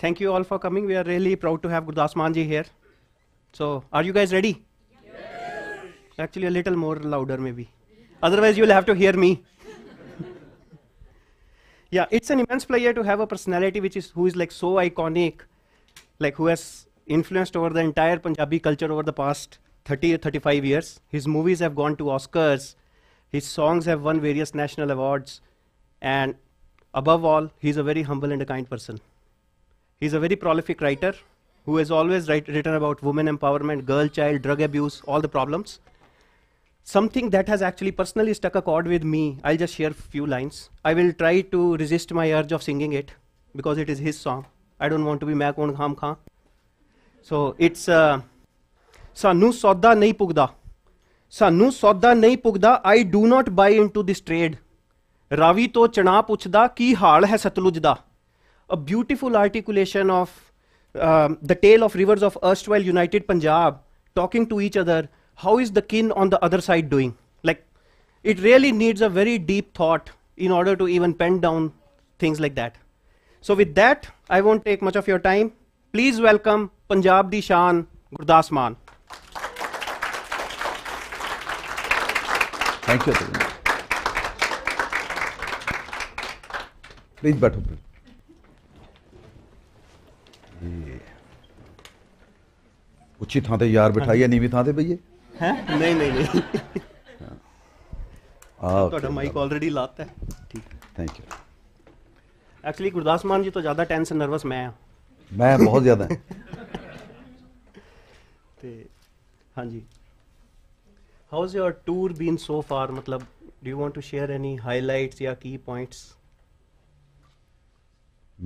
Thank you all for coming. We are really proud to have Gurdas Manji here. So, are you guys ready? Yes. Actually, a little more louder, maybe. Otherwise, you'll have to hear me. yeah, it's an immense pleasure to have a personality which is who is like so iconic, like who has influenced over the entire Punjabi culture over the past 30 or 35 years. His movies have gone to Oscars. His songs have won various national awards. And above all, he's a very humble and a kind person. He's a very prolific writer who has always write, written about women empowerment, girl child, drug abuse, all the problems. Something that has actually personally stuck a chord with me, I'll just share a few lines. I will try to resist my urge of singing it because it is his song. I don't want to be ਮੈਂ ਕੌਣ ਖਾਮ So it's uh, Sanu ਸਾਨੂੰ ਸੌਦਾ pugda, ਪੁਗਦਾ ਸਾਨੂੰ ਸੌਦਾ ਨਹੀਂ ਪੁਗਦਾ I do not buy into this trade Ravi ਤੋਂ ਚਣਾ ਪੁੱਛਦਾ ਕੀ ਹਾਲ ਹੈ a beautiful articulation of um, the tale of rivers of erstwhile united Punjab talking to each other. How is the kin on the other side doing? Like, it really needs a very deep thought in order to even pen down things like that. So with that, I won't take much of your time. Please welcome Punjab di Shan, Gurdas Man. Thank you. Please, Batu. ਉੱਚੀ ਥਾਂ ਤੇ ਯਾਰ ਬਿਠਾਈਏ ਨੀਵੀਂ ਥਾਂ ਤੇ ਬਈਏ ਹੈ ਨਹੀਂ ਨਹੀਂ ਨਹੀਂ ਆ ਤੁਹਾਡਾ ਮਾਈਕ ਆਲਰੇਡੀ ਲਾਤਾ ਹੈ ਠੀਕ thank you actually Gurdas Maan ji ਤੋਂ ਜ਼ਿਆਦਾ ਟੈਂਸ ਨਰਵਸ ਮੈਂ ਆ ਮੈਂ ਬਹੁਤ ਜ਼ਿਆਦਾ ਤੇ ਹਾਂਜੀ how is your tour been so far ਮਤਲਬ do you want to share any highlights ਜਾਂ ਕੀ ਪੁਆਇੰਟਸ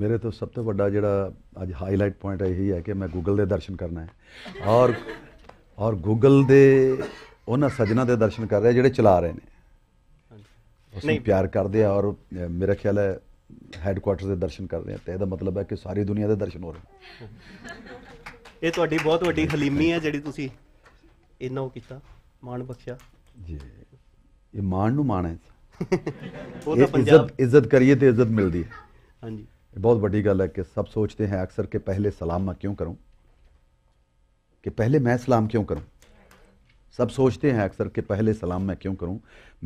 ਮੇਰੇ ਤੋਂ ਸਭ ਤੋਂ ਵੱਡਾ ਜਿਹੜਾ ਅੱਜ ਹਾਈਲਾਈਟ ਪੁਆਇੰਟ ਇਹੀ ਹੈ ਕਿ ਮੈਂ ਗੂਗਲ ਦੇ ਦਰਸ਼ਨ ਕਰਨਾ ਹੈ ਔਰ ਔਰ ਗੂਗਲ ਦੇ ਉਹਨਾਂ ਸਜਣਾ ਦੇ ਦਰਸ਼ਨ ਕਰ ਰਿਹਾ ਜਿਹੜੇ ਚਲਾ ਰਹੇ ਨੇ ਉਸ ਨੂੰ ਪਿਆਰ ਕਰਦੇ ਆ ਔਰ ਮੇਰਾ ਖਿਆਲ ਹੈ ਹੈੱਡਕੁਆਰਟਰ ਦੇ ਦਰਸ਼ਨ ਕਰ ਰਹੇ ਆ ਤੇ ਇਹਦਾ ਮਤਲਬ ਹੈ ਕਿ ਸਾਰੀ ਦੁਨੀਆ ਦੇ ਦਰਸ਼ਨ ਹੋ ਰਹੇ ਇਹ ਤੁਹਾਡੀ ਬਹੁਤ ਵੱਡੀ ਹਲੀਮੀ ਹੈ ਜਿਹੜੀ ਤੁਸੀਂ ਇਹਨਾਂ ਉਹ ਕੀਤਾ ਮਾਣ ਬਖਸ਼ਿਆ ਜੀ ਇਹ ਮਾਣ ਨੂੰ ਮਾਣ ਹੈ ਉਹ ਤਾਂ ਪੰਜਾਬ ਇੱਜ਼ਤ ਇੱਜ਼ਤ ਕਰੀਏ ਤੇ ਇੱਜ਼ਤ ਮਿਲਦੀ ਹੈ ਹਾਂਜੀ बहुत बड़ी गल है कि सब सोचते हैं अक्सर कि पहले सलाम मैं क्यों करूं कि पहले मैं सलाम क्यों करूं सब सोचते हैं अक्सर कि पहले सलाम मैं क्यों करूं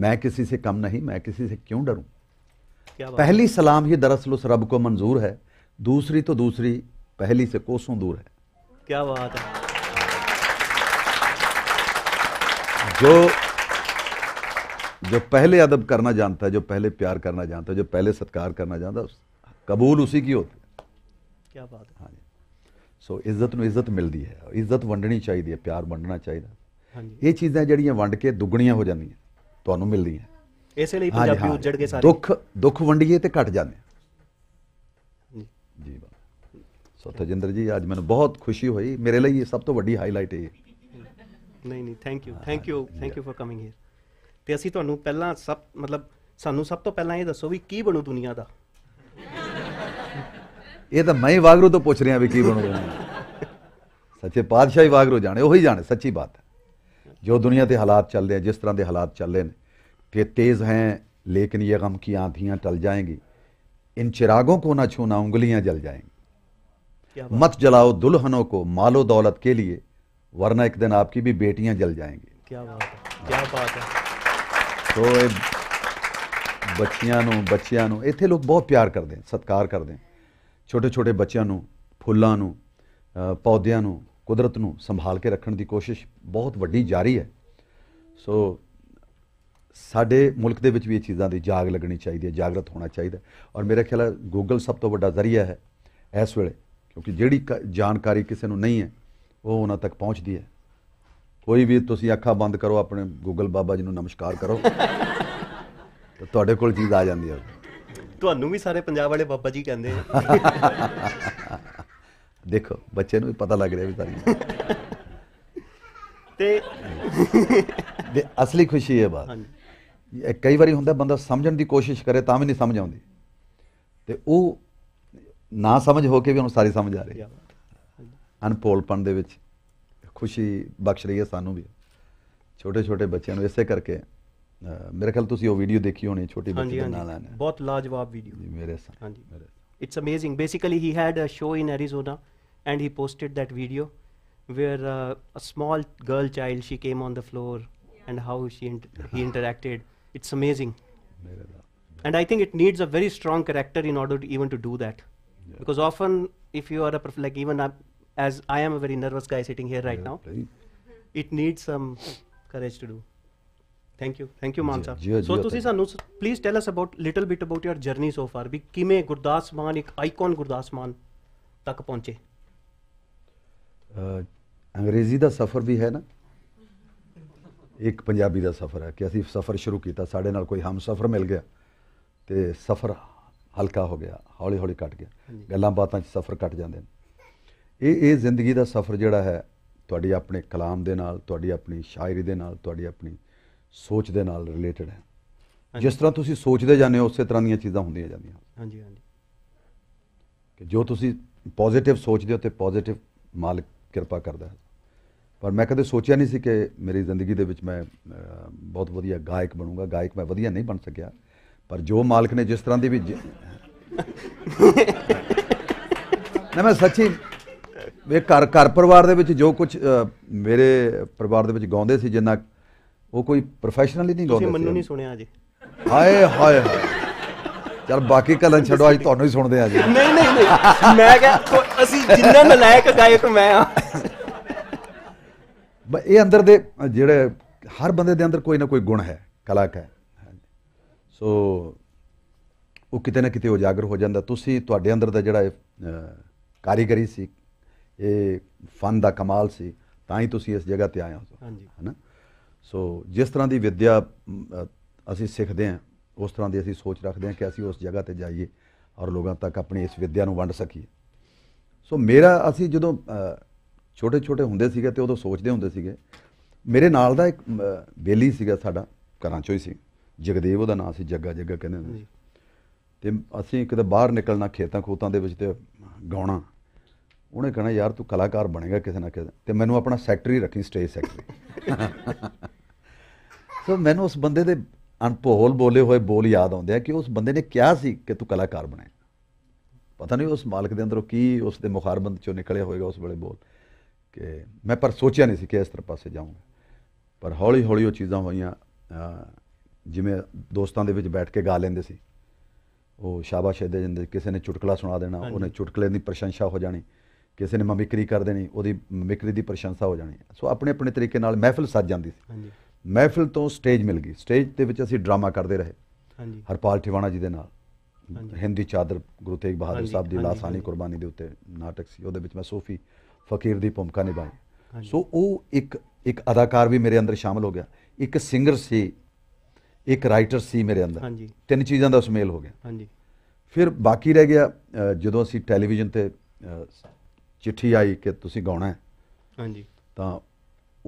मैं किसी से कम नहीं मैं किसी से क्यों डरूं पहली सलाम ही दरअसल उस रब को मंजूर है दूसरी तो दूसरी पहली से कोसों दूर है क्या बात है जो जो पहले अदब करना जानता है जो पहले प्यार करना जानता है जो पहले सत्कार करना जानता है ਕਬੂਲ ਉਸੇ ਕੀ ਹੋਤੇ ਕੀ ਬਾਤ ਹੈ ਹਾਂਜੀ ਸੋ ਇੱਜ਼ਤ ਨੂੰ ਇੱਜ਼ਤ ਮਿਲਦੀ ਹੈ ਇੱਜ਼ਤ ਵੰਡਣੀ ਚਾਹੀਦੀ ਹੈ ਪਿਆਰ ਵੰਡਣਾ ਚਾਹੀਦਾ ਹਾਂਜੀ ਇਹ ਚੀਜ਼ਾਂ ਜਿਹੜੀਆਂ ਵੰਡ ਕੇ ਦੁੱਗਣੀਆਂ ਹੋ ਜਾਂਦੀਆਂ ਤੁਹਾਨੂੰ ਮਿਲਦੀਆਂ ਇਸੇ ਲਈ ਪੰਜਾਬੀ ਉੱਜੜ ਕੇ ਸਾਰੇ ਦੁੱਖ ਦੁੱਖ ਵੰਡੀਏ ਤੇ ਘਟ ਜਾਂਦੇ ਜੀ ਜੀ ਸੋ ਤਜਿੰਦਰ ਜੀ ਅੱਜ ਮੈਨੂੰ ਬਹੁਤ ਖੁਸ਼ੀ ਹੋਈ ਮੇਰੇ ਲਈ ਇਹ ਸਭ ਤੋਂ ਵੱਡੀ ਹਾਈਲਾਈਟ ਹੈ ਨਹੀਂ ਨਹੀਂ thank you thank you thank you for coming here ਤੇ ਅਸੀਂ ਤੁਹਾਨੂੰ ਪਹਿਲਾਂ ਸਭ ਮਤਲਬ ਸਾਨੂੰ ਸਭ ਤੋਂ ਪਹਿਲਾਂ ਇਹ ਦੱਸੋ ਵੀ ਕੀ ਬਣੂ ਦੁਨੀਆ ਦਾ ਇਹ ਤਾਂ ਮੈਂ ਹੀ ਵਾਗਰੂ ਤੋਂ ਪੁੱਛ ਰਿਹਾ ਵੀ ਕੀ ਬਣੂਗਾ ਸੱਚੇ ਪਾਤਸ਼ਾਹ ਹੀ ਵਾਗਰੂ ਜਾਣੇ ਉਹੀ ਜਾਣੇ ਸੱਚੀ ਬਾਤ ਹੈ ਜੋ ਦੁਨੀਆ ਦੇ ਹਾਲਾਤ ਚੱਲਦੇ ਆ ਜਿਸ ਤਰ੍ਹਾਂ ਦੇ ਹਾਲਾਤ ਚੱਲਦੇ ਨੇ ਕਿ ਤੇਜ਼ ਹੈ ਲੇਕਿਨ ਇਹ ਗਮ ਕੀ ਆਂਧੀਆਂ ਟਲ ਜਾਏਗੀ ਇਨ ਚਿਰਾਗੋਂ ਕੋ ਨਾ ਛੂਨਾ ਉਂਗਲੀਆਂ ਜਲ ਜਾਏਗੀ ਮਤ ਜਲਾਓ ਦੁਲਹਨੋ ਕੋ ਮਾਲੋ ਦੌਲਤ ਕੇ ਲਿਏ ਵਰਨਾ ਇੱਕ ਦਿਨ ਆਪਕੀ ਵੀ ਬੇਟੀਆਂ ਜਲ ਜਾਏਗੀ ਕੀ ਬਾਤ ਹੈ ਕੀ ਬਾਤ ਹੈ ਸੋ ਇਹ ਬੱਚਿਆਂ ਨੂੰ ਬੱਚਿਆਂ ਨੂੰ ਇੱਥੇ ਲੋਕ ਬਹੁਤ ਪਿਆਰ ਕਰਦੇ ਸਤਕਾਰ ਕਰਦੇ ਛੋਟੇ ਛੋਟੇ ਬੱਚਿਆਂ ਨੂੰ ਫੁੱਲਾਂ ਨੂੰ ਪੌਦਿਆਂ ਨੂੰ ਕੁਦਰਤ ਨੂੰ ਸੰਭਾਲ ਕੇ ਰੱਖਣ ਦੀ ਕੋਸ਼ਿਸ਼ ਬਹੁਤ ਵੱਡੀ ਜਾਰੀ ਹੈ ਸੋ ਸਾਡੇ ਮੁਲਕ ਦੇ ਵਿੱਚ ਵੀ ਇਹ ਚੀਜ਼ਾਂ ਦੀ ਜਾਗ ਲੱਗਣੀ ਚਾਹੀਦੀ ਹੈ ਜਾਗਰਤ ਹੋਣਾ ਚਾਹੀਦਾ ਔਰ ਮੇਰੇ ਖਿਆਲ ਹੈ ਗੂਗਲ ਸਭ ਤੋਂ ਵੱਡਾ ਜ਼ਰੀਆ ਹੈ ਇਸ ਵੇਲੇ ਕਿਉਂਕਿ ਜਿਹੜੀ ਜਾਣਕਾਰੀ ਕਿਸੇ ਨੂੰ ਨਹੀਂ ਹੈ ਉਹ ਉਹਨਾਂ ਤੱਕ ਪਹੁੰਚਦੀ ਹੈ ਕੋਈ ਵੀ ਤੁਸੀਂ ਅੱਖਾਂ ਬੰਦ ਕਰੋ ਆਪਣੇ ਗੂਗਲ ਬਾਬਾ ਜੀ ਨੂੰ ਨਮਸਕਾਰ ਕਰੋ ਤਾਂ ਤੁਹਾਡੇ ਕੋਲ ਚੀਜ਼ ਆ ਜਾਂਦੀ ਹੈ ਤੁਹਾਨੂੰ ਵੀ ਸਾਰੇ ਪੰਜਾਬ ਵਾਲੇ ਬਾਬਾ ਜੀ ਕਹਿੰਦੇ ਆ ਦੇਖੋ ਬੱਚੇ ਨੂੰ ਵੀ ਪਤਾ ਲੱਗ ਰਿਹਾ ਵੀ ਸਾਰੀ ਤੇ ਦੇ ਅਸਲੀ ਖੁਸ਼ੀ ਹੈ ਬਾਤ ਇਹ ਕਈ ਵਾਰੀ ਹੁੰਦਾ ਬੰਦਾ ਸਮਝਣ ਦੀ ਕੋਸ਼ਿਸ਼ ਕਰੇ ਤਾਂ ਵੀ ਨਹੀਂ ਸਮਝ ਆਉਂਦੀ ਤੇ ਉਹ ਨਾ ਸਮਝ ਹੋ ਕੇ ਵੀ ਉਹਨੂੰ ਸਾਰੀ ਸਮਝ ਆ ਰਹੀ ਹੈ ਅਨਪੋਲਪਨ ਦੇ ਵਿੱਚ ਖੁਸ਼ੀ ਬਖਸ਼ ਰਹੀ ਹੈ ਸਾਨੂੰ ਵੀ ਛੋਟੇ ਛੋਟੇ ਬੱਚਿਆਂ ਨੂੰ ਇਸੇ ਕਰਕੇ ਮੇਰੇ ਖਿਆਲ ਤੁਸੀਂ ਉਹ ਵੀਡੀਓ ਦੇਖੀ ਹੋਣੀ ਛੋਟੀ ਬੱਚੀ ਦੇ ਨਾਲ ਆਣਾ ਬਹੁਤ ਲਾਜਵਾਬ ਵੀਡੀਓ ਜੀ ਮੇਰੇ ਸਾਹ ਹਾਂਜੀ it's amazing basically he had a show in Arizona and he posted that video where a small girl child she came on the floor and how she he interacted it's amazing ਮੇਰੇ ਦਾ and I think it needs a very strong character in order to even to do that because often if you are a like even as I am a very nervous guy sitting hair right now it needs some courage to do thank you thank you Maan Sahib so ਤੁਸੀਂ ਸਾਨੂੰ please tell us about little bit about your journey so far ਵੀ ਕਿਵੇਂ ਗੁਰਦਾਸ ਮਾਨ ਇੱਕ icon Gurdas ਮਾਨ ਤੱਕ ਪਹੁੰਚੇ ਅੰਗਰੇਜ਼ੀ ਦਾ ਸਫ਼ਰ ਵੀ ਹੈ ਨਾ ਇੱਕ ਪੰਜਾਬੀ ਦਾ ਸਫ਼ਰ ਹੈ ਕਿ ਅਸੀਂ ਸਫ਼ਰ ਸ਼ੁਰੂ ਕੀਤਾ ਸਾਡੇ ਨਾਲ ਕੋਈ ਹਮਸਫ਼ਰ ਮਿਲ ਗਿਆ ਤੇ ਸਫ਼ਰ ਹਲਕਾ ਹੋ ਗਿਆ ਹੌਲੀ ਹੌਲੀ ਕੱਟ ਗਿਆ ਗੱਲਾਂ ਬਾਤਾਂ 'ਚ ਸਫ਼ਰ ਕੱਟ ਜਾਂਦੇ ਨੇ ਇਹ ਇਹ ਜ਼ਿੰਦਗੀ ਦਾ ਸਫ਼ਰ ਜਿਹੜਾ ਹੈ ਤੁਹਾਡੀ ਆਪਣੇ ਕਲਾਮ ਦੇ ਨਾਲ ਤੁਹਾਡੀ ਆਪਣੀ ਸ਼ਾਇਰੀ ਦੇ ਨਾਲ ਤੁਹਾਡੀ ਆਪਣੀ ਸੋਚ ਦੇ ਨਾਲ ਰਿਲੇਟਡ ਹੈ ਜਿਸ ਤਰ੍ਹਾਂ ਤੁਸੀਂ ਸੋਚਦੇ ਜਾਂਦੇ ਹੋ ਉਸੇ ਤਰ੍ਹਾਂ ਦੀਆਂ ਚੀਜ਼ਾਂ ਹੁੰਦੀਆਂ ਜਾਂਦੀਆਂ ਹਾਂਜੀ ਹਾਂਜੀ ਕਿ ਜੋ ਤੁਸੀਂ ਪੋਜ਼ਿਟਿਵ ਸੋਚਦੇ ਹੋ ਤੇ ਪੋਜ਼ਿਟਿਵ ਮਾਲਕ ਕਿਰਪਾ ਕਰਦਾ ਹੈ ਪਰ ਮੈਂ ਕਦੇ ਸੋਚਿਆ ਨਹੀਂ ਸੀ ਕਿ ਮੇਰੀ ਜ਼ਿੰਦਗੀ ਦੇ ਵਿੱਚ ਮੈਂ ਬਹੁਤ ਵਧੀਆ ਗਾਇਕ ਬਣੂੰਗਾ ਗਾਇਕ ਮੈਂ ਵਧੀਆ ਨਹੀਂ ਬਣ ਸਕਿਆ ਪਰ ਜੋ ਮਾਲਕ ਨੇ ਜਿਸ ਤਰ੍ਹਾਂ ਦੀ ਵੀ ਨਾ ਮੈਂ ਸੱਚੀ ਵੇ ਘਰ ਘਰ ਪਰਿਵਾਰ ਦੇ ਵਿੱਚ ਜੋ ਕੁਝ ਮੇਰੇ ਪਰਿਵਾਰ ਦੇ ਵਿੱਚ ਗਾਉਂਦੇ ਸੀ ਜਿੰਨਾ ਉਹ ਕੋਈ ਪ੍ਰੋਫੈਸ਼ਨਲੀ ਨਹੀਂ ਗਾਉਂਦੇ ਤੁਸੀਂ ਮੈਨੂੰ ਨਹੀਂ ਸੁਣਿਆ ਅਜੇ ਹਾਏ ਹਾਏ ਯਾਰ ਬਾਕੀ ਕਲਾਂ ਛੱਡੋ ਅੱਜ ਤੁਹਾਨੂੰ ਹੀ ਸੁਣਦੇ ਆ ਜੀ ਨਹੀਂ ਨਹੀਂ ਨਹੀਂ ਮੈਂ ਕਿਹਾ ਅਸੀਂ ਜਿੰਨਾ ਨਲਾਇਕ ਗਾਇਕ ਮੈਂ ਆ ਇਹ ਅੰਦਰ ਦੇ ਜਿਹੜੇ ਹਰ ਬੰਦੇ ਦੇ ਅੰਦਰ ਕੋਈ ਨਾ ਕੋਈ ਗੁਣ ਹੈ ਕਲਾਕ ਹੈ ਸੋ ਉਹ ਕਿਤੇ ਨਾ ਕਿਤੇ ਉਜਾਗਰ ਹੋ ਜਾਂਦਾ ਤੁਸੀਂ ਤੁਹਾਡੇ ਅੰਦਰ ਦਾ ਜਿਹੜਾ ਕਾਰੀਗਰੀ ਸੀ ਇਹ ਫਨ ਦਾ ਕਮਾਲ ਸੀ ਤਾਂ ਹੀ ਤੁਸੀਂ ਇਸ ਜਗ੍ਹਾ ਤੇ ਆਏ ਹੋ ਹਾਂਜੀ ਹਨਾ ਸੋ ਜਿਸ ਤਰ੍ਹਾਂ ਦੀ ਵਿੱਦਿਆ ਅਸੀਂ ਸਿੱਖਦੇ ਹਾਂ ਉਸ ਤਰ੍ਹਾਂ ਦੀ ਅਸੀਂ ਸੋਚ ਰੱਖਦੇ ਹਾਂ ਕਿ ਅਸੀਂ ਉਸ ਜਗ੍ਹਾ ਤੇ ਜਾਈਏ ਔਰ ਲੋਕਾਂ ਤੱਕ ਆਪਣੀ ਇਸ ਵਿੱਦਿਆ ਨੂੰ ਵੰਡ ਸਕੀਏ ਸੋ ਮੇਰਾ ਅਸੀਂ ਜਦੋਂ ਛੋਟੇ ਛੋਟੇ ਹੁੰਦੇ ਸੀਗੇ ਤੇ ਉਦੋਂ ਸੋਚਦੇ ਹੁੰਦੇ ਸੀਗੇ ਮੇਰੇ ਨਾਲ ਦਾ ਇੱਕ ਬੇਲੀ ਸੀਗਾ ਸਾਡਾ ਘਰਾਂ ਚੋਂ ਹੀ ਸੀ ਜਗਦੇਵ ਉਹਦਾ ਨਾਮ ਸੀ ਜੱਗਾ ਜੱਗਾ ਕਹਿੰਦੇ ਹੁੰਦੇ ਸੀ ਤੇ ਅਸੀਂ ਕਿਤੇ ਬਾਹਰ ਨਿਕਲਣਾ ਖੇਤਾਂ ਖੋਤਾਂ ਦੇ ਵਿੱਚ ਤੇ ਗਾਉਣਾ ਉਹਨੇ ਕਹਣਾ ਯਾਰ ਤੂੰ ਕਲਾਕਾਰ ਬਣੇਗਾ ਕਿਸੇ ਨਾ ਕਿਸੇ ਤੇ ਮੈਨੂੰ ਆਪਣਾ ਸੈਕਟਰੀ ਰੱਖੀ ਸਟੇਜ ਸੈਕਟਰੀ ਸੋ ਮੈਨੂੰ ਉਸ ਬੰਦੇ ਦੇ ਅਨਪੋਹਲ ਬੋਲੇ ਹੋਏ ਬੋਲ ਯਾਦ ਆਉਂਦੇ ਆ ਕਿ ਉਸ ਬੰਦੇ ਨੇ ਕਿਹਾ ਸੀ ਕਿ ਤੂੰ ਕਲਾਕਾਰ ਬਣੇ ਪਤਾ ਨਹੀਂ ਉਸ ਮਾਲਕ ਦੇ ਅੰਦਰੋਂ ਕੀ ਉਸ ਦੇ ਮੁਖਾਰਬੰਦ ਚੋਂ ਨਿਕਲੇ ਹੋਏਗਾ ਉਸ ਵੇਲੇ ਬੋਲ ਕਿ ਮੈਂ ਪਰ ਸੋਚਿਆ ਨਹੀਂ ਸੀ ਕਿ ਇਸ ਤਰ੍ਹਾਂ ਪਾਸੇ ਜਾਊਂਗਾ ਪਰ ਹੌਲੀ ਹੌਲੀ ਉਹ ਚੀਜ਼ਾਂ ਹੋਈਆਂ ਜਿਵੇਂ ਦੋਸਤਾਂ ਦੇ ਵਿੱਚ ਬੈਠ ਕੇ ਗਾ ਲੈਂਦੇ ਸੀ ਉਹ ਸ਼ਾਬਾਸ਼ ਦੇ ਜਿੰਦੇ ਕਿਸੇ ਨੇ ਚੁਟਕਲਾ ਸੁਣਾ ਦੇਣਾ ਉਹਨੇ ਚੁਟਕਲੇ ਦੀ ਪ੍ਰਸ਼ੰਸਾ ਹੋ ਜਾਣੀ ਕਿਸੇ ਨੇ ਮਮਿਕਰੀ ਕਰ ਦੇਣੀ ਉਹਦੀ ਮਮਿਕਰੀ ਦੀ ਪ੍ਰਸ਼ੰਸਾ ਹੋ ਜਾਣੀ ਸੋ ਆਪਣੇ ਆਪਣੇ ਤਰੀਕੇ ਨਾਲ ਮਹਿਫਲ ਸੱਜ ਜਾਂਦੀ ਸੀ ਹਾਂਜੀ ਮਹਿਫਿਲ ਤੋਂ ਸਟੇਜ ਮਿਲ ਗਈ ਸਟੇਜ ਦੇ ਵਿੱਚ ਅਸੀਂ ਡਰਾਮਾ ਕਰਦੇ ਰਹੇ ਹਾਂਜੀ ਹਰਪਾਲ ਠਿਵਾਣਾ ਜੀ ਦੇ ਨਾਲ ਹਿੰਦੀ ਚਾਦਰ ਗੁਰੂ ਤੇਗ ਬਹਾਦਰ ਸਾਹਿਬ ਦੀ ਲਾਸਾਨੀ ਕੁਰਬਾਨੀ ਦੇ ਉੱਤੇ ਨਾਟਕ ਸੀ ਉਹਦੇ ਵਿੱਚ ਮੈਂ ਸੂਫੀ ਫਕੀਰ ਦੀ ਭੂਮਿਕਾ ਨਿਭਾਈ ਸੋ ਉਹ ਇੱਕ ਇੱਕ ਅਦਾਕਾਰ ਵੀ ਮੇਰੇ ਅੰਦਰ ਸ਼ਾਮਲ ਹੋ ਗਿਆ ਇੱਕ ਸਿੰਗਰ ਸੀ ਇੱਕ ਰਾਈਟਰ ਸੀ ਮੇਰੇ ਅੰਦਰ ਹਾਂਜੀ ਤਿੰਨ ਚੀਜ਼ਾਂ ਦਾ ਸੁਮੇਲ ਹੋ ਗਿਆ ਹਾਂਜੀ ਫਿਰ ਬਾਕੀ ਰਹਿ ਗਿਆ ਜਦੋਂ ਅਸੀਂ ਟੈਲੀਵਿਜ਼ਨ ਤੇ ਚਿੱਠੀ ਆਈ ਕਿ ਤੁਸੀਂ ਗਾਉਣਾ ਹੈ ਹਾਂਜੀ ਤਾਂ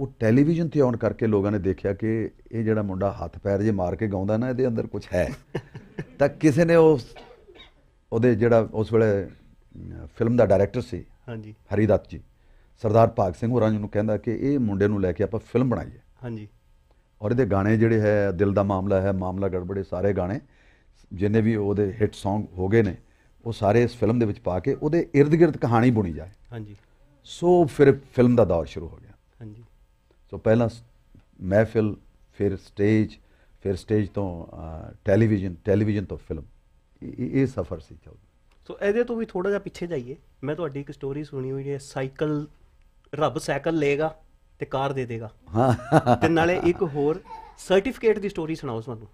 ਉਹ ਟੈਲੀਵਿਜ਼ਨ ਤੇ ਆਉਣ ਕਰਕੇ ਲੋਕਾਂ ਨੇ ਦੇਖਿਆ ਕਿ ਇਹ ਜਿਹੜਾ ਮੁੰਡਾ ਹੱਥ ਪੈਰ ਜੇ ਮਾਰ ਕੇ ਗਾਉਂਦਾ ਨਾ ਇਹਦੇ ਅੰਦਰ ਕੁਝ ਹੈ ਤਾਂ ਕਿਸੇ ਨੇ ਉਸ ਉਹਦੇ ਜਿਹੜਾ ਉਸ ਵੇਲੇ ਫਿਲਮ ਦਾ ਡਾਇਰੈਕਟਰ ਸੀ ਹਾਂਜੀ ਹਰੀਦੱਤ ਜੀ ਸਰਦਾਰ ਭਾਗ ਸਿੰਘ ਹੋਰਾਂ ਨੂੰ ਕਹਿੰਦਾ ਕਿ ਇਹ ਮੁੰਡੇ ਨੂੰ ਲੈ ਕੇ ਆਪਾਂ ਫਿਲਮ ਬਣਾਈਏ ਹਾਂਜੀ ਔਰ ਇਹਦੇ ਗਾਣੇ ਜਿਹੜੇ ਹੈ ਦਿਲ ਦਾ ਮਾਮਲਾ ਹੈ ਮਾਮਲਾ ਗੜਬੜੇ ਸਾਰੇ ਗਾਣੇ ਜਿੰਨੇ ਵੀ ਉਹਦੇ ਹਿੱਟ Song ਹੋ ਗਏ ਨੇ ਉਹ ਸਾਰੇ ਇਸ ਫਿਲਮ ਦੇ ਵਿੱਚ ਪਾ ਕੇ ਉਹਦੇ ird-gird ਕਹਾਣੀ ਬੁਣੀ ਜਾਏ ਹਾਂਜੀ ਸੋ ਫਿਰ ਫਿਲਮ ਦਾ ਦੌਰ ਸ਼ੁਰੂ ਹੋ ਗਿਆ ਸੋ ਪਹਿਲਾਂ ਮਹਿਫਿਲ ਫਿਰ ਸਟੇਜ ਫਿਰ ਸਟੇਜ ਤੋਂ ਟੈਲੀਵਿਜ਼ਨ ਟੈਲੀਵਿਜ਼ਨ ਤੋਂ ਫਿਲਮ ਇਹ ਸਫ਼ਰ ਸੀ ਚਾਹੋ ਸੋ ਇਹਦੇ ਤੋਂ ਵੀ ਥੋੜਾ ਜਿਹਾ ਪਿੱਛੇ ਜਾਈਏ ਮੈਂ ਤੁਹਾਡੀ ਇੱਕ ਸਟੋਰੀ ਸੁਣੀ ਹੋਈ ਹੈ ਸਾਈਕਲ ਰੱਬ ਸਾਈਕਲ ਲਏਗਾ ਤੇ ਕਾਰ ਦੇ ਦੇਗਾ ਹਾਂ ਤੇ ਨਾਲੇ ਇੱਕ ਹੋਰ ਸਰਟੀਫਿਕੇਟ ਦੀ ਸਟੋਰੀ ਸੁਣਾਓ ਸਾਨੂੰ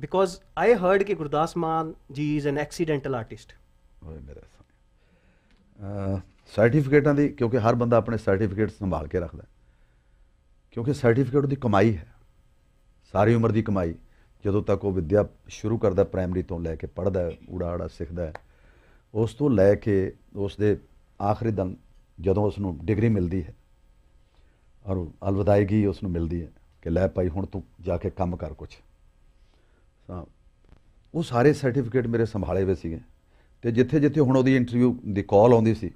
ਬਿਕੋਜ਼ ਆਈ ਹਰਡ ਕਿ ਗੁਰਦਾਸ ਮਾਨ ਜੀ ਇਜ਼ ਐਨ ਐਕਸੀਡੈਂਟਲ ਆਰਟਿਸਟ ਹੋਏ ਮੇਰੇ ਸਾਹਮਣੇ ਸਰਟੀਫਿਕੇਟਾਂ ਦੀ ਕਿਉਂਕਿ ਹਰ ਬੰਦਾ ਆਪਣੇ ਸਰਟੀਫਿਕੇਟ ਸੰਭਾਲ ਕੇ ਰੱਖਦਾ ਕਿਉਂਕਿ ਸਰਟੀਫਿਕੇਟ ਉਹਦੀ ਕਮਾਈ ਹੈ ਸਾਰੀ ਉਮਰ ਦੀ ਕਮਾਈ ਜਦੋਂ ਤੱਕ ਉਹ ਵਿਦਿਆ ਸ਼ੁਰੂ ਕਰਦਾ ਪ੍ਰਾਇਮਰੀ ਤੋਂ ਲੈ ਕੇ ਪੜਦਾ ਹੈ ਉੜਾੜਾ ਸਿੱਖਦਾ ਹੈ ਉਸ ਤੋਂ ਲੈ ਕੇ ਉਸ ਦੇ ਆਖਰੀ ਦਿਨ ਜਦੋਂ ਉਸ ਨੂੰ ਡਿਗਰੀ ਮਿਲਦੀ ਹੈ ਔਰ ਅਲਵਿਦਾਇਗੀ ਉਸ ਨੂੰ ਮਿਲਦੀ ਹੈ ਕਿ ਲੈ ਭਾਈ ਹੁਣ ਤੂੰ ਜਾ ਕੇ ਕੰਮ ਕਰ ਕੁਛ ਤਾਂ ਉਹ ਸਾਰੇ ਸਰਟੀਫਿਕੇਟ ਮੇਰੇ ਸੰਭਾਲੇ ਹੋਏ ਸੀਗੇ ਤੇ ਜਿੱਥੇ ਜਿੱਥੇ ਹੁਣ ਉਹਦੀ ਇੰਟਰਵਿਊ ਦੀ ਕਾਲ ਆਉਂਦੀ ਸੀ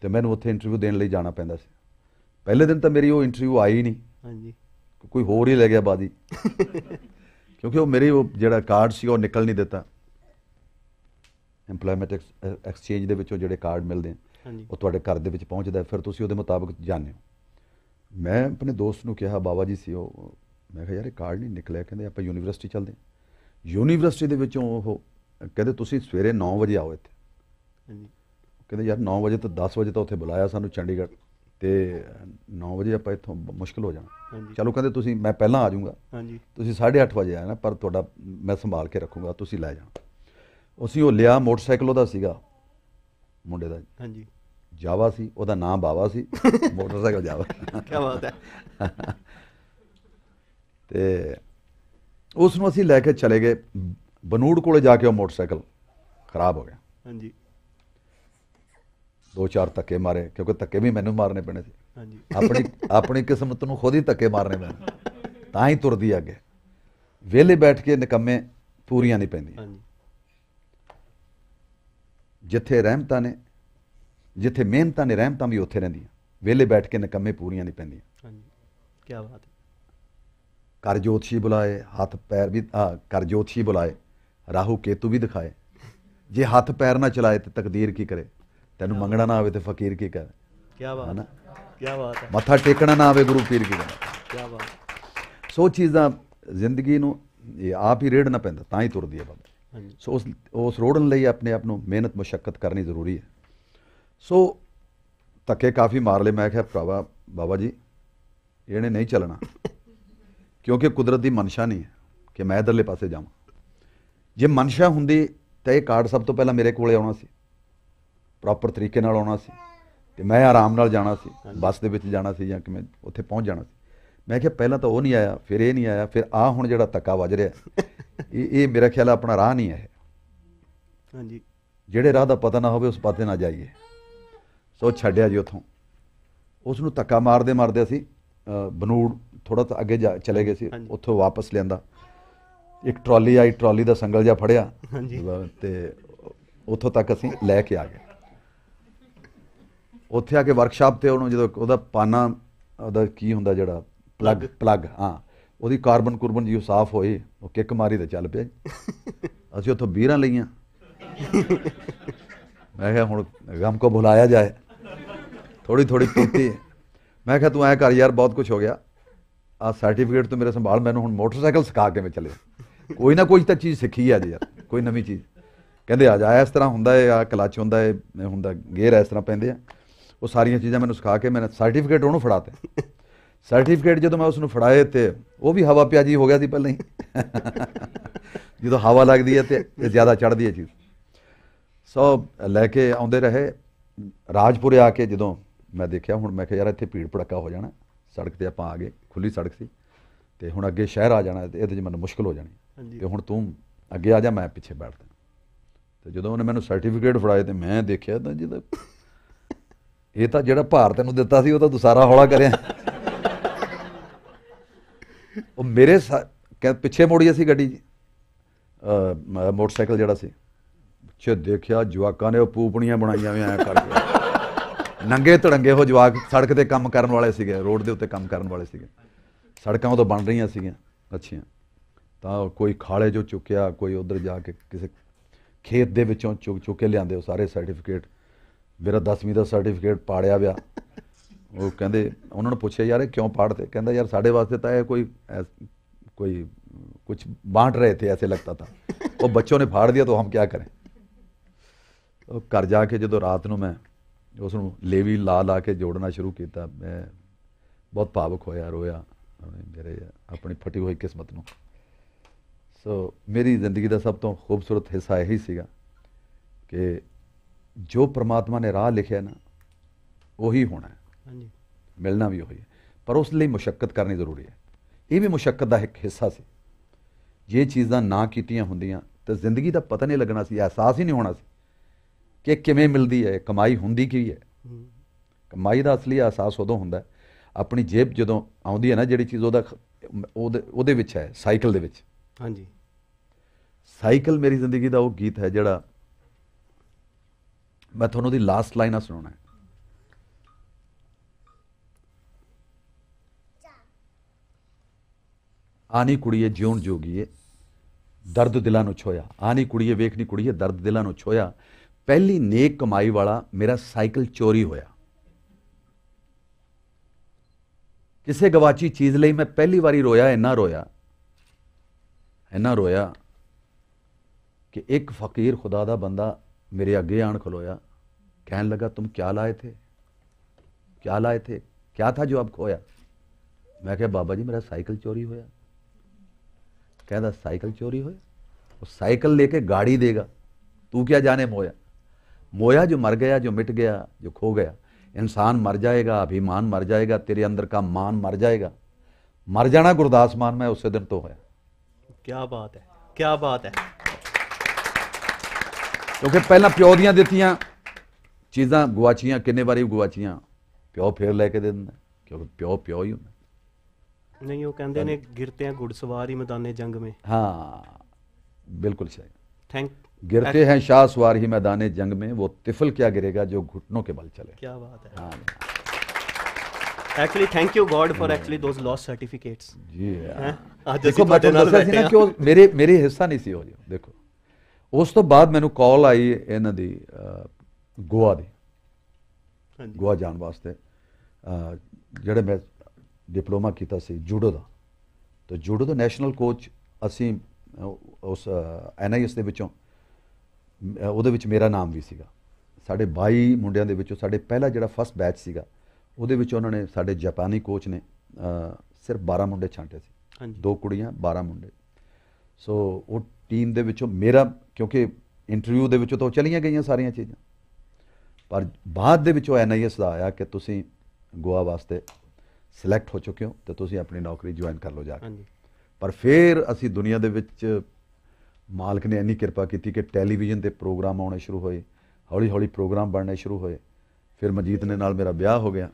ਤੇ ਮੈਨੂੰ ਉੱਥੇ ਇੰਟਰਵਿਊ ਦੇਣ ਲਈ ਜਾਣਾ ਪੈਂਦਾ ਸੀ ਪਹਿਲੇ ਦਿਨ ਤਾਂ ਮੇਰੀ ਉਹ ਇੰਟਰਵਿਊ ਆਈ ਨਹੀਂ ਹਾਂਜੀ ਕੋਈ ਹੋਰ ਹੀ ਲੈ ਗਿਆ ਬਾਦੀ ਕਿਉਂਕਿ ਉਹ ਮੇਰੇ ਉਹ ਜਿਹੜਾ ਕਾਰਡ ਸੀ ਉਹ ਨਿਕਲ ਨਹੀਂ ਦਿੱਤਾ ਐਮਪਲੋਇਮੈਂਟ ਐਕਸਚੇਂਜ ਦੇ ਵਿੱਚੋਂ ਜਿਹੜੇ ਕਾਰਡ ਮਿਲਦੇ ਉਹ ਤੁਹਾਡੇ ਘਰ ਦੇ ਵਿੱਚ ਪਹੁੰਚਦਾ ਫਿਰ ਤੁਸੀਂ ਉਹਦੇ ਮੁਤਾਬਕ ਜਾਣਦੇ ਮੈਂ ਆਪਣੇ ਦੋਸਤ ਨੂੰ ਕਿਹਾ ਬਾਬਾ ਜੀ ਸੀ ਉਹ ਮੈਂ ਕਿਹਾ ਯਾਰ ਇਹ ਕਾਰਡ ਨਹੀਂ ਨਿਕਲਿਆ ਕਹਿੰਦੇ ਆਪਾਂ ਯੂਨੀਵਰਸਿਟੀ ਚੱਲਦੇ ਯੂਨੀਵਰਸਿਟੀ ਦੇ ਵਿੱਚੋਂ ਉਹ ਕਹਿੰਦੇ ਤੁਸੀਂ ਸਵੇਰੇ 9 ਵਜੇ ਆਓ ਇੱਥੇ ਹਾਂਜੀ ਕਹਿੰਦੇ ਯਾਰ 9 ਵਜੇ ਤੋਂ 10 ਵਜੇ ਤੱਕ ਉੱਥੇ ਬੁਲਾਇਆ ਸਾਨੂੰ ਚੰਡੀਗੜ੍ਹ ਤੇ 9 ਵਜੇ ਆਪਾਂ ਇੱਥੋਂ ਮੁਸ਼ਕਲ ਹੋ ਜਾਣਾ ਚਲੋ ਕਹਿੰਦੇ ਤੁਸੀਂ ਮੈਂ ਪਹਿਲਾਂ ਆ ਜਾਊਂਗਾ ਹਾਂਜੀ ਤੁਸੀਂ 8:30 ਵਜੇ ਆਣਾ ਪਰ ਤੁਹਾਡਾ ਮੈਂ ਸੰਭਾਲ ਕੇ ਰੱਖੂੰਗਾ ਤੁਸੀਂ ਲੈ ਜਾਣਾ ਉਸੀਂ ਉਹ ਲਿਆ ਮੋਟਰਸਾਈਕਲ ਉਹਦਾ ਸੀਗਾ ਮੁੰਡੇ ਦਾ ਹਾਂਜੀ ਜਾਵਾ ਸੀ ਉਹਦਾ ਨਾਮ ਬਾਵਾ ਸੀ ਮੋਟਰਸਾਈਕਲ ਜਾਵਾ ਕੀ ਬਾਤ ਹੈ ਤੇ ਉਸ ਨੂੰ ਅਸੀਂ ਲੈ ਕੇ ਚਲੇ ਗਏ ਬਨੂੜ ਕੋਲੇ ਜਾ ਕੇ ਉਹ ਮੋਟਰਸਾਈਕਲ ਖਰਾਬ ਹੋ ਗਿਆ ਹਾਂਜੀ ਦੋ ਚਾਰ ਧੱਕੇ ਮਾਰੇ ਕਿਉਂਕਿ ਧੱਕੇ ਵੀ ਮੈਨੂੰ ਮਾਰਨੇ ਪੈਣੇ ਸੀ ਹਾਂਜੀ ਆਪਣੀ ਆਪਣੀ ਕਿਸਮਤ ਨੂੰ ਖੁਦ ਹੀ ਧੱਕੇ ਮਾਰਨੇ ਮੈਂ ਤਾਂ ਹੀ ਤੁਰਦੀ ਅੱਗੇ ਵਿਹਲੇ ਬੈਠ ਕੇ ਨਿਕੰਮੇ ਪੂਰੀਆਂ ਨਹੀਂ ਪੈਂਦੀਆਂ ਹਾਂਜੀ ਜਿੱਥੇ ਰਹਿਮਤਾਂ ਨੇ ਜਿੱਥੇ ਮਿਹਨਤਾਂ ਨੇ ਰਹਿਮਤਾਂ ਵੀ ਉੱਥੇ ਰਹਿੰਦੀਆਂ ਵਿਹਲੇ ਬੈਠ ਕੇ ਨਿਕੰਮੇ ਪੂਰੀਆਂ ਨਹੀਂ ਪੈਂਦੀਆਂ ਹਾਂਜੀ ਕੀ ਬਾਤ ਹੈ ਕਰ ਜੋਤਸ਼ੀ ਬੁਲਾਏ ਹੱਥ ਪੈਰ ਵੀ ਕਰ ਜੋਤਸ਼ੀ ਬੁਲਾਏ ਰਾਹੂ ਕੇਤੂ ਵੀ ਦਿਖਾਏ ਜੇ ਹੱਥ ਪੈਰ ਨਾ ਚਲਾਏ ਤੇ ਤਕਦੀਰ ਕੀ ਕਰੇ ਤੈਨੂੰ ਮੰਗਣਾ ਨਾ ਆਵੇ ਤੇ ਫਕੀਰ ਕੀ ਕਰੇ ਕੀ ਬਾਤ ਹੈ ਕੀ ਬਾਤ ਹੈ ਮੱਥਾ ਟੇਕਣਾ ਨਾ ਆਵੇ ਗੁਰੂ ਪੀਰ ਕੀ ਕਰੇ ਕੀ ਬਾਤ ਸੋ ਚੀਜ਼ਾਂ ਜ਼ਿੰਦਗੀ ਨੂੰ ਇਹ ਆਪ ਹੀ ਰੇੜਨਾ ਪੈਂਦਾ ਤਾਂ ਹੀ ਤੁਰਦੀ ਹੈ ਹਾਂਜੀ ਸੋ ਉਸ ਉਸ ਰੋੜਨ ਲਈ ਆਪਣੇ ਆਪ ਨੂੰ ਮਿਹਨਤ ਮੁਸ਼ਕਲ ਕਰਨੀ ਜ਼ਰੂਰੀ ਹੈ ਸੋ ਤੱਕੇ ਕਾਫੀ ਮਾਰ ਲਏ ਮੈਂ ਕਿਹਾ ਭਰਾਵਾ ਬਾਬਾ ਜੀ ਇਹਨੇ ਨਹੀਂ ਚੱਲਣਾ ਕਿਉਂਕਿ ਕੁਦਰਤ ਦੀ ਮਨਸ਼ਾ ਨਹੀਂ ਹੈ ਕਿ ਮੈਂ ਇਧਰਲੇ ਪਾਸੇ ਜਾਵਾਂ ਜੇ ਮਨਸ਼ਾ ਹੁੰਦੀ ਤਾਂ ਇਹ ਕਾਰਡ ਸਭ ਤੋਂ ਪਹਿਲਾਂ ਮੇਰੇ ਕੋਲੇ ਆਉਣਾ ਸੀ ਪ੍ਰੋਪਰ ਤਰੀਕੇ ਨਾਲ ਆਉਣਾ ਸੀ ਤੇ ਮੈਂ ਆਰਾਮ ਨਾਲ ਜਾਣਾ ਸੀ ਬੱਸ ਦੇ ਵਿੱਚ ਜਾਣਾ ਸੀ ਜਾਂ ਕਿਵੇਂ ਉੱਥੇ ਪਹੁੰਚ ਜਾਣਾ ਸੀ ਮੈਂ ਕਿਹਾ ਪਹਿਲਾਂ ਤਾਂ ਉਹ ਨਹੀਂ ਆਇਆ ਫਿਰ ਇਹ ਨਹੀਂ ਆਇਆ ਫਿਰ ਆ ਹੁਣ ਜਿਹੜਾ ਤੱਕਾ ਵੱਜ ਰਿਹਾ ਇਹ ਇਹ ਮੇਰਾ ਖਿਆਲ ਆਪਣਾ ਰਾਹ ਨਹੀਂ ਹੈ ਹਾਂਜੀ ਜਿਹੜੇ ਰਾਹ ਦਾ ਪਤਾ ਨਾ ਹੋਵੇ ਉਸ ਪਾਤੇ ਨਾ ਜਾਈਏ ਸੋ ਛੱਡਿਆ ਜੀ ਉਥੋਂ ਉਸ ਨੂੰ ਤੱਕਾ ਮਾਰਦੇ ਮਾਰਦੇ ਅਸੀਂ ਬਨੂੜ ਥੋੜਾ ਤਾਂ ਅੱਗੇ ਚਲੇ ਗਏ ਸੀ ਉੱਥੋਂ ਵਾਪਸ ਲਿਆਂਦਾ ਇੱਕ ਟਰਾਲੀ ਆਈ ਟਰਾਲੀ ਦਾ ਸੰਗਲ ਜਾ ਫੜਿਆ ਹਾਂਜੀ ਤੇ ਉੱਥੋਂ ਤੱਕ ਅਸੀਂ ਲੈ ਕੇ ਆ ਗਏ ਉੱਥੇ ਆ ਕੇ ਵਰਕਸ਼ਾਪ ਤੇ ਉਹਨੂੰ ਜਦੋਂ ਉਹਦਾ ਪਾਨਾ ਉਹਦਾ ਕੀ ਹੁੰਦਾ ਜਿਹੜਾ ਪਲੱਗ ਪਲੱਗ ਹਾਂ ਉਹਦੀ ਕਾਰਬਨ ਕੁਰਬਨ ਜੀ ਉਹ ਸਾਫ਼ ਹੋਏ ਉਹ ਕਿੱਕ ਮਾਰੀ ਤੇ ਚੱਲ ਪਿਆ ਅਸੀਂ ਉੱਥੋਂ ਬੀਰਾਂ ਲਈਆਂ ਮੈਂ ਕਿਹਾ ਹੁਣ ਗਮ ਕੋ ਭੁਲਾਇਆ ਜਾਏ ਥੋੜੀ ਥੋੜੀ ਪੀਤੀ ਮੈਂ ਕਿਹਾ ਤੂੰ ਐ ਕਰ ਯਾਰ ਬਹੁਤ ਕੁਝ ਹੋ ਗਿਆ ਆ ਸਰਟੀਫਿਕੇਟ ਤੋਂ ਮੇਰੇ ਸੰਭਾਲ ਮੈਨੂੰ ਹੁਣ ਮੋਟਰਸਾਈਕਲ ਸਿਖਾ ਕੇ ਮੈਂ ਚੱਲੇ ਕੋਈ ਨਾ ਕੋਈ ਤਾਂ ਚੀਜ਼ ਸਿੱਖੀ ਅੱਜ ਯਾਰ ਕੋਈ ਨਵੀਂ ਚੀਜ਼ ਕਹਿੰਦੇ ਆ ਜਾ ਇਸ ਤਰ੍ਹਾਂ ਹੁੰਦਾ ਹੈ ਆ ਕਲਚ ਹੁੰਦਾ ਹੈ ਹੁੰਦਾ ਗੇਅਰ ਇਸ ਤਰ੍ਹਾਂ ਪੈਂਦੇ ਆ ਉਹ ਸਾਰੀਆਂ ਚੀਜ਼ਾਂ ਮੈਨੂੰ ਸਿਖਾ ਕੇ ਮੈਂ ਸਰਟੀਫਿਕੇਟ ਉਹਨੂੰ ਫੜਾਤੇ ਸਰਟੀਫਿਕੇਟ ਜਦੋਂ ਮੈਂ ਉਸ ਨੂੰ ਫੜਾਏ ਤੇ ਉਹ ਵੀ ਹਵਾ ਪਿਆਜੀ ਹੋ ਗਿਆ ਸੀ ਪਹਿਲਾਂ ਹੀ ਜਦੋਂ ਹਵਾ ਲੱਗਦੀ ਹੈ ਤੇ ਜ਼ਿਆਦਾ ਚੜਦੀ ਹੈ ਚੀਜ਼ ਸੋ ਲੈ ਕੇ ਆਉਂਦੇ ਰਹੇ ਰਾਜਪੁਰੇ ਆ ਕੇ ਜਦੋਂ ਮੈਂ ਦੇਖਿਆ ਹੁਣ ਮੈਂ ਕਿਹਾ ਯਾਰ ਇੱਥੇ ਭੀੜ ਭੜਕਾ ਹੋ ਜਾਣਾ ਸੜਕ ਤੇ ਆਪਾਂ ਆ ਗਏ ਖੁੱਲੀ ਸੜਕ ਸੀ ਤੇ ਹੁਣ ਅੱਗੇ ਸ਼ਹਿਰ ਆ ਜਾਣਾ ਤੇ ਇਹਦੇ 'ਚ ਮੈਨੂੰ ਮੁਸ਼ਕਲ ਹੋ ਜਾਣੀ ਤੇ ਹੁਣ ਤੂੰ ਅੱਗੇ ਆ ਜਾ ਮੈਂ ਪਿੱਛੇ ਬੈਠਦਾ ਤੇ ਜਦੋਂ ਉਹਨੇ ਮੈਨੂੰ ਸਰਟੀਫਿਕੇਟ ਫੜਾਏ ਤੇ ਮੈਂ ਦੇਖਿਆ ਤਾਂ ਜਿਹਦਾ ਇਹ ਤਾਂ ਜਿਹੜਾ ਭਾਰ ਤੈਨੂੰ ਦਿੱਤਾ ਸੀ ਉਹ ਤਾਂ ਦੁਸਾਰਾ ਹੌਲਾ ਕਰਿਆ ਉਹ ਮੇਰੇ ਕਹ ਪਿੱਛੇ ਮੋੜੀ ਅਸੀਂ ਗੱਡੀ ਮੋਟਰਸਾਈਕਲ ਜਿਹੜਾ ਸੀ ਪਿੱਛੇ ਦੇਖਿਆ ਜਵਾਕਾਂ ਨੇ ਉਹ ਪੂਪਣੀਆਂ ਬਣਾਈਆਂ ਐ ਕਰਕੇ ਨੰਗੇ ਤੜੰਗੇ ਹੋ ਜਵਾਕ ਸੜਕ ਤੇ ਕੰਮ ਕਰਨ ਵਾਲੇ ਸੀਗੇ ਰੋਡ ਦੇ ਉੱਤੇ ਕੰਮ ਕਰਨ ਵਾਲੇ ਸੀਗੇ ਸੜਕਾਂ ਉਹ ਤਾਂ ਬਣ ਰਹੀਆਂ ਸੀਗੀਆਂ ਅੱਛੀਆਂ ਤਾਂ ਕੋਈ ਖਾਲੇ ਜੋ ਚੁੱਕਿਆ ਕੋਈ ਉਧਰ ਜਾ ਕੇ ਕਿਸੇ ਖੇਤ ਦੇ ਵਿੱਚੋਂ ਚੁੱਕ ਚੁੱਕ ਕੇ ਲਿਆਂਦੇ ਉਹ ਸਾਰੇ ਸਰਟੀਫਿਕੇਟ ਮੇਰਾ 10ਵੀਂ ਦਾ ਸਰਟੀਫਿਕੇਟ ਪਾੜਿਆ ਵਿਆ ਉਹ ਕਹਿੰਦੇ ਉਹਨਾਂ ਨੂੰ ਪੁੱਛਿਆ ਯਾਰ ਇਹ ਕਿਉਂ ਪਾੜਦੇ ਕਹਿੰਦਾ ਯਾਰ ਸਾਡੇ ਵਾਸਤੇ ਤਾਂ ਇਹ ਕੋਈ ਕੋਈ ਕੁਝ ਬਾਂਟ ਰਹੇ تھے ਐਸੇ ਲੱਗਦਾ ਤਾਂ ਉਹ ਬੱਚੋ ਨੇ ਫਾੜ ਦਿਆ ਤਾਂ ਹਮ ਕੀ ਕਰੇ ਉਹ ਘਰ ਜਾ ਕੇ ਜਦੋਂ ਰਾਤ ਨੂੰ ਮੈਂ ਉਸ ਨੂੰ ਲੇਵੀ ਲਾ ਲਾ ਕੇ ਜੋੜਨਾ ਸ਼ੁਰੂ ਕੀਤਾ ਮੈਂ ਬਹੁਤ ਭਾਵਕ ਹੋਇਆ ਰੋਇਆ ਮੇਰੇ ਆਪਣੀ ਫਟੀ ਹੋਈ ਕਿਸਮਤ ਨੂੰ ਸੋ ਮੇਰੀ ਜ਼ਿੰਦਗੀ ਦਾ ਸਭ ਤੋਂ ਖੂਬਸੂਰਤ ਹਿੱਸਾ ਇਹੀ ਸੀਗਾ ਕਿ ਜੋ ਪ੍ਰਮਾਤਮਾ ਨੇ ਰਾਹ ਲਿਖਿਆ ਨਾ ਉਹੀ ਹੋਣਾ ਹੈ ਹਾਂਜੀ ਮਿਲਣਾ ਵੀ ਉਹੀ ਹੈ ਪਰ ਉਸ ਲਈ ਮੁਸ਼ਕਲ ਕਰਨੀ ਜ਼ਰੂਰੀ ਹੈ ਇਹ ਵੀ ਮੁਸ਼ਕਲ ਦਾ ਇੱਕ ਹਿੱਸਾ ਸੀ ਜੇ ਚੀਜ਼ਾਂ ਨਾ ਕੀਤੀਆਂ ਹੁੰਦੀਆਂ ਤਾਂ ਜ਼ਿੰਦਗੀ ਦਾ ਪਤਾ ਨਹੀਂ ਲੱਗਣਾ ਸੀ ਅਹਿਸਾਸ ਹੀ ਨਹੀਂ ਹੋਣਾ ਸੀ ਕਿ ਕਿਵੇਂ ਮਿਲਦੀ ਹੈ ਕਮਾਈ ਹੁੰਦੀ ਕੀ ਹੈ ਕਮਾਈ ਦਾ ਅਸਲੀ ਅਹਿਸਾਸ ਉਦੋਂ ਹੁੰਦਾ ਆਪਣੀ ਜੇਬ ਜਦੋਂ ਆਉਂਦੀ ਹੈ ਨਾ ਜਿਹੜੀ ਚੀਜ਼ ਉਹਦਾ ਉਹਦੇ ਉਹਦੇ ਵਿੱਚ ਹੈ ਸਾਈਕਲ ਦੇ ਵਿੱਚ ਹਾਂਜੀ ਸਾਈਕਲ ਮੇਰੀ ਜ਼ਿੰਦਗੀ ਦਾ ਉਹ ਗੀਤ ਹੈ ਜਿਹੜਾ ਮੈਂ ਤੁਹਾਨੂੰ ਉਹਦੀ ਲਾਸਟ ਲਾਈਨ ਆ ਸੁਣਾਉਣਾ ਹੈ ਆਨੀ ਕੁੜੀਏ ਜਿਉਣ ਜੋਗੀਏ ਦਰਦ ਦਿਲਾਂ ਨੂੰ ਛੋਇਆ ਆਨੀ ਕੁੜੀਏ ਵੇਖਣੀ ਕੁੜੀਏ ਦਰਦ ਦਿਲਾਂ ਨੂੰ ਛੋਇਆ ਪਹਿਲੀ ਨੇਕ ਕਮਾਈ ਵਾਲਾ ਮੇਰਾ ਸਾਈਕਲ ਚੋਰੀ ਹੋਇਆ ਕਿਸੇ ਗਵਾਚੀ ਚੀਜ਼ ਲਈ ਮੈਂ ਪਹਿਲੀ ਵਾਰੀ ਰੋਇਆ ਇੰਨਾ ਰੋਇਆ ਇੰਨਾ ਰੋਇਆ ਕਿ ਇੱਕ ਫਕੀਰ ਖੁਦਾ ਦਾ ਬੰਦਾ मेरे अगे आन खलोया कहन लगा तुम क्या लाए थे क्या लाए थे क्या था जो अब खोया मैं क्या बाबा जी मेरा साइकिल चोरी होया कहता साइकिल चोरी होया वो साइकिल लेके गाड़ी देगा तू क्या जाने मोया मोया जो मर गया जो मिट गया जो खो गया इंसान मर जाएगा अभिमान मर जाएगा तेरे अंदर का मान मर जाएगा मर जाना गुरदास मान मैं उस दिन तो होया क्या बात है क्या बात है क्योंकि ਪਹਿਲਾਂ ਪਿਓ ਦੀਆਂ ਦਿੱਤੀਆਂ ਚੀਜ਼ਾਂ ਗਵਾਚੀਆਂ ਕਿੰਨੇ ਵਾਰੀ ਗਵਾਚੀਆਂ ਪਿਓ ਫੇਰ ਲੈ ਕੇ ਦੇ ਦਿੰਦਾ ਕਿਉਂਕਿ प्यो ਪਿਓ ਹੀ ਹੁੰਦਾ नहीं वो कहते ने गिरते हैं घुड़सवार ही मैदान जंग में हाँ बिल्कुल सही थैंक गिरते हैं शाह सवार ही मैदान जंग में वो तिफल क्या गिरेगा जो घुटनों के बल चले क्या बात है हाँ actually thank you God for actually those loss certificates जी हाँ। देखो मैं तो ना क्यों मेरे मेरे हिस्सा नहीं सी हो देखो ਉਸ ਤੋਂ ਬਾਅਦ ਮੈਨੂੰ ਕਾਲ ਆਈ ਇਹਨਾਂ ਦੀ ਗੋਆ ਦੀ ਹਾਂਜੀ ਗੋਆ ਜਾਣ ਵਾਸਤੇ ਜਿਹੜੇ ਮੈਂ ਡਿਪਲੋਮਾ ਕੀਤਾ ਸੀ ਜੂਡੋ ਦਾ ਤੇ ਜੂਡੋ ਦਾ ਨੈਸ਼ਨਲ ਕੋਚ ਅਸੀਂ ਉਸ ਐਨਆਈਐਸ ਦੇ ਵਿੱਚੋਂ ਉਹਦੇ ਵਿੱਚ ਮੇਰਾ ਨਾਮ ਵੀ ਸੀਗਾ ਸਾਡੇ 22 ਮੁੰਡਿਆਂ ਦੇ ਵਿੱਚੋਂ ਸਾਡੇ ਪਹਿਲਾ ਜਿਹੜਾ ਫਸਟ ਬੈਚ ਸੀਗਾ ਉਹਦੇ ਵਿੱਚ ਉਹਨਾਂ ਨੇ ਸਾਡੇ ਜਾਪਾਨੀ ਕੋਚ ਨੇ ਸਿਰਫ 12 ਮੁੰਡੇ ਛਾਂਟੇ ਸੀ ਹਾਂਜੀ ਦੋ ਕੁੜੀਆਂ 12 ਮੁੰਡੇ ਸੋ ਉਹ ਟੀਮ ਦੇ ਵਿੱਚੋਂ ਮੇਰਾ ਕਿਉਂਕਿ ਇੰਟਰਵਿਊ ਦੇ ਵਿੱਚੋਂ ਤਾਂ ਚਲੀਆਂ ਗਈਆਂ ਸਾਰੀਆਂ ਚੀਜ਼ਾਂ ਪਰ ਬਾਅਦ ਦੇ ਵਿੱਚ ਉਹ ਐਨਆਈਐਸ ਦਾ ਆਇਆ ਕਿ ਤੁਸੀਂ ਗੋਆ ਵਾਸਤੇ ਸਿਲੈਕਟ ਹੋ ਚੁੱਕੇ ਹੋ ਤੇ ਤੁਸੀਂ ਆਪਣੀ ਨੌਕਰੀ ਜੁਆਇਨ ਕਰ ਲਓ ਜਾ ਕੇ ਪਰ ਫਿਰ ਅਸੀਂ ਦੁਨੀਆ ਦੇ ਵਿੱਚ ਮਾਲਕ ਨੇ ਇੰਨੀ ਕਿਰਪਾ ਕੀਤੀ ਕਿ ਟੈਲੀਵਿਜ਼ਨ ਤੇ ਪ੍ਰੋਗਰਾਮ ਆਉਣੇ ਸ਼ੁਰੂ ਹੋਏ ਹੌਲੀ ਹੌਲੀ ਪ੍ਰੋਗਰਾਮ ਬਣਨੇ ਸ਼ੁਰੂ ਹੋਏ ਫਿਰ ਮਜੀਦ ਨੇ ਨਾਲ ਮੇਰਾ ਵਿਆਹ ਹੋ ਗਿਆ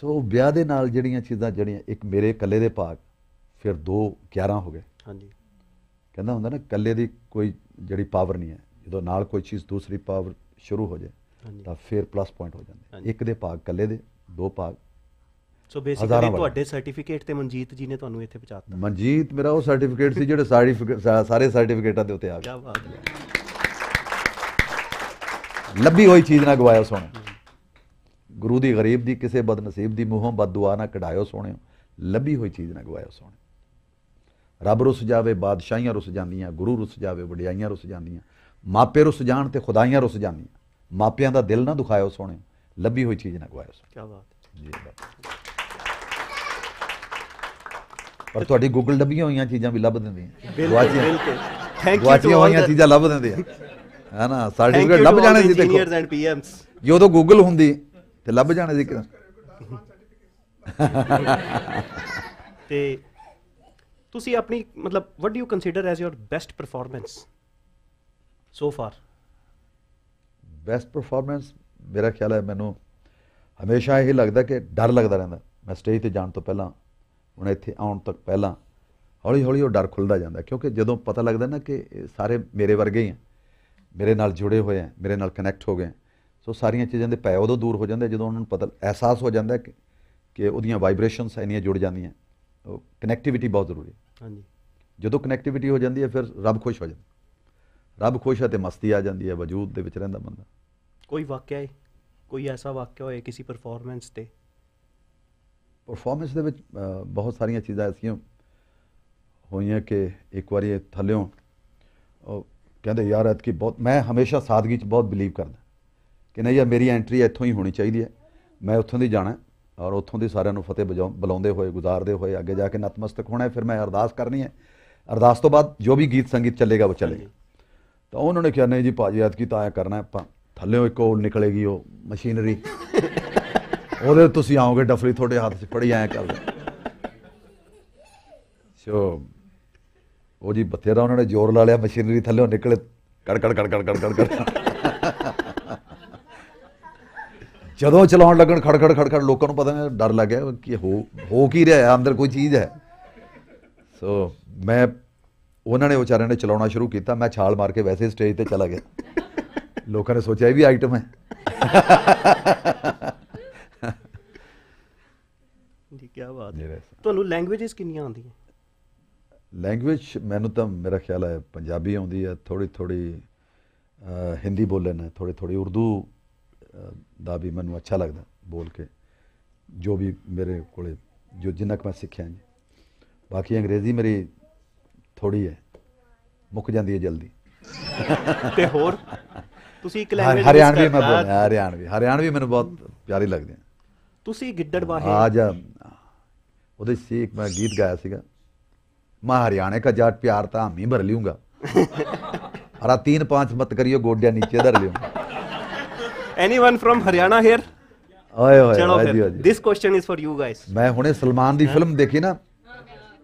ਸੋ ਵਿਆਹ ਦੇ ਨਾਲ ਜਿਹੜੀਆਂ ਚੀਜ਼ਾਂ ਜਿਹੜੀਆਂ ਇੱਕ ਮੇਰੇ ਇਕੱਲੇ ਦੇ ਭਾਗ ਫਿਰ ਦੋ 11 ਹੋ ਗਏ ਹਾਂਜੀ ਕਹਿੰਦਾ ਹੁੰਦਾ ਨਾ ਇਕੱਲੇ ਦੀ ਕੋਈ ਜਿਹੜੀ ਪਾਵਰ ਨਹੀਂ ਹੈ ਜਦੋਂ ਨਾਲ ਕੋਈ ਚੀਜ਼ ਦੂਸਰੀ ਪਾਵਰ ਸ਼ੁਰੂ ਹੋ ਜਾਏ ਤਾਂ ਫਿਰ ਪਲੱਸ ਪੁਆਇੰਟ ਹੋ ਜਾਂਦੇ ਇੱਕ ਦੇ ਭਾਗ ਇਕੱਲੇ ਦੇ ਦੋ ਭਾਗ ਸੋ ਬੇਸਿਕਲੀ ਤੁਹਾਡੇ ਸਰਟੀਫਿਕੇਟ ਤੇ ਮਨਜੀਤ ਜੀ ਨੇ ਤੁਹਾਨੂੰ ਇੱਥੇ ਦਿੱਤਾ ਮਨਜੀਤ ਮੇਰਾ ਉਹ ਸਰਟੀਫਿਕੇਟ ਸੀ ਜਿਹੜੇ ਸਾਰੇ ਸਰਟੀਫਿਕੇਟਾਂ ਦੇ ਉੱਤੇ ਆ ਗਿਆ ਕੀ ਬਾਤ ਹੈ ਲੱਭੀ ਹੋਈ ਚੀਜ਼ ਨਾ ਗਵਾਇਓ ਸੋਹਣੇ ਗੁਰੂ ਦੀ ਗਰੀਬ ਦੀ ਕਿਸੇ ਬਦਨਸੀਬ ਦੀ ਮੂੰਹੋਂ ਬਦਦੁਆ ਨਾ ਕਢਾਇਓ ਸੋਹਣਿਓ ਲੱਭੀ ਹੋਈ ਚੀਜ਼ ਨਾ ਗਵਾਇਓ ਸੋਹਣੇ ਰੱਬ ਰੁੱਸ ਜਾਵੇ ਬਾਦਸ਼ਾਹੀਆਂ ਰੁੱਸ ਜਾਂਦੀਆਂ ਗੁਰੂ ਰੁੱਸ ਜਾਵੇ ਵਡਿਆਈਆਂ ਰੁੱਸ ਜਾਂਦੀਆਂ ਮਾਪੇ ਰੁੱਸ ਜਾਣ ਤੇ ਖੁਦਾਈਆਂ ਰੁੱਸ ਜਾਂਦੀਆਂ ਮਾਪਿਆਂ ਦਾ ਦਿਲ ਨਾ ਦੁਖਾਇਓ ਸੋਹਣੇ ਲੱਭੀ ਹੋਈ ਚੀਜ਼ ਨਾ ਗਵਾਇਓ ਕੀ ਬਾਤ ਜੀ ਪਰ ਤੁਹਾਡੀ ਗੂਗਲ ਡੱਬੀਆਂ ਹੋਈਆਂ ਚੀਜ਼ਾਂ ਵੀ ਲੱਭ ਦਿੰਦੀਆਂ ਬਿਲਕੁਲ ਥੈਂਕ ਯੂ ਗਵਾਚੀਆਂ ਹੋਈਆਂ ਚੀਜ਼ਾਂ ਲੱਭ ਦਿੰਦੇ ਹੈ ਨਾ ਸਰਟੀਫਿਕੇਟ ਲੱਭ ਜਾਣੇ ਸੀ ਦੇਖੋ ਇੰਜੀਨੀਅਰਸ ਐਂਡ ਪੀਐਮਸ ਜਦੋਂ ਗੂਗਲ ਹੁੰਦੀ ਤੇ ਲੱਭ ਜਾਣੇ ਸੀ ਤੇ ਤੁਸੀਂ ਆਪਣੀ ਮਤਲਬ what do you consider as your best performance so far best performance ਮੇਰਾ ਖਿਆਲ ਹੈ ਮੈਨੂੰ ਹਮੇਸ਼ਾ ਇਹ ਲੱਗਦਾ ਕਿ ਡਰ ਲੱਗਦਾ ਰਹਿੰਦਾ ਮੈਂ ਸਟੇਜ ਤੇ ਜਾਣ ਤੋਂ ਪਹਿਲਾਂ ਹੁਣ ਇੱਥੇ ਆਉਣ ਤੱਕ ਪਹਿਲਾਂ ਹੌਲੀ ਹੌਲੀ ਉਹ ਡਰ ਖੁੱਲਦਾ ਜਾਂਦਾ ਕਿਉਂਕਿ ਜਦੋਂ ਪਤਾ ਲੱਗਦਾ ਨਾ ਕਿ ਸਾਰੇ ਮੇਰੇ ਵਰਗੇ ਹੀ ਆ ਮੇਰੇ ਨਾਲ ਜੁੜੇ ਹੋਏ ਆ ਮੇਰੇ ਨਾਲ ਕਨੈਕਟ ਹੋ ਗਏ ਸੋ ਸਾਰੀਆਂ ਚੀਜ਼ਾਂ ਦੇ ਪੈ ਉਦੋਂ ਦੂਰ ਹੋ ਜਾਂਦੇ ਜਦੋਂ ਉਹਨਾਂ ਨੂੰ ਪਤਾ ਅਹਿਸਾਸ ਹੋ ਜਾਂਦਾ ਕਿ ਕਿ ਉਹਦੀਆਂ ਵਾਈਬ੍ਰੇਸ਼ਨਸ ਇੰਨੀਆਂ ਜੁੜ ਜਾਂਦੀਆਂ ਉਹ ਕਨੈਕਟੀਵਿਟੀ ਬਹੁਤ ਜ਼ਰੂਰੀ ਹੈ ਹਾਂਜੀ ਜਦੋਂ ਕਨੈਕਟੀਵਿਟੀ ਹੋ ਜਾਂਦੀ ਹੈ ਫਿਰ ਰੱਬ ਖੁਸ਼ ਹੋ ਜਾਂਦਾ ਰੱਬ ਖੁਸ਼ ਹੈ ਤੇ ਮਸਤੀ ਆ ਜਾਂਦੀ ਹੈ ਵਜੂਦ ਦੇ ਵਿੱਚ ਰਹਿੰਦਾ ਬੰਦਾ ਕੋਈ ਵਾਕਿਆ ਹੈ ਕੋਈ ਐਸਾ ਵਾਕਿਆ ਹੋਏ ਕਿਸੇ ਪਰਫਾਰਮੈਂਸ ਤੇ ਪਰਫਾਰਮੈਂਸ ਦੇ ਵਿੱਚ ਬਹੁਤ ਸਾਰੀਆਂ ਚੀਜ਼ਾਂ ਐਸੀਆਂ ਹੋਈਆਂ ਕਿ ਇੱਕ ਵਾਰੀ ਥੱਲਿਓਂ ਕਹਿੰਦੇ ਯਾਰ ਐਤ ਕੀ ਬਹੁਤ ਮੈਂ ਹਮੇਸ਼ਾ ਸਾਦਗੀ 'ਚ ਬਹੁਤ ਬਿਲੀਵ ਕਰਦਾ ਕਿ ਨਹੀਂ ਯਾਰ ਮੇਰੀ ਐਂਟਰੀ ਇੱਥੋਂ ਹੀ ਹੋਣੀ ਚਾਹੀਦੀ ਹੈ ਮੈਂ ਉੱਥੋਂ ਦੀ ਜਾਣਾ ਔਰ ਉੱਥੋਂ ਦੀ ਸਾਰਿਆਂ ਨੂੰ ਫਤਿਹ ਬੁਲਾਉਂਦੇ ਹੋਏ ਗੁਜ਼ਾਰਦੇ ਹੋਏ ਅੱਗੇ ਜਾ ਕੇ ਨਤਮਸਤਕ ਹੋਣਾ ਫਿਰ ਮੈਂ ਅਰਦਾਸ ਕਰਨੀ ਹੈ ਅਰਦਾਸ ਤੋਂ ਬਾਅਦ ਜੋ ਵੀ ਗੀਤ ਸੰਗੀਤ ਚੱਲੇਗਾ ਉਹ ਚੱਲੇਗਾ ਤਾਂ ਉਹਨਾਂ ਨੇ ਕਿਹਾ ਨਹੀਂ ਜੀ ਭਾਜੀ ਆਦ ਕੀ ਤਾਂ ਕਰਨਾ ਆਪਾਂ ਥੱਲੇੋਂ ਇੱਕ ਉਹ ਨਿਕਲੇਗੀ ਉਹ ਮਸ਼ੀਨਰੀ ਉਹਦੇ ਤੁਸੀਂ ਆਓਗੇ ਡਫਲੀ ਤੁਹਾਡੇ ਹੱਥ 'ਚ ਫੜੀ ਆਇਆ ਕਰ ਸੋ ਉਹ ਜੀ ਬਥੇਰਾ ਉਹਨਾਂ ਨੇ ਜ਼ੋਰ ਲਾ ਲਿਆ ਮਸ਼ੀਨਰੀ ਥੱਲੇੋਂ ਨਿਕਲੇ ਕੜ ਕੜ ਕੜ ਕੜ ਕੜ ਕੜ ਜਦੋਂ ਚਲਾਉਣ ਲੱਗਣ ਖੜਖੜ ਖੜਖੜ ਲੋਕਾਂ ਨੂੰ ਪਤਾ ਨਹੀਂ ਡਰ ਲੱਗ ਗਿਆ ਕਿ ਹੋ ਹੋ ਕੀ ਰਿਹਾ ਹੈ ਅੰਦਰ ਕੋਈ ਚੀਜ਼ ਹੈ ਸੋ ਮੈਂ ਉਹਨਾਂ ਨੇ ਵਿਚਾਰਿਆਂ ਨੇ ਚਲਾਉਣਾ ਸ਼ੁਰੂ ਕੀਤਾ ਮੈਂ ਛਾਲ ਮਾਰ ਕੇ ਵੈਸੇ ਸਟੇਜ ਤੇ ਚਲਾ ਗਿਆ ਲੋਕਾਂ ਨੇ ਸੋਚਿਆ ਇਹ ਵੀ ਆਈਟਮ ਹੈ ਜੀ ਕੀ ਬਾਤ ਹੈ ਤੁਹਾਨੂੰ ਲੈਂਗੁਏਜਸ ਕਿੰਨੀਆਂ ਆਉਂਦੀਆਂ ਲੈਂਗੁਏਜ ਮੈਨੂੰ ਤਾਂ ਮੇਰਾ ਖਿਆਲ ਹੈ ਪੰਜਾਬੀ ਆਉਂਦੀ ਹੈ ਥੋੜੀ ਥੋੜੀ ਹਿੰਦੀ ਬੋਲਣਾ ਥੋੜੀ ਥੋੜੀ ਉਰਦੂ ਦਾ ਵੀ ਮੈਨੂੰ ਅੱਛਾ ਲੱਗਦਾ ਬੋਲ ਕੇ ਜੋ ਵੀ ਮੇਰੇ ਕੋਲੇ ਜੋ ਜਿੰਨਾ ਕੁ ਮੈਂ ਸਿੱਖਿਆ ਜੀ ਬਾਕੀ ਅੰਗਰੇਜ਼ੀ ਮੇਰੀ ਥੋੜੀ ਹੈ ਮੁੱਕ ਜਾਂਦੀ ਹੈ ਜਲਦੀ ਤੇ ਹੋਰ ਤੁਸੀਂ ਇੱਕ ਲੈਂਗੁਏਜ ਹਰਿਆਣਵੀ ਮੈਂ ਬੋਲਦਾ ਹਰਿਆਣਵੀ ਹਰਿਆਣਵੀ ਮੈਨੂੰ ਬਹੁਤ ਪਿਆਰੀ ਲੱਗਦੀ ਹੈ ਤੁਸੀਂ ਗਿੱਦੜ ਵਾਹੇ ਆ ਜਾ ਉਹਦੇ ਸੀ ਇੱਕ ਮੈਂ ਗੀਤ ਗਾਇਆ ਸੀਗਾ ਮੈਂ ਹਰਿਆਣੇ ਦਾ ਜਾਟ ਪਿਆਰ ਤਾਂ ਹਮੀ ਭਰ ਲਿਉਂਗਾ ਅਰਾ 3 5 ਮਤ ਕਰਿਓ ਗੋਡਿਆ ਨੀਚੇ ਧਰ ਲਿਓ एनीवन फ्रॉम हरियाणा हियर ओए ओए this question is for you guys मैं हुने सलमान दी हाँ। फिल्म देखी ना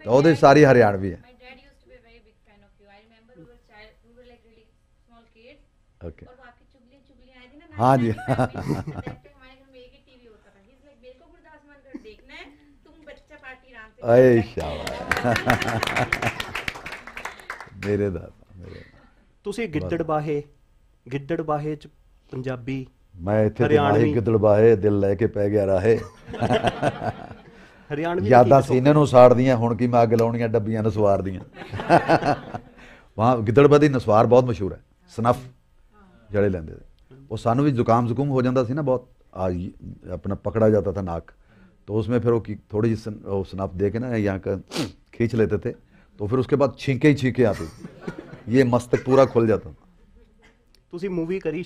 तो ओदे सारी हरियाणवी है my dad used to be very big fan of you I remember you were child you were like really small kid okay और आपकी चुगली चुगली आई थी ना हां जी मेरे दादा मेरे बाहे गिद्दड़ बाहे पंजाबी ਮੈਂ ਇੱਥੇ ਹਰਿਆਣਵੀ ਗਿੱਦੜਬਾਏ ਦਿਲ ਲੈ ਕੇ ਪੈ ਗਿਆ ਰਾਹੇ ਹਰਿਆਣਵੀ ਯਾਦਾਂ ਸੀਨੇ ਨੂੰ ਸਾੜਦੀਆਂ ਹੁਣ ਕੀ ਮੈਂ ਅੱਗ ਲਾਉਣੀਆਂ ਡੱਬੀਆਂ ਨੂੰ ਸਵਾਰਦੀਆਂ ਵਾਹ ਗਿੱਦੜਬਾ ਦੀ ਨਸਵਾਰ ਬਹੁਤ ਮਸ਼ਹੂਰ ਹੈ ਸਨਫ ਜੜੇ ਲੈਂਦੇ ਉਹ ਸਾਨੂੰ ਵੀ ਜ਼ੁਕਾਮ ਜ਼ੁਕੂਮ ਹੋ ਜਾਂਦਾ ਸੀ ਨਾ ਬਹੁਤ अपना पकड़ा जाता था नाक तो उसमें फिर वो थोड़ी सी स्नाप दे के ना यहाँ का खींच लेते थे तो फिर उसके बाद छींके ही छींके आते ये मस्तक पूरा खुल जाता था ਤੁਸੀਂ ਮੂਵੀ ਕਰੀ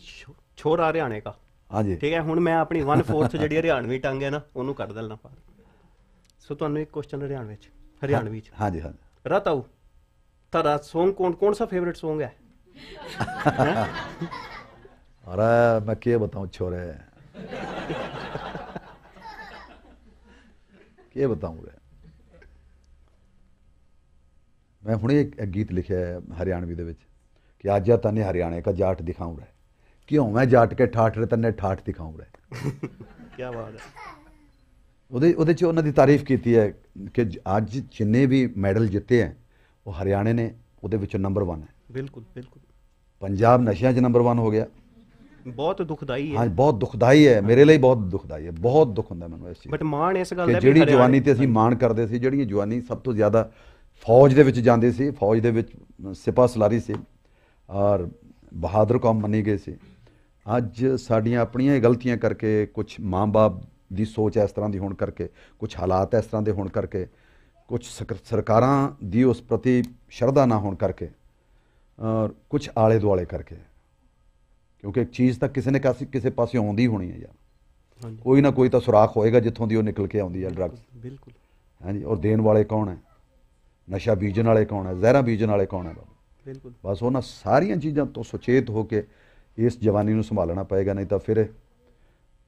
ਆ ਹਰਿਆਣੇ ਦਾ ਹਾਂਜੀ ਠੀਕ ਹੈ ਹੁਣ ਮੈਂ ਆਪਣੀ 1/4 ਜਿਹੜੀ ਹਰਿਆਣਵੀ ਟੰਗ ਹੈ ਨਾ ਉਹਨੂੰ ਕੱਢ ਦਿੰਦਾ ਪਾ ਸੋ ਤੁਹਾਨੂੰ ਇੱਕ ਕੁਐਸਚਨ ਹਰਿਆਣਵੀ ਚ ਹਰਿਆਣਵੀ ਚ ਹਾਂਜੀ ਹਾਂਜੀ ਰਤਾਉ ਤਰਾ ਸੌਂਗ ਕੋਣ ਕੋਣ ਸਾ ਫੇਵਰਿਟ Song ਹੈ ਅਰੇ ਮੈਂ ਕੀ ਬਤਾਉਂ ਛੋਰੇ ਕੀ ਬਤਾਉਂ ਮੈਂ ਹੁਣੇ ਇੱਕ ਗੀਤ ਲਿਖਿਆ ਹੈ ਹਰਿਆਣਵੀ ਦੇ ਵਿੱਚ ਕਿ ਆਜਾ ਤਾਂ ਨਹੀਂ ਹਰਿਆਣੇ ਦਾ ਜਾਟ ਦਿਖਾਉਂ ਕਿਉਂ ਮੈਂ ਜਾਟ ਕੇ ਠਾਠ ਰੇ ਤੰਨੇ ਠਾਠ ਦਿਖਾਉਂ ਰੇ ਕੀ ਬਾਤ ਹੈ ਉਹਦੇ ਉਹਦੇ ਚ ਉਹਨਾਂ ਦੀ ਤਾਰੀਫ ਕੀਤੀ ਹੈ ਕਿ ਅੱਜ ਜਿੰਨੇ ਵੀ ਮੈਡਲ ਜਿੱਤੇ ਹੈ ਉਹ ਹਰਿਆਣੇ ਨੇ ਉਹਦੇ ਵਿੱਚੋਂ ਨੰਬਰ 1 ਹੈ ਬਿਲਕੁਲ ਬਿਲਕੁਲ ਪੰਜਾਬ ਨਸ਼ਿਆਂ 'ਚ ਨੰਬਰ 1 ਹੋ ਗਿਆ ਬਹੁਤ ਦੁਖਦਾਈ ਹੈ ਹਾਂ ਬਹੁਤ ਦੁਖਦਾਈ ਹੈ ਮੇਰੇ ਲਈ ਬਹੁਤ ਦੁਖਦਾਈ ਹੈ ਬਹੁਤ ਦੁੱਖ ਹੁੰਦਾ ਮੈਨੂੰ ਇਸ ਚੀਜ਼ ਬਟ ਮਾਣ ਇਸ ਗੱਲ ਦਾ ਵੀ ਜਿਹੜੀ ਜਵਾਨੀ ਤੇ ਅਸੀਂ ਮਾਣ ਕਰਦੇ ਸੀ ਜਿਹੜੀ ਜਵਾਨੀ ਸਭ ਤੋਂ ਜ਼ਿਆਦਾ ਫੌਜ ਦੇ ਵਿੱਚ ਜਾਂਦੇ ਸੀ ਫੌਜ ਦੇ ਵਿੱਚ ਸਿਪਾ ਸਲਾਰੀ ਸੀ ਔਰ ਬਹਾਦਰ ਕੌਮ ਮੰਨੀ ਗਏ ਸੀ ਅੱਜ ਸਾਡੀਆਂ ਆਪਣੀਆਂ ਹੀ ਗਲਤੀਆਂ ਕਰਕੇ ਕੁਝ ਮਾਂ-ਬਾਪ ਦੀ ਸੋਚ ਇਸ ਤਰ੍ਹਾਂ ਦੀ ਹੋਣ ਕਰਕੇ ਕੁਝ ਹਾਲਾਤ ਇਸ ਤਰ੍ਹਾਂ ਦੇ ਹੋਣ ਕਰਕੇ ਕੁਝ ਸਰਕਾਰਾਂ ਦੀ ਉਸ ਪ੍ਰਤੀ ਸ਼ਰਧਾ ਨਾ ਹੋਣ ਕਰਕੇ ਔਰ ਕੁਝ ਆਲੇ ਦੁਆਲੇ ਕਰਕੇ ਕਿਉਂਕਿ ਇੱਕ ਚੀਜ਼ ਤਾਂ ਕਿਸੇ ਨੇ ਕਿਸੇ ਪਾਸੇ ਆਉਂਦੀ ਹੋਣੀ ਹੈ ਯਾਰ ਕੋਈ ਨਾ ਕੋਈ ਤਾਂ ਸੁਰਾਖ ਹੋਏਗਾ ਜਿੱਥੋਂ ਦੀ ਉਹ ਨਿਕਲ ਕੇ ਆਉਂਦੀ ਹੈ ਡਰੱਗਸ ਬਿਲਕੁਲ ਹਾਂਜੀ ਔਰ ਦੇਣ ਵਾਲੇ ਕੌਣ ਹੈ ਨਸ਼ਾ ਬੀਜਣ ਵਾਲੇ ਕੌਣ ਹੈ ਜ਼ਹਿਰਾਂ ਬੀਜਣ ਵਾਲੇ ਕੌਣ ਹੈ ਬਾਬਾ ਬਿਲਕੁਲ ਬਸ ਉਹਨਾਂ ਸਾਰੀਆਂ ਚੀਜ਼ਾਂ ਤੋਂ ਸੁਚੇਤ ਹੋ ਕੇ ਇਸ ਜਵਾਨੀ ਨੂੰ ਸੰਭਾਲਣਾ ਪਏਗਾ ਨਹੀਂ ਤਾਂ ਫਿਰ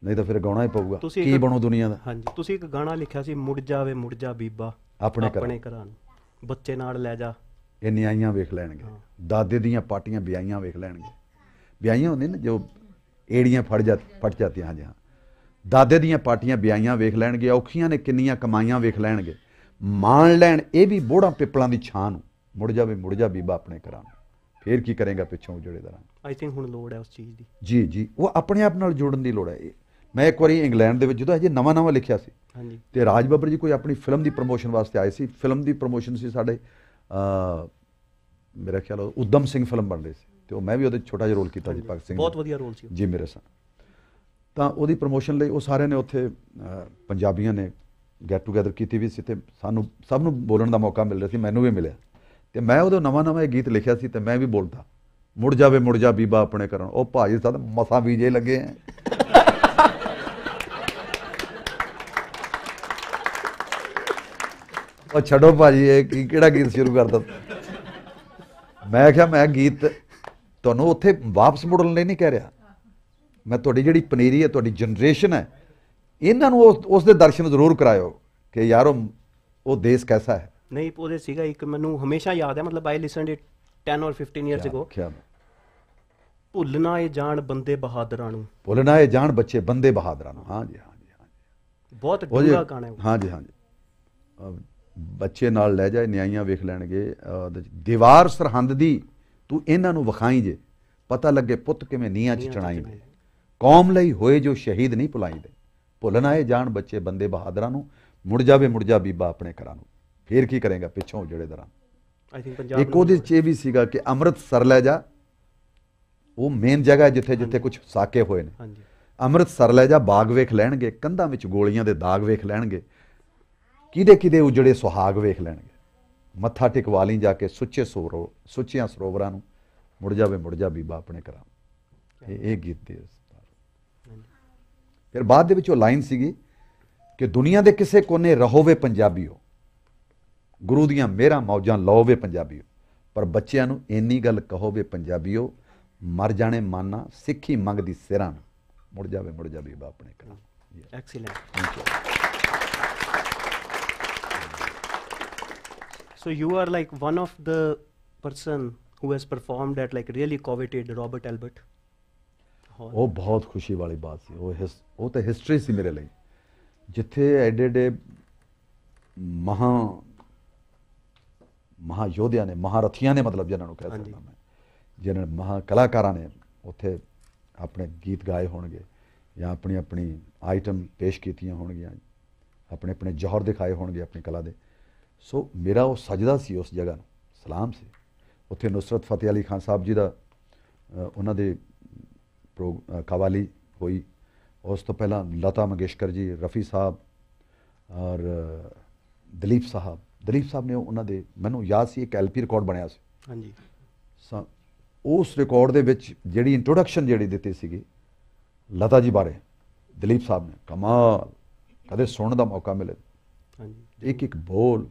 ਨਹੀਂ ਤਾਂ ਫਿਰ ਗਾਉਣਾ ਹੀ ਪਊਗਾ ਕੀ ਬਣੋ ਦੁਨੀਆ ਦਾ ਹਾਂਜੀ ਤੁਸੀਂ ਇੱਕ ਗਾਣਾ ਲਿਖਿਆ ਸੀ ਮੁੜ ਜਾਵੇ ਮੁੜ ਜਾ ਬੀਬਾ ਆਪਣੇ ਘਰ ਆਪਣੇ ਘਰਾਂ ਬੱਚੇ ਨਾਲ ਲੈ ਜਾ ਇਹ ਨਿਆਈਆਂ ਵੇਖ ਲੈਣਗੇ ਦਾਦੇ ਦੀਆਂ ਪਾਟੀਆਂ ਵਿਆਹੀਆਂ ਵੇਖ ਲੈਣਗੇ ਵਿਆਹੀਆਂ ਹੁੰਦੀਆਂ ਨੇ ਜੋ ਏੜੀਆਂ ਫੜ ਜਾ ਫਟ ਜਾਂਦੀਆਂ ਹਾਂ ਜੀ ਹਾਂ ਦਾਦੇ ਦੀਆਂ ਪਾਟੀਆਂ ਵਿਆਹੀਆਂ ਵੇਖ ਲੈਣਗੇ ਔਖੀਆਂ ਨੇ ਕਿੰਨੀਆਂ ਕਮਾਈਆਂ ਵੇਖ ਲੈਣਗੇ ਮਾਣ ਲੈਣ ਇਹ ਵੀ ਬੋੜਾਂ ਪਿਪਲਾਂ ਦੀ ਛਾਂ ਨੂੰ ਮੁੜ ਜਾਵੇ ਮੁੜ ਜਾ ਬੀਬਾ ਆਪਣੇ ਘਰਾਂ ਨੂੰ ਫੇਰ ਕੀ ਕਰੇਗਾ ਪਿੱਛੋਂ ਉਜੜੇ ਦਾ ਰੰਗ ਆਈ ਥਿੰਕ ਹੁਣ ਲੋੜ ਹੈ ਉਸ ਚੀਜ਼ ਦੀ ਜੀ ਜੀ ਉਹ ਆਪਣੇ ਆਪ ਨਾਲ ਜੁੜਨ ਦੀ ਲੋੜ ਹੈ ਮੈਂ ਇੱਕ ਵਾਰੀ ਇੰਗਲੈਂਡ ਦੇ ਵਿੱਚ ਜਦੋਂ ਅਜੇ ਨਵਾਂ ਨਵਾਂ ਲਿਖਿਆ ਸੀ ਹਾਂਜੀ ਤੇ ਰਾਜ ਬੱਬਰ ਜੀ ਕੋਈ ਆਪਣੀ ਫਿਲਮ ਦੀ ਪ੍ਰੋਮੋਸ਼ਨ ਵਾਸਤੇ ਆਏ ਸੀ ਫਿਲਮ ਦੀ ਪ੍ਰੋਮੋਸ਼ਨ ਸੀ ਸਾਡੇ ਅ ਮੇਰਾ ਖਿਆਲ ਉਦਮ ਸਿੰਘ ਫਿਲਮ ਬਣ ਰਹੀ ਸੀ ਤੇ ਉਹ ਮੈਂ ਵੀ ਉਹਦੇ ਛੋਟਾ ਜਿਹਾ ਰੋਲ ਕੀਤਾ ਜੀ ਭਗਤ ਸਿੰਘ ਬਹੁਤ ਵਧੀਆ ਰੋਲ ਸੀ ਜੀ ਮੇਰੇ ਸਾਹ ਤਾਂ ਉਹਦੀ ਪ੍ਰੋਮੋਸ਼ਨ ਲਈ ਉਹ ਸਾਰਿਆਂ ਨੇ ਉੱਥੇ ਪੰਜਾਬੀਆਂ ਨੇ ਗੈਟ ਟੂਗੇਦਰ ਕੀਤੀ ਵੀ ਸੀ ਤੇ ਸਾਨੂੰ ਸਭ ਨੂੰ ਬੋਲਣ ਦਾ ਮੌਕਾ ਮਿਲ ਰਿਹਾ ਸੀ ਮੈਨੂੰ ਵੀ ਮਿਲਿਆ ਤੇ ਮੈਂ ਉਦੋਂ ਨਵਾਂ ਨਵਾਂ ਇਹ ਗੀਤ ਲਿਖਿਆ ਸੀ ਤੇ ਮੈਂ ਵੀ ਬੋਲਦਾ ਮੁੜ ਜਾਵੇ ਮੁੜ ਜਾ ਬੀਬਾ ਆਪਣੇ ਕਰਨ ਉਹ ਭਾਜੀ ਸਾਹਿਬ ਮਸਾਂ ਵੀਜੇ ਲੱਗੇ ਆ ਉਹ ਛੱਡੋ ਭਾਜੀ ਇਹ ਕੀ ਕਿਹੜਾ ਗੀਤ ਸ਼ੁਰੂ ਕਰਦਾ ਮੈਂ ਕਿਹਾ ਮੈਂ ਗੀਤ ਤੁਹਾਨੂੰ ਉੱਥੇ ਵਾਪਸ ਮੁੜਨ ਲਈ ਨਹੀਂ ਕਹਿ ਰਿਹਾ ਮੈਂ ਤੁਹਾਡੀ ਜਿਹੜੀ ਪਨੀਰੀ ਹੈ ਤੁਹਾਡੀ ਜਨਰੇਸ਼ਨ ਹੈ ਇਹਨਾਂ ਨੂੰ ਉਸ ਦੇ ਦਰਸ਼ਨ ਜ਼ਰੂਰ ਕਰਾਇਓ ਕਿ ਯਾਰੋ ਉਹ ਦੇਸ਼ ਕੈਸਾ ਹੈ ਨਹੀਂ ਉਹਦੇ ਸੀਗਾ ਇੱਕ ਮੈਨੂੰ ਹਮੇਸ਼ਾ ਯਾਦ ਹੈ ਮਤਲਬ I listened it 10 or 15 years ago ਕੀ ਭੁੱਲਣਾ ਇਹ ਜਾਣ ਬੰਦੇ ਬਹਾਦਰਾਂ ਨੂੰ ਭੁੱਲਣਾ ਇਹ ਜਾਣ ਬੱਚੇ ਬੰਦੇ ਬਹਾਦਰਾਂ ਨੂੰ ਹਾਂਜੀ ਹਾਂਜੀ ਹਾਂਜੀ ਬਹੁਤ ਡੂੰਗਾ ਕਾਣਾ ਹੈ ਹਾਂਜੀ ਹਾਂਜੀ ਬੱਚੇ ਨਾਲ ਲੈ ਜਾਏ ਨਿਆਈਆਂ ਵੇਖ ਲੈਣਗੇ ਦੀਵਾਰ ਸਰਹੰਦ ਦੀ ਤੂੰ ਇਹਨਾਂ ਨੂੰ ਵਿਖਾਈ ਜੇ ਪਤਾ ਲੱਗੇ ਪੁੱਤ ਕਿਵੇਂ ਨੀਆਂ ਚ ਚੜਾਈ ਦੇ ਕੌਮ ਲਈ ਹੋਏ ਜੋ ਸ਼ਹੀਦ ਨਹੀਂ ਭੁਲਾਈ ਦੇ ਭੁੱਲਣਾ ਇਹ ਜਾਣ ਬੱਚੇ ਬੰਦੇ ਬਹਾਦਰਾਂ ਨੂੰ ਮੁੜ ਜਾਵੇ ਮੁੜ ਜਾ ਬੀਬਾ ਆਪਣੇ ਘਰਾਂ ਨੂੰ ਫੇਰ ਕੀ ਕਰੇਗਾ ਪਿੱਛੋਂ ਜਿਹੜੇ ਦਰਾਂ ਆਈ ਥਿੰਕ ਪੰਜਾਬ ਇੱਕ ਉਹਦੇ ਚ ਇਹ ਵੀ ਸੀਗਾ ਕਿ ਅੰਮ੍ਰਿਤਸਰ ਲੈ ਜਾ ਉਹ ਮੇਨ ਜਗ੍ਹਾ ਜਿੱਥੇ ਜਿੱਥੇ ਕੁਝ ਸਾਕੇ ਹੋਏ ਨੇ ਹਾਂਜੀ ਅੰਮ੍ਰਿਤਸਰ ਲੈ ਜਾ ਬਾਗ ਵੇਖ ਲੈਣਗੇ ਕੰਧਾਂ ਵਿੱਚ ਗੋਲੀਆਂ ਦੇ ਦਾਗ ਵੇਖ ਲੈਣਗੇ ਕਿਦੇ ਕਿਦੇ ਉਜੜੇ ਸੁਹਾਗ ਵੇਖ ਲੈਣਗੇ ਮੱਥਾ ਟਿਕਵਾ ਲਈ ਜਾ ਕੇ ਸੁੱਚੇ ਸੋਰੋ ਸੁੱਚੀਆਂ ਸਰੋਵਰਾਂ ਨੂੰ ਮੁੜ ਜਾਵੇ ਮੁੜ ਜਾ ਬੀਬਾ ਆਪਣੇ ਘਰਾਂ ਇਹ ਇਹ ਗੀਤ ਦੇ ਫਿਰ ਬਾਅਦ ਦੇ ਵਿੱਚ ਉਹ ਲਾਈਨ ਸੀਗੀ ਕਿ ਦੁਨੀਆ ਦੇ ਕਿਸੇ ਕੋਨੇ ਰਹੋਵੇ ਪੰਜਾਬੀਓ ਗੁਰੂ ਦੀਆਂ ਮਿਹਰਾਂ ਮੌਜਾਂ ਲਓ ਵੇ ਪੰਜਾਬੀਓ ਪਰ ਬੱਚਿਆਂ ਨੂੰ ਇੰਨੀ ਗੱਲ ਕਹੋ ਵੇ ਪੰਜਾਬੀਓ ਮਰ ਜਾਣੇ ਮਾਨਾ ਸਿੱਖੀ ਮੰਗਦੀ ਸਿਰਾਂ ਮੁੜ ਜਾਵੇ ਮੁੜ ਜਾਵੇ ਬਾਪ ਆਪਣੇ ਕਹਾ excellent so you are like one of the person who has performed at like really coveted robert albert ਉਹ ਬਹੁਤ ਖੁਸ਼ੀ ਵਾਲੀ ਬਾਤ ਸੀ ਉਹ ਉਹ ਤਾਂ ਹਿਸਟਰੀ ਸੀ ਮੇਰੇ ਲਈ ਜਿੱਥੇ ਐਡੇ ਐਡੇ ਮਹਾ ਮਹਾ ਨੇ ਮਹਾਰਥੀਆਂ ਨੇ ਮਤਲਬ ਜਿਹਨਾਂ ਨੂੰ ਕਹਿ ਸਕਦਾ ਮੈਂ ਜਿਹਨਾਂ ਨੇ ਮਹਾ ਕਲਾਕਾਰਾਂ ਨੇ ਉੱਥੇ ਆਪਣੇ ਗੀਤ ਗਾਏ ਹੋਣਗੇ ਜਾਂ ਆਪਣੀ ਆਪਣੀ ਆਈਟਮ ਪੇਸ਼ ਕੀਤੀਆਂ ਹੋਣਗੀਆਂ ਆਪਣੇ ਆਪਣੇ ਜੋਹਰ ਦਿਖਾਏ ਹੋਣਗੇ ਆਪਣੀ ਕਲਾ ਦੇ ਸੋ ਮੇਰਾ ਉਹ ਸਜਦਾ ਸੀ ਉਸ ਜਗ੍ਹਾ ਨੂੰ ਸਲਾਮ ਸੀ ਉੱਥੇ ਨੁਸਰਤ ਫਤਿਹ ਅਲੀ ਖਾਨ ਸਾਹਿਬ ਜੀ ਦਾ ਉਹਨਾਂ ਦੇ ਕਵਾਲੀ ਹੋਈ ਉਸ ਤੋਂ ਪਹਿਲਾਂ ਲਤਾ ਮੰਗੇਸ਼ਕਰ ਜੀ ਰਫੀ ਸਾਹਿਬ ਔਰ ਦਲੀਪ ਸਾਹਿਬ ਦਲੀਪ ਸਾਹਿਬ ਨੇ ਉਹਨਾਂ ਦੇ ਮੈਨੂੰ ਯਾਦ ਸੀ ਇੱਕ ਐਲਪੀ ਰਿਕਾਰਡ ਬਣਿਆ ਸੀ ਹਾਂਜੀ ਉਸ ਰਿਕਾਰਡ ਦੇ ਵਿੱਚ ਜਿਹੜੀ ਇੰਟਰੋਡਕਸ਼ਨ ਜਿਹੜੀ ਦਿੱਤੀ ਸੀਗੀ ਲਤਾ ਜੀ ਬਾਰੇ ਦਲੀਪ ਸਾਹਿਬ ਨੇ ਕਮਾਲ ਕਦੇ ਸੁਣਨ ਦਾ ਮੌਕਾ ਮਿਲੇ ਹਾਂਜੀ ਇੱਕ ਇੱਕ ਬੋਲ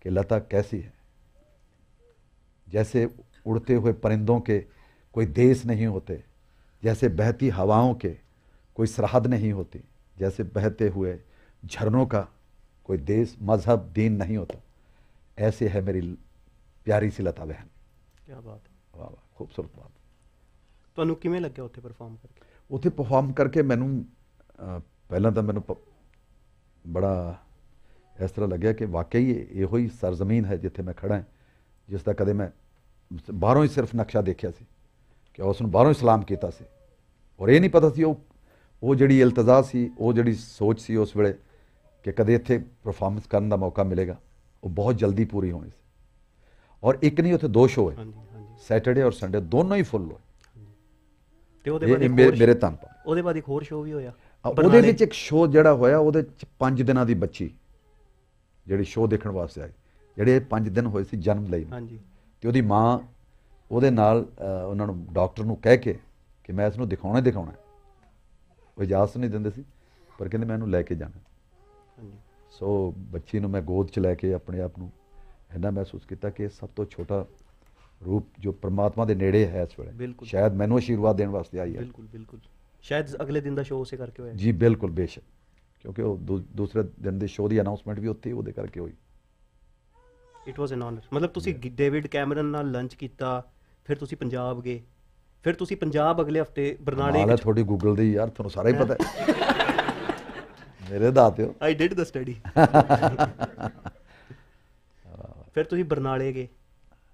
ਕਿ ਲਤਾ ਕੈਸੀ ਹੈ ਜੈਸੇ ਉੜਤੇ ਹੋਏ ਪਰਿੰਦੋਂ ਕੇ ਕੋਈ ਦੇਸ ਨਹੀਂ ਹੁੰਦੇ ਜੈਸੇ बहती ਹਵਾਓਂ ਕੇ ਕੋਈ ਸਰਹੱਦ ਨਹੀਂ ਹੁੰਦੀ ਜੈਸੇ बहते ਹੋਏ ਝਰਨੋਂ ਕਾ ਕੋਈ ਦੇਸ ਮਜ਼ਹਬ ਦੀਨ ਨਹੀਂ ਹੁੰਦਾ ऐसे है मेरी ਪਿਆਰੀ ਸੀ ਲਤਾ ਬਹਿਨ ਕੀ ਬਾਤ ਹੈ ਵਾਹ ਵਾਹ ਖੂਬਸੂਰਤ ਬਾਤ ਤੁਹਾਨੂੰ ਕਿਵੇਂ ਲੱਗਿਆ ਉੱਥੇ ਪਰਫਾਰਮ ਕਰਕੇ ਉੱਥੇ ਪਰਫਾਰਮ ਕਰਕੇ ਮੈਨੂੰ ਪਹਿਲਾਂ ਤਾਂ ਮੈਨੂੰ ਬੜਾ ਇਸ ਤਰ੍ਹਾਂ ਲੱਗਿਆ ਕਿ ਵਾਕਈ ਇਹੋ ਹੀ ਸਰਜ਼ਮੀਨ ਹੈ ਜਿੱਥੇ ਮੈਂ ਖੜਾ ਹਾਂ ਜਿਸ ਦਾ ਕਦੇ ਮੈਂ ਬਾਹਰੋਂ ਹੀ ਸਿਰਫ ਨਕਸ਼ਾ ਦੇਖਿਆ ਸੀ ਕਿ ਉਸ ਨੂੰ ਬਾਹਰੋਂ ਹੀ ਸਲਾਮ ਕੀਤਾ ਸੀ ਔਰ ਇਹ ਨਹੀਂ ਪਤਾ ਸੀ ਉਹ ਉਹ ਜਿਹੜੀ ਇਲਤਜ਼ਾ ਸੀ ਉਹ ਜਿਹੜੀ ਸੋਚ ਸੀ ਉਸ ਵੇਲੇ ਕਿ ਕਦੇ ਇੱਥੇ ਪਰਫਾਰਮੈਂਸ ਕਰਨ ਦਾ ਮੌਕਾ ਮਿਲੇਗਾ ਉਹ ਬਹੁਤ ਜਲਦੀ ਪੂਰੀ ਹੋਣੀ ਸੀ ਔਰ ਇੱਕ ਨਹੀਂ ਉੱਥੇ ਦੋ ਸ਼ੋਅ ਹੈ ਸੈਟਰਡੇ ਔਰ ਸੰਡੇ ਦੋਨੋਂ ਹੀ ਫੁੱਲ ਹੋਏ ਤੇ ਉਹਦੇ ਬਾਅਦ ਮੇਰੇ ਤਾਂ ਉਹਦੇ ਬਾਅਦ ਇੱਕ ਹੋਰ ਸ਼ੋਅ ਵੀ ਹੋਇਆ ਉਹਦੇ ਵਿੱਚ ਇੱਕ ਸ਼ੋਅ ਜਿਹੜਾ ਹੋਇਆ ਉਹਦੇ ਚ 5 ਦਿਨਾਂ ਦੀ ਬੱਚੀ ਜਿਹੜੀ ਸ਼ੋਅ ਦੇਖਣ ਵਾਸਤੇ ਆਈ ਜਿਹੜੇ 5 ਦਿਨ ਹੋਏ ਸੀ ਜਨਮ ਲਈ ਹਾਂਜੀ ਤੇ ਉਹਦੀ ਮਾਂ ਉਹਦੇ ਨਾਲ ਉਹਨਾਂ ਨੂੰ ਡਾਕਟਰ ਨੂੰ ਕਹਿ ਕੇ ਕਿ ਮੈਂ ਇਸ ਨੂੰ ਦਿਖਾਉਣਾ ਦਿਖਾਉਣਾ ਉਹ ਇਜਾਜ਼ਤ ਨਹੀਂ ਦਿੰਦੇ ਸੀ ਪਰ ਕਹਿੰਦੇ ਮੈਂ ਇਹਨੂੰ ਲੈ ਕੇ ਜਾਣਾ ਹਾਂਜੀ ਸੋ ਬੱਚੀ ਨੂੰ ਮੈਂ ਗੋਦ 'ਚ ਲੈ ਕੇ ਆਪਣੇ ਆਪ ਨੂੰ ਇੰਨਾ ਮਹਿਸੂਸ ਕੀਤਾ ਕਿ ਸਭ ਤੋਂ ਛੋਟਾ ਰੂਪ ਜੋ ਪ੍ਰਮਾਤਮਾ ਦੇ ਨੇੜੇ ਹੈ ਇਸ ਵੇਲੇ ਸ਼ਾਇਦ ਮੈਨੂੰ ਅਸ਼ੀਰਵਾਦ ਦੇਣ ਵਾਸਤੇ ਆਈ ਹੈ ਬਿਲਕੁਲ ਬਿਲਕੁਲ ਸ਼ਾਇਦ ਅਗਲੇ ਦਿਨ ਦਾ ਸ਼ੋਅ ਉਸੇ ਕਰਕੇ ਹੋਇਆ ਜੀ ਬਿਲਕੁਲ ਬੇਸ਼ੱਕ ਕਿਉਂਕਿ ਉਹ ਦੂਸਰੇ ਦਿਨ ਦੇ ਸ਼ੋਅ ਦੀ ਅਨਾਉਂਸਮੈਂਟ ਵੀ ਉੱਥੇ ਉਹਦੇ ਕਰਕੇ ਹੋਈ ਇਟ ਵਾਸ ਐਨ ਆਨਰ ਮਤਲਬ ਤੁਸੀਂ ਡੇਵਿਡ ਕੈਮਰਨ ਨਾਲ ਲੰਚ ਕੀਤਾ ਫਿਰ ਤੁਸੀਂ ਪੰਜਾਬ ਗਏ ਫਿਰ ਤੁਸੀਂ ਪੰਜਾਬ ਅਗਲੇ ਹਫਤੇ ਬਰਨਾਲੇ ਹਾਲਤ ਤੁਹਾਡੀ ਗੂਗਲ ਦੀ ਯਾਰ ਤੁਹਾਨੂੰ ਸਾਰਾ ਹੀ ਪਤਾ ਹੈ ਮੇਰੇ ਪਿਓ ਆਈ ਡਿਡ ਦਾ ਸਟੱਡੀ ਫਿਰ ਤੁਸੀਂ ਬਰਨਾਲੇ ਗਏ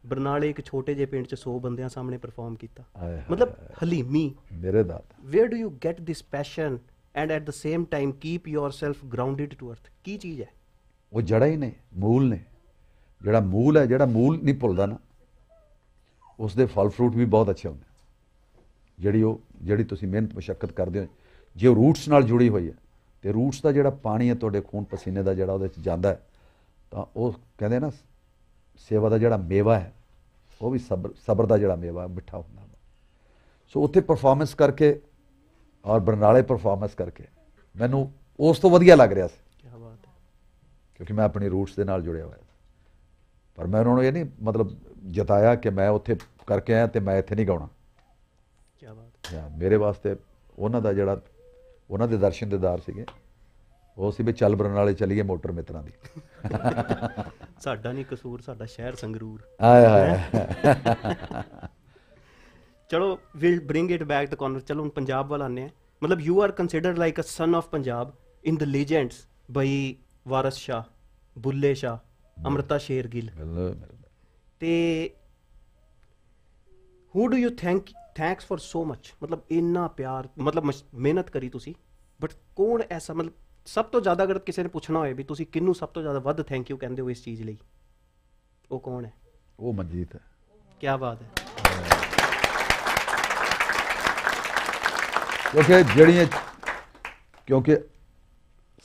ਬਰਨਾਲੇ ਇੱਕ ਛੋਟੇ ਜਿਹੇ ਪਿੰਡ 'ਚ 100 ਬੰਦਿਆਂ ਸਾਹਮਣੇ ਪਰਫਾਰਮ ਕੀਤਾ ਮਤਲਬ ਹਲੀਮੀ ਮੇਰੇ ਦਾਤ where do you get this passion and at the same time keep yourself grounded to earth ਕੀ ਚੀਜ਼ ਹੈ ਉਹ ਜੜਾ ਹੀ ਨੇ ਮੂਲ ਨੇ ਜਿਹੜਾ ਮੂਲ ਹੈ ਜਿਹੜਾ ਮੂਲ ਨਹੀਂ ਭੁੱਲਦਾ ਨਾ ਉਸ ਦੇ ਫਲ ਫਰੂਟ ਵੀ ਬਹੁਤ ਅੱਛੇ ਹੁੰਦੇ ਜਿਹੜੀ ਉਹ ਜਿਹੜੀ ਤੁਸੀਂ ਮਿਹਨਤ ਮੁਸ਼ਕਲ ਕਰਦੇ ਹੋ ਜੇ ਰੂਟਸ ਨਾਲ ਜੁੜੀ ਹੋਈ ਹੈ ਤੇ ਰੂਟਸ ਦਾ ਜਿਹੜਾ ਪਾਣੀ ਹੈ ਤੁਹਾਡੇ ਖੂਨ ਪਸੀਨੇ ਦਾ ਜਿਹੜਾ ਉਹਦੇ ਵਿੱਚ ਜਾਂਦਾ ਤਾਂ ਉਹ ਕਹਿੰਦੇ ਨਾ ਸੇਵਾ ਦਾ ਜਿਹੜਾ ਮੇਵਾ ਹੈ ਉਹ ਵੀ ਸਬਰ ਸਬਰ ਦਾ ਜਿਹੜਾ ਮੇਵਾ ਮਿੱਠਾ ਹੁੰਦਾ ਸੋ ਉੱਥੇ ਪਰਫਾਰਮੈਂਸ ਕਰਕੇ ਔਰ ਬਰਨਾਲੇ ਪਰਫਾਰਮੈਂਸ ਕਰਕੇ ਮੈਨੂੰ ਉਸ ਤੋਂ ਵਧੀਆ ਲੱਗ ਰਿਹਾ ਸੀ ਕੀ ਬਾਤ ਹੈ ਕਿਉਂਕਿ ਮੈਂ ਆਪਣੀ ਰੂਟਸ ਦੇ ਨਾਲ ਜੁੜਿਆ ਹੋਇਆ ਸੀ ਪਰ ਮੈਂ ਉਹਨਾਂ ਨੂੰ ਇਹ ਨਹੀਂ ਮਤਲਬ ਜਤਾਇਆ ਕਿ ਮੈਂ ਉੱਥੇ ਕਰਕੇ ਆਇਆ ਤੇ ਮੈਂ ਇੱਥੇ ਨਹੀਂ ਗਾਉਣਾ ਕੀ ਬਾਤ ਹੈ ਮੇਰੇ ਵਾਸਤੇ ਉਹਨਾਂ ਦਾ ਜਿਹੜਾ ਉਹਨਾਂ ਦੇ ਦਰਸ਼ਨ ਦੇਦਾਰ ਸੀਗੇ ਉਹ ਸੀ ਵੀ ਚੱਲ ਬਰਨ ਵਾਲੇ ਚਲੀਏ ਮੋਟਰ ਮਿੱਤਰਾਂ ਦੀ ਸਾਡਾ ਨਹੀਂ ਕਸੂਰ ਸਾਡਾ ਸ਼ਹਿਰ ਸੰਗਰੂਰ ਆਏ ਹਾਏ ਚਲੋ we bring it back the corner ਚਲੋ ਹੁਣ ਪੰਜਾਬ ਵਾਲ ਆਨੇ ਆ ਮਤਲਬ you are considered like a son of Punjab in the legends ਬਈ ਵਾਰਸ ਸ਼ਾ ਬੁੱਲੇ ਸ਼ਾ ਅਮਰਤਾ ਸ਼ੇਰ ਗਿੱਲ ਤੇ who do you think thanks for so much ਮਤਲਬ ਇੰਨਾ ਪਿਆਰ ਮਤਲਬ ਮਿਹਨਤ ਕਰੀ ਤੁਸੀਂ ਬਟ ਕੌਣ ਐਸਾ ਮਤਲਬ ਸਭ ਤੋਂ ਜ਼ਿਆਦਾ ਅਗਰ ਕਿਸੇ ਨੇ ਪੁੱਛਣਾ ਹੋਵੇ ਵੀ ਤੁਸੀਂ ਕਿੰਨੂੰ ਸਭ ਤੋਂ ਜ਼ਿਆਦਾ ਵੱਧ ਥੈਂਕ ਯੂ ਕਹਿੰਦੇ ਹੋ ਇਸ ਚੀਜ਼ ਲਈ ਉਹ ਕੌਣ ਹੈ ਉਹ ਮਨਜੀਤ ਹੈ ਕੀ ਬਾਤ ਹੈ ਕਿਉਂਕਿ ਜਿਹੜੀਆਂ ਕਿਉਂਕਿ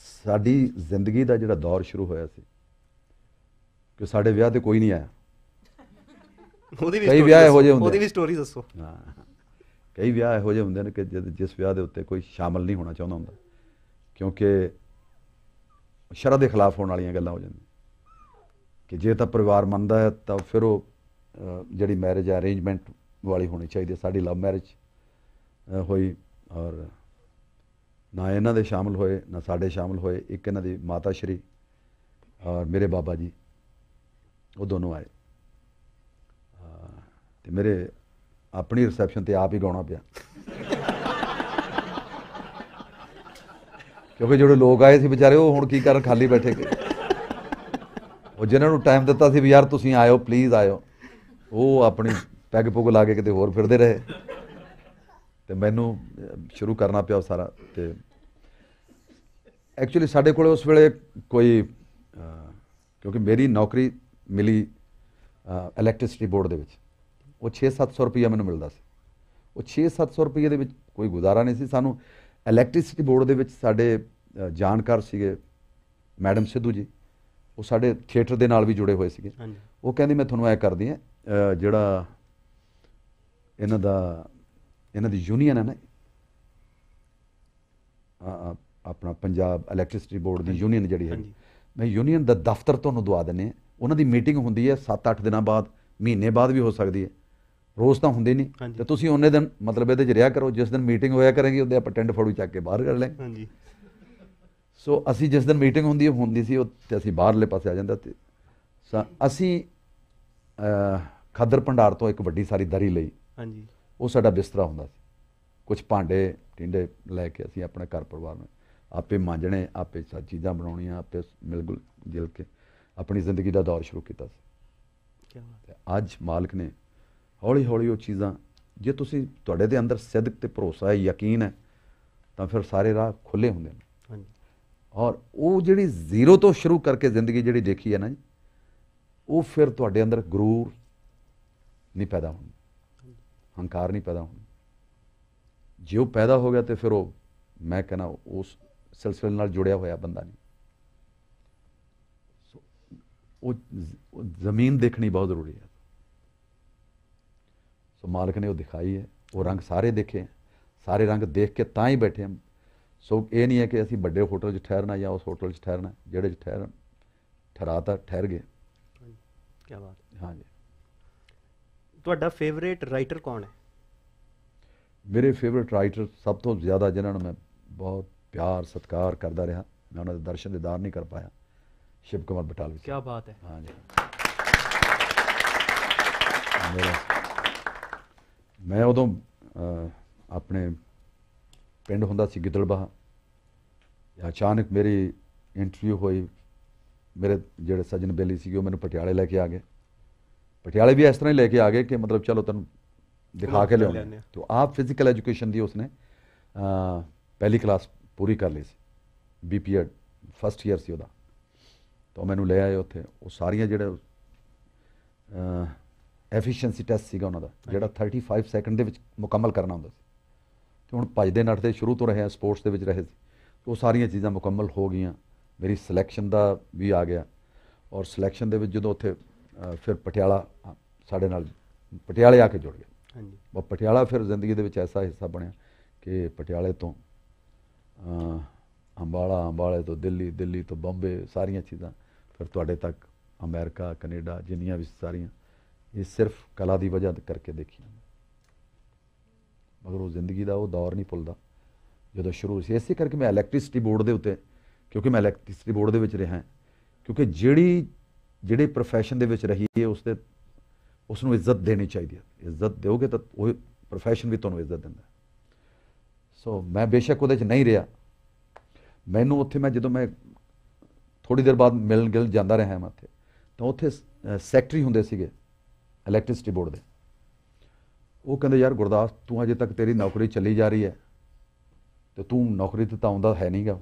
ਸਾਡੀ ਜ਼ਿੰਦਗੀ ਦਾ ਜਿਹੜਾ ਦੌਰ ਸ਼ੁਰੂ ਹੋਇਆ ਸੀ ਕਿ ਸਾਡੇ ਵਿਆਹ ਤੇ ਕੋਈ ਨਹੀਂ ਆਇਆ ਉਹਦੀ ਵੀ ਕਈ ਵਿਆਹ ਇਹੋ ਜਿਹੇ ਹੁੰਦੇ ਉਹਦੀ ਵੀ ਸਟੋਰੀ ਦੱਸੋ ਹਾਂ ਕਈ ਵਿਆਹ ਇਹੋ ਜਿਹੇ ਹੁੰਦੇ ਨੇ ਕਿ ਜਿਸ ਵਿਆਹ ਦੇ ਉੱਤੇ ਕੋਈ ਸ਼ਾਮਲ ਨਹੀਂ ਹੋਣਾ ਚਾਹੁੰਦਾ ਹੁੰਦਾ ਕਿਉਂਕਿ ਸ਼ਰਅ ਦੇ ਖਿਲਾਫ ਹੋਣ ਵਾਲੀਆਂ ਗੱਲਾਂ ਹੋ ਜਾਂਦੀਆਂ ਕਿ ਜੇ ਤਾਂ ਪਰਿਵਾਰ ਮੰਨਦਾ ਹੈ ਤਾਂ ਫਿਰ ਉਹ ਜਿਹੜੀ ਮੈਰਿਜ ਅਰੇਂਜਮੈਂਟ ਵਾਲੀ ਹੋਣੀ ਚਾਹੀਦੀ ਹੈ ਸਾਡੀ ਲਵ ਮੈਰਿਜ ਹੋਈ ਔਰ ਨਾ ਇਹਨਾਂ ਦੇ ਸ਼ਾਮਲ ਹੋਏ ਨਾ ਸਾਡੇ ਸ਼ਾਮਲ ਹੋਏ ਇੱਕ ਇਹਨਾਂ ਦੀ ਮਾਤਾ ਸ਼੍ਰੀ ਔਰ ਮੇਰੇ ਬਾਬਾ ਜੀ ਉਹ ਦੋਨੋਂ ਆਏ ਤੇ ਮੇਰੇ ਆਪਣੀ ਰਿਸੈਪਸ਼ਨ ਤੇ ਆਪ ਹੀ ਗਾਉਣਾ ਪਿਆ ਕਿਉਂਕਿ ਜਿਹੜੇ ਲੋਕ ਆਏ ਸੀ ਵਿਚਾਰੇ ਉਹ ਹੁਣ ਕੀ ਕਰਨ ਖਾਲੀ ਬੈਠੇ ਕੇ ਉਹ ਜਿਨ੍ਹਾਂ ਨੂੰ ਟਾਈਮ ਦਿੱਤਾ ਸੀ ਵੀ ਯਾਰ ਤੁਸੀਂ ਆਇਓ ਪਲੀਜ਼ ਆਇਓ ਉਹ ਆਪਣੀ ਪੈਗ ਪੁਗ ਲਾ ਕੇ ਕਿਤੇ ਹੋਰ ਫਿਰਦੇ ਰਹੇ ਤੇ ਮੈਨੂੰ ਸ਼ੁਰੂ ਕਰਨਾ ਪਿਆ ਸਾਰਾ ਤੇ ਐਕਚੁਅਲੀ ਸਾਡੇ ਕੋਲ ਉਸ ਵੇਲੇ ਕੋਈ ਕਿਉਂਕਿ ਮੇਰੀ ਨੌਕਰੀ ਮਿਲੀ ਇਲੈਕਟ੍ਰਿਸਿਟੀ ਬੋਰਡ ਦੇ ਵਿੱਚ ਉਹ 6-700 ਰੁਪਏ ਮੈਨੂੰ ਮਿਲਦਾ ਸੀ ਉਹ 6-700 ਰੁਪਏ ਦੇ ਵਿੱਚ ਕੋਈ ਗੁਜ਼ਾਰਾ ਨਹੀਂ ਸੀ ਸਾਨੂੰ ਇਲੈਕਟ੍ਰਿਸਿਟੀ ਬੋਰਡ ਦੇ ਵਿੱਚ ਸਾਡੇ ਜਾਣਕਾਰ ਸੀਗੇ ਮੈਡਮ ਸਿੱਧੂ ਜੀ ਉਹ ਸਾਡੇ ਥੀਏਟਰ ਦੇ ਨਾਲ ਵੀ ਜੁੜੇ ਹੋਏ ਸੀਗੇ ਉਹ ਕਹਿੰਦੇ ਮੈਂ ਤੁਹਾਨੂੰ ਐ ਕਰਦੀ ਆ ਜਿਹੜਾ ਇਹਨਾਂ ਦਾ ਇਹਨਾਂ ਦੀ ਯੂਨੀਅਨ ਹੈ ਨਾ ਆਪਣਾ ਪੰਜਾਬ ਇਲੈਕਟ੍ਰਿਸਿਟੀ ਬੋਰਡ ਦੀ ਯੂਨੀਅਨ ਜਿਹੜੀ ਹੈ ਮੈਂ ਯੂਨੀਅਨ ਦਾ ਦਫ਼ਤਰ ਤੁਹਾਨੂੰ ਦਵਾ ਦਿੰਨੇ ਉਹਨਾਂ ਦੀ ਮੀਟਿੰਗ ਹੁੰਦੀ ਹੈ 7-8 ਦਿਨਾਂ ਬਾਅਦ ਮਹੀਨੇ ਬਾਅਦ ਵੀ ਹੋ ਸਕਦੀ ਹੈ ਰੋਜ਼ ਤਾਂ ਹੁੰਦੇ ਨਹੀਂ ਤੇ ਤੁਸੀਂ ਉਹਨੇ ਦਿਨ ਮਤਲਬ ਇਹਦੇ 'ਚ ਰਿਹਾ ਕਰੋ ਜਿਸ ਦਿਨ ਮੀਟਿੰਗ ਹੋਇਆ ਕਰੇਗੀ ਉਹਦੇ ਆਪਾਂ ਟੈਂਟ ਫੜੂ ਚੱਕ ਕੇ ਬਾਹਰ ਕਰ ਲੈ ਹਾਂਜੀ ਸੋ ਅਸੀਂ ਜਿਸ ਦਿਨ ਮੀਟਿੰਗ ਹੁੰਦੀ ਹੁੰਦੀ ਸੀ ਉਹ ਤੇ ਅਸੀਂ ਬਾਹਰਲੇ ਪਾਸੇ ਆ ਜਾਂਦਾ ਤੇ ਅਸੀਂ ਖਾਦਰ ਭੰਡਾਰ ਤੋਂ ਇੱਕ ਵੱਡੀ ਸਾਰੀ ਦਰੀ ਲਈ ਹਾਂਜੀ ਉਹ ਸਾਡਾ ਬਿਸਤਰਾ ਹੁੰਦਾ ਸੀ ਕੁਝ ਭਾਂਡੇ ਟਿੰਡੇ ਲੈ ਕੇ ਅਸੀਂ ਆਪਣੇ ਘਰ ਪਰਿਵਾਰ ਨੂੰ ਆਪੇ ਮਾਂਜਣੇ ਆਪੇ ਸਾ ਚੀਜ਼ਾਂ ਬਣਾਉਣੀਆਂ ਆਪੇ ਮਿਲਗੁਲ ਜਿਲ ਕੇ ਆਪਣੀ ਜ਼ਿੰਦਗੀ ਦਾ ਦੌਰ ਸ਼ੁਰੂ ਕੀਤਾ ਸੀ ਕੀ ਬਾਤ ਹੈ ਅੱਜ ਮਾਲਕ ਨੇ ਹੌਲੀ ਹੌਲੀ ਉਹ ਚੀਜ਼ਾਂ ਜੇ ਤੁਸੀਂ ਤੁਹਾਡੇ ਦੇ ਅੰਦਰ ਸਦਕ ਤੇ ਭਰੋਸਾ ਹੈ ਯਕੀਨ ਹੈ ਤਾਂ ਫਿਰ ਸਾਰੇ ਰਾਹ ਖੁੱਲੇ ਹੁੰਦੇ ਨੇ ਹਾਂਜੀ ਔਰ ਉਹ ਜਿਹੜੀ ਜ਼ੀਰੋ ਤੋਂ ਸ਼ੁਰੂ ਕਰਕੇ ਜ਼ਿੰਦਗੀ ਜਿਹੜੀ ਦੇਖੀ ਹੈ ਨਾ ਜੀ ਉਹ ਫਿਰ ਤੁਹਾਡੇ ਅੰਦਰ ਗਰੂਰ ਨਹੀਂ ਪੈਦਾ ਹੁੰਦਾ ਹੰਕਾਰ ਨਹੀਂ ਪੈਦਾ ਹੁੰਦਾ ਜੇ ਉਹ ਪੈਦਾ ਹੋ ਗਿਆ ਤੇ ਫਿਰ ਉਹ ਮੈਂ ਕਹਿੰਦਾ ਉਸ ਸਿਲਸਿਲੇ ਨਾਲ ਜੁੜਿਆ ਹੋਇਆ ਬੰਦਾ ਨਹੀਂ ਉਹ ਜ਼ਮੀਨ ਦੇਖਣੀ ਬਹੁਤ ਜ਼ਰੂਰੀ ਹੈ तो ਮਾਲਕ ਨੇ ਉਹ ਦਿਖਾਈ ਹੈ ਉਹ ਰੰਗ ਸਾਰੇ ਦੇਖੇ ਸਾਰੇ ਰੰਗ ਦੇਖ ਕੇ ਤਾਂ ਹੀ ਬੈਠੇ ਹਾਂ ਸੋ ਇਹ ਨਹੀਂ ਹੈ ਕਿ ਅਸੀਂ ਵੱਡੇ ਹੋਟਲ 'ਚ ਠਹਿਰਨਾ ਜਾਂ ਉਸ ਹੋਟਲ 'ਚ ਠਹਿਰਨਾ ਜਿਹੜੇ 'ਚ ਠਹਿਰਨ ਠਰਾਤਾ ਠਹਿਰ ਗਏ ਕੀ ਬਾਤ ਹਾਂਜੀ ਤੁਹਾਡਾ ਫੇਵਰੇਟ ਰਾਈਟਰ ਕੌਣ ਹੈ ਮੇਰੇ ਫੇਵਰੇਟ ਰਾਈਟਰ ਸਭ ਤੋਂ ਜ਼ਿਆਦਾ ਜਿਨ੍ਹਾਂ ਨੂੰ ਮੈਂ ਬਹੁਤ ਪਿਆਰ ਸਤਿਕਾਰ ਕਰਦਾ ਰਿਹਾ ਮੈਂ ਉਹਨਾਂ ਦੇ ਦਰਸ਼ਨ ਦੇਦਾਰ ਨਹੀਂ ਕਰ ਪਾਇਆ ਸ਼ਿਵ ਕੁਮਾਰ ਬਟਾਲਵੀ ਕੀ ਬਾਤ ਹੈ ਹਾਂਜੀ ਮੇਰਾ ਮੈਂ ਉਦੋਂ ਆਪਣੇ ਪਿੰਡ ਹੁੰਦਾ ਸੀ ਗਿੱਦੜਬਾਹ ਅਚਾਨਕ ਮੇਰੀ ਇੰਟਰਵਿਊ ਹੋਈ ਮੇਰੇ ਜਿਹੜੇ ਸਜਣ ਬੇਲੀ ਸੀ ਉਹ ਮੈਨੂੰ ਪਟਿਆਲੇ ਲੈ ਕੇ ਆ ਗਏ ਪਟਿਆਲੇ ਵੀ ਇਸ ਤਰ੍ਹਾਂ ਹੀ ਲੈ ਕੇ ਆ ਗਏ ਕਿ ਮਤਲਬ ਚਲੋ ਤੈਨੂੰ ਦਿਖਾ ਕੇ ਲਿਆਉਂਦੇ ਤੇ ਆਪ ਫਿਜ਼ੀਕਲ ਐਜੂਕੇਸ਼ਨ ਦੀ ਉਸਨੇ ਪਹਿਲੀ ਕਲਾਸ ਪੂਰੀ ਕਰ ਲਈ ਸੀ ਬੀਪੀਐਡ ਫਸਟ ਇਅਰ ਸੀ ਉਹਦਾ ਤਾਂ ਮੈਨੂੰ ਲੈ ਆਏ ਉੱਥੇ ਉਹ ਸਾਰੀਆਂ ਜਿਹੜੇ ਐਫੀਸ਼ੀਐਂਸੀ ਟੈਸਟ ਸੀਗਾ ਉਹਨਾਂ ਦਾ ਜਿਹੜਾ 35 ਸੈਕਿੰਡ ਦੇ ਵਿੱਚ ਮੁਕੰਮਲ ਕਰਨਾ ਹੁੰਦਾ ਸੀ ਤੇ ਹੁਣ ਭਜਦੇ ਨੱਠਦੇ ਸ਼ੁਰੂ ਤੋਂ ਰਹੇ ਆ ਸਪੋਰਟਸ ਦੇ ਵਿੱਚ ਰਹੇ ਸੀ ਉਹ ਸਾਰੀਆਂ ਚੀਜ਼ਾਂ ਮੁਕੰਮਲ ਹੋ ਗਈਆਂ ਮੇਰੀ ਸਿਲੈਕਸ਼ਨ ਦਾ ਵੀ ਆ ਗਿਆ ਔਰ ਸਿਲੈਕਸ਼ਨ ਦੇ ਵਿੱਚ ਜਦੋਂ ਉੱਥੇ ਫਿਰ ਪਟਿਆਲਾ ਸਾਡੇ ਨਾਲ ਪਟਿਆਲੇ ਆ ਕੇ ਜੁੜ ਗਿਆ ਹਾਂਜੀ ਉਹ ਪਟਿਆਲਾ ਫਿਰ ਜ਼ਿੰਦਗੀ ਦੇ ਵਿੱਚ ਐਸਾ ਹਿੱਸਾ ਬਣਿਆ ਕਿ ਪਟਿਆਲੇ ਤੋਂ ਅੰਬਾਲਾ ਅੰਬਾਲੇ ਤੋਂ ਦਿੱਲੀ ਦਿੱਲੀ ਤੋਂ ਬੰਬੇ ਸਾਰੀਆਂ ਚੀਜ਼ਾਂ ਫਿਰ ਤੁਹਾਡੇ ਤੱਕ ਅਮਰੀਕਾ ਕੈਨੇਡਾ ਜਿੰਨੀਆਂ ਵੀ ਸਾਰੀਆਂ ਇਹ ਸਿਰਫ ਕਲਾ ਦੀ ਵਜ੍ਹਾ ਕਰਕੇ ਦੇਖੀਆਂ ਮਗਰ ਉਹ ਜ਼ਿੰਦਗੀ ਦਾ ਉਹ ਦੌਰ ਨਹੀਂ ਭੁੱਲਦਾ ਜਦੋਂ ਸ਼ੁਰੂ ਸੀ ਇਸੇ ਕਰਕੇ ਮੈਂ ਇਲੈਕਟ੍ਰਿਸਿਟੀ ਬੋਰਡ ਦੇ ਉੱਤੇ ਕਿਉਂਕਿ ਮੈਂ ਇਲੈਕਟ੍ਰਿਸਿਟੀ ਬੋਰਡ ਦੇ ਵਿੱਚ ਰਿਹਾ ਕਿਉਂਕਿ ਜਿਹੜੀ ਜਿਹੜੇ profession ਦੇ ਵਿੱਚ ਰਹੀ ਹੈ ਉਸ ਤੇ ਉਸ ਨੂੰ ਇੱਜ਼ਤ ਦੇਣੀ ਚਾਹੀਦੀ ਹੈ ਇੱਜ਼ਤ ਦਿਓਗੇ ਤਾਂ ਉਹ profession ਵੀ ਤੁਹਾਨੂੰ ਇੱਜ਼ਤ ਦਿੰਦਾ ਸੋ ਮੈਂ ਬੇਸ਼ੱਕ ਉਹਦੇ 'ਚ ਨਹੀਂ ਰਿਹਾ ਮੈਨੂੰ ਉੱਥੇ ਮੈਂ ਜਦੋਂ ਮੈਂ ਥੋੜੀ ਦੇਰ ਬਾਅਦ ਮਿਲਣ ਗਿਲ ਜਾਂਦਾ ਰਿਹਾ ਮੈਂ ਉੱਥੇ ਤਾਂ ਉੱਥੇ ਸੈਕਟਰੀ ਹੁੰਦੇ ਸੀਗੇ ਇਲੈਕਟ੍ਰਿਸਿਟੀ ਬੋਰਡ ਦੇ ਉਹ ਕਹਿੰਦੇ ਯਾਰ ਗੁਰਦਾਸ ਤੂੰ ਅਜੇ ਤੱਕ ਤੇਰੀ ਨੌਕਰੀ ਚੱਲੀ ਜਾ ਰਹੀ ਹੈ ਤੇ ਤੂੰ ਨੌਕਰੀ ਤੇ ਤਾਂ ਆਉਂਦਾ ਹੈ ਨਹੀਂਗਾ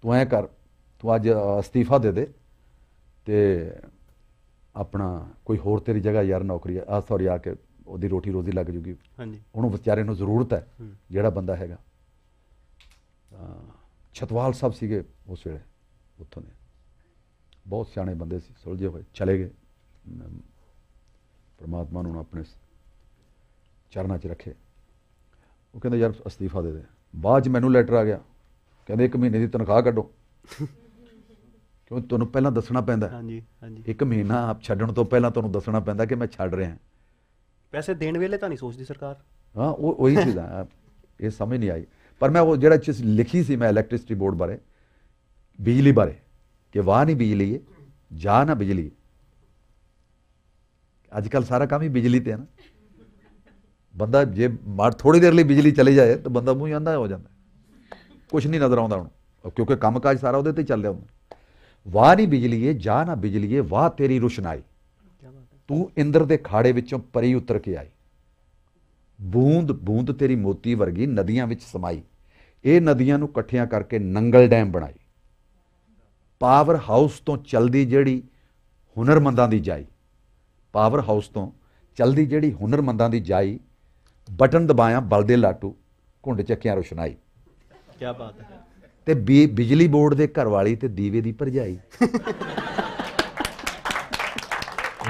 ਤੂੰ ਐ ਕਰ ਤੂੰ ਅੱਜ ਅਸਤੀਫਾ ਦੇ ਦੇ ਤੇ ਆਪਣਾ ਕੋਈ ਹੋਰ ਤੇਰੀ ਜਗ੍ਹਾ ਯਾਰ ਨੌਕਰੀ ਆ ਸੌਰੀ ਆ ਕੇ ਉਹਦੀ ਰੋਟੀ ਰੋਜ਼ੀ ਲੱਗ ਜੂਗੀ ਹਾਂਜੀ ਉਹਨੂੰ ਵਿਚਾਰੇ ਨੂੰ ਜ਼ਰੂਰਤ ਹੈ ਜਿਹੜਾ ਬੰਦਾ ਹੈਗਾ ਛਤਵਾਲ ਸਾਹਿਬ ਸੀਗੇ ਉਸ ਵੇਲੇ ਉੱਥੋਂ ਦੇ ਬਹੁਤ ਸਿਆਣੇ ਬੰਦੇ ਸੀ ਸੁਲਝੇ ਹੋਏ ਚਲੇ ਗਏ ਪਰਮਾਤਮਾ ਨੂੰ ਆਪਣੇ ਚਰਨਾਂ 'ਚ ਰੱਖੇ ਉਹ ਕਹਿੰਦਾ ਯਾਰ ਅਸਤੀਫਾ ਦੇ ਦੇ ਬਾਅਦ 'ਚ ਮੈਨੂੰ ਲੈਟਰ ਆ ਗਿਆ ਕਹਿੰਦੇ 1 ਮਹੀਨੇ ਦੀ ਤਨਖਾਹ ਕੱਢੋ ਕਿਉਂ ਤੁਹਾਨੂੰ ਪਹਿਲਾਂ ਦੱਸਣਾ ਪੈਂਦਾ ਹਾਂਜੀ ਹਾਂਜੀ 1 ਮਹੀਨਾ ਆਪ ਛੱਡਣ ਤੋਂ ਪਹਿਲਾਂ ਤੁਹਾਨੂੰ ਦੱਸਣਾ ਪੈਂਦਾ ਕਿ ਮੈਂ ਛੱਡ ਰਿਹਾ ਪੈਸੇ ਦੇਣ ਵੇਲੇ ਤਾਂ ਨਹੀਂ ਸੋਚਦੀ ਸਰਕਾਰ ਹਾਂ ਉਹ ਉਹੀ ਚੀਜ਼ ਆ ਇਹ ਸਮਝ ਨਹੀਂ ਆਈ ਪਰ ਮੈਂ ਉਹ ਜਿਹੜਾ ਚੀਜ਼ ਲਿਖੀ ਸੀ ਮੈਂ ਇਲੈਕਟ੍ਰਿਸਿਟੀ ਬੋਰਡ ਬਾਰੇ ਬਿਜਲੀ ਬਾਰੇ ਕਿ ਵਾਹ ਨਹੀਂ ਬਿਜਲੀ ਹੈ ਜਾ ਨਾ ਬਿਜਲੀ ਅੱਜ ਕੱਲ ਸਾਰਾ ਕੰਮ ਹੀ ਬਿਜਲੀ ਤੇ ਹੈ ਨਾ ਬੰਦਾ ਜੇ ਮਾਰ ਥੋੜੀ ਦੇਰ ਲਈ ਬਿਜਲੀ ਚਲੇ ਜਾਏ ਤਾਂ ਬੰਦਾ ਮੂੰਹ ਹੀ ਹੋ ਜਾਂਦਾ ਕੁਝ ਨਹੀਂ ਨਜ਼ਰ ਆਉਂਦਾ ਹੁਣ ਕਿਉਂਕਿ ਕੰਮਕਾਜ ਸਾਰਾ ਉਹਦੇ ਤੇ ਚੱਲ ਰਿਹਾ ਹੁੰਦਾ ਵਾਹ ਨਹੀਂ ਬਿਜਲੀਏ ਜਾ ਨਾ ਬਿਜਲੀਏ ਵਾਹ ਤੇਰੀ ਰੁਸ਼ਨਾਈ ਤੂੰ ਇੰਦਰ ਦੇ ਖਾੜੇ ਵਿੱਚੋਂ ਪਰੀ ਉਤਰ ਕੇ ਆਈ ਬੂੰਦ ਬੂੰਦ ਤੇਰੀ ਮੋਤੀ ਵਰਗੀ ਨਦੀਆਂ ਵਿੱਚ ਸਮਾਈ ਇਹ ਨਦੀਆਂ ਨੂੰ ਇਕੱਠਿਆਂ ਕਰਕੇ ਨੰਗਲ ਡੈਮ ਬਣਾਈ ਪਾਵਰ ਹਾਊਸ ਤੋਂ ਚਲਦੀ ਜਿਹੜੀ ਹੁਨਰਮੰਦਾਂ ਦੀ ਜਾਈ ਪਾਵਰ ਹਾਊਸ ਤੋਂ ਚਲਦੀ ਜਿਹੜੀ ਹੁਨਰਮੰਦਾਂ ਦੀ ਜਾਈ ਬਟਨ ਦਬਾਇਆ ਬਲਦੇ ਲਾਟੂ ਘੁੰਡ ਚੱਕਿਆ ਰੋਸ਼ਨਾਈ ਕੀ ਬਾਤ ਹੈ ਤੇ ਬਿਜਲੀ ਬੋਰਡ ਦੇ ਘਰ ਵਾਲੀ ਤੇ ਦੀਵੇ ਦੀ ਭਰਜਾਈ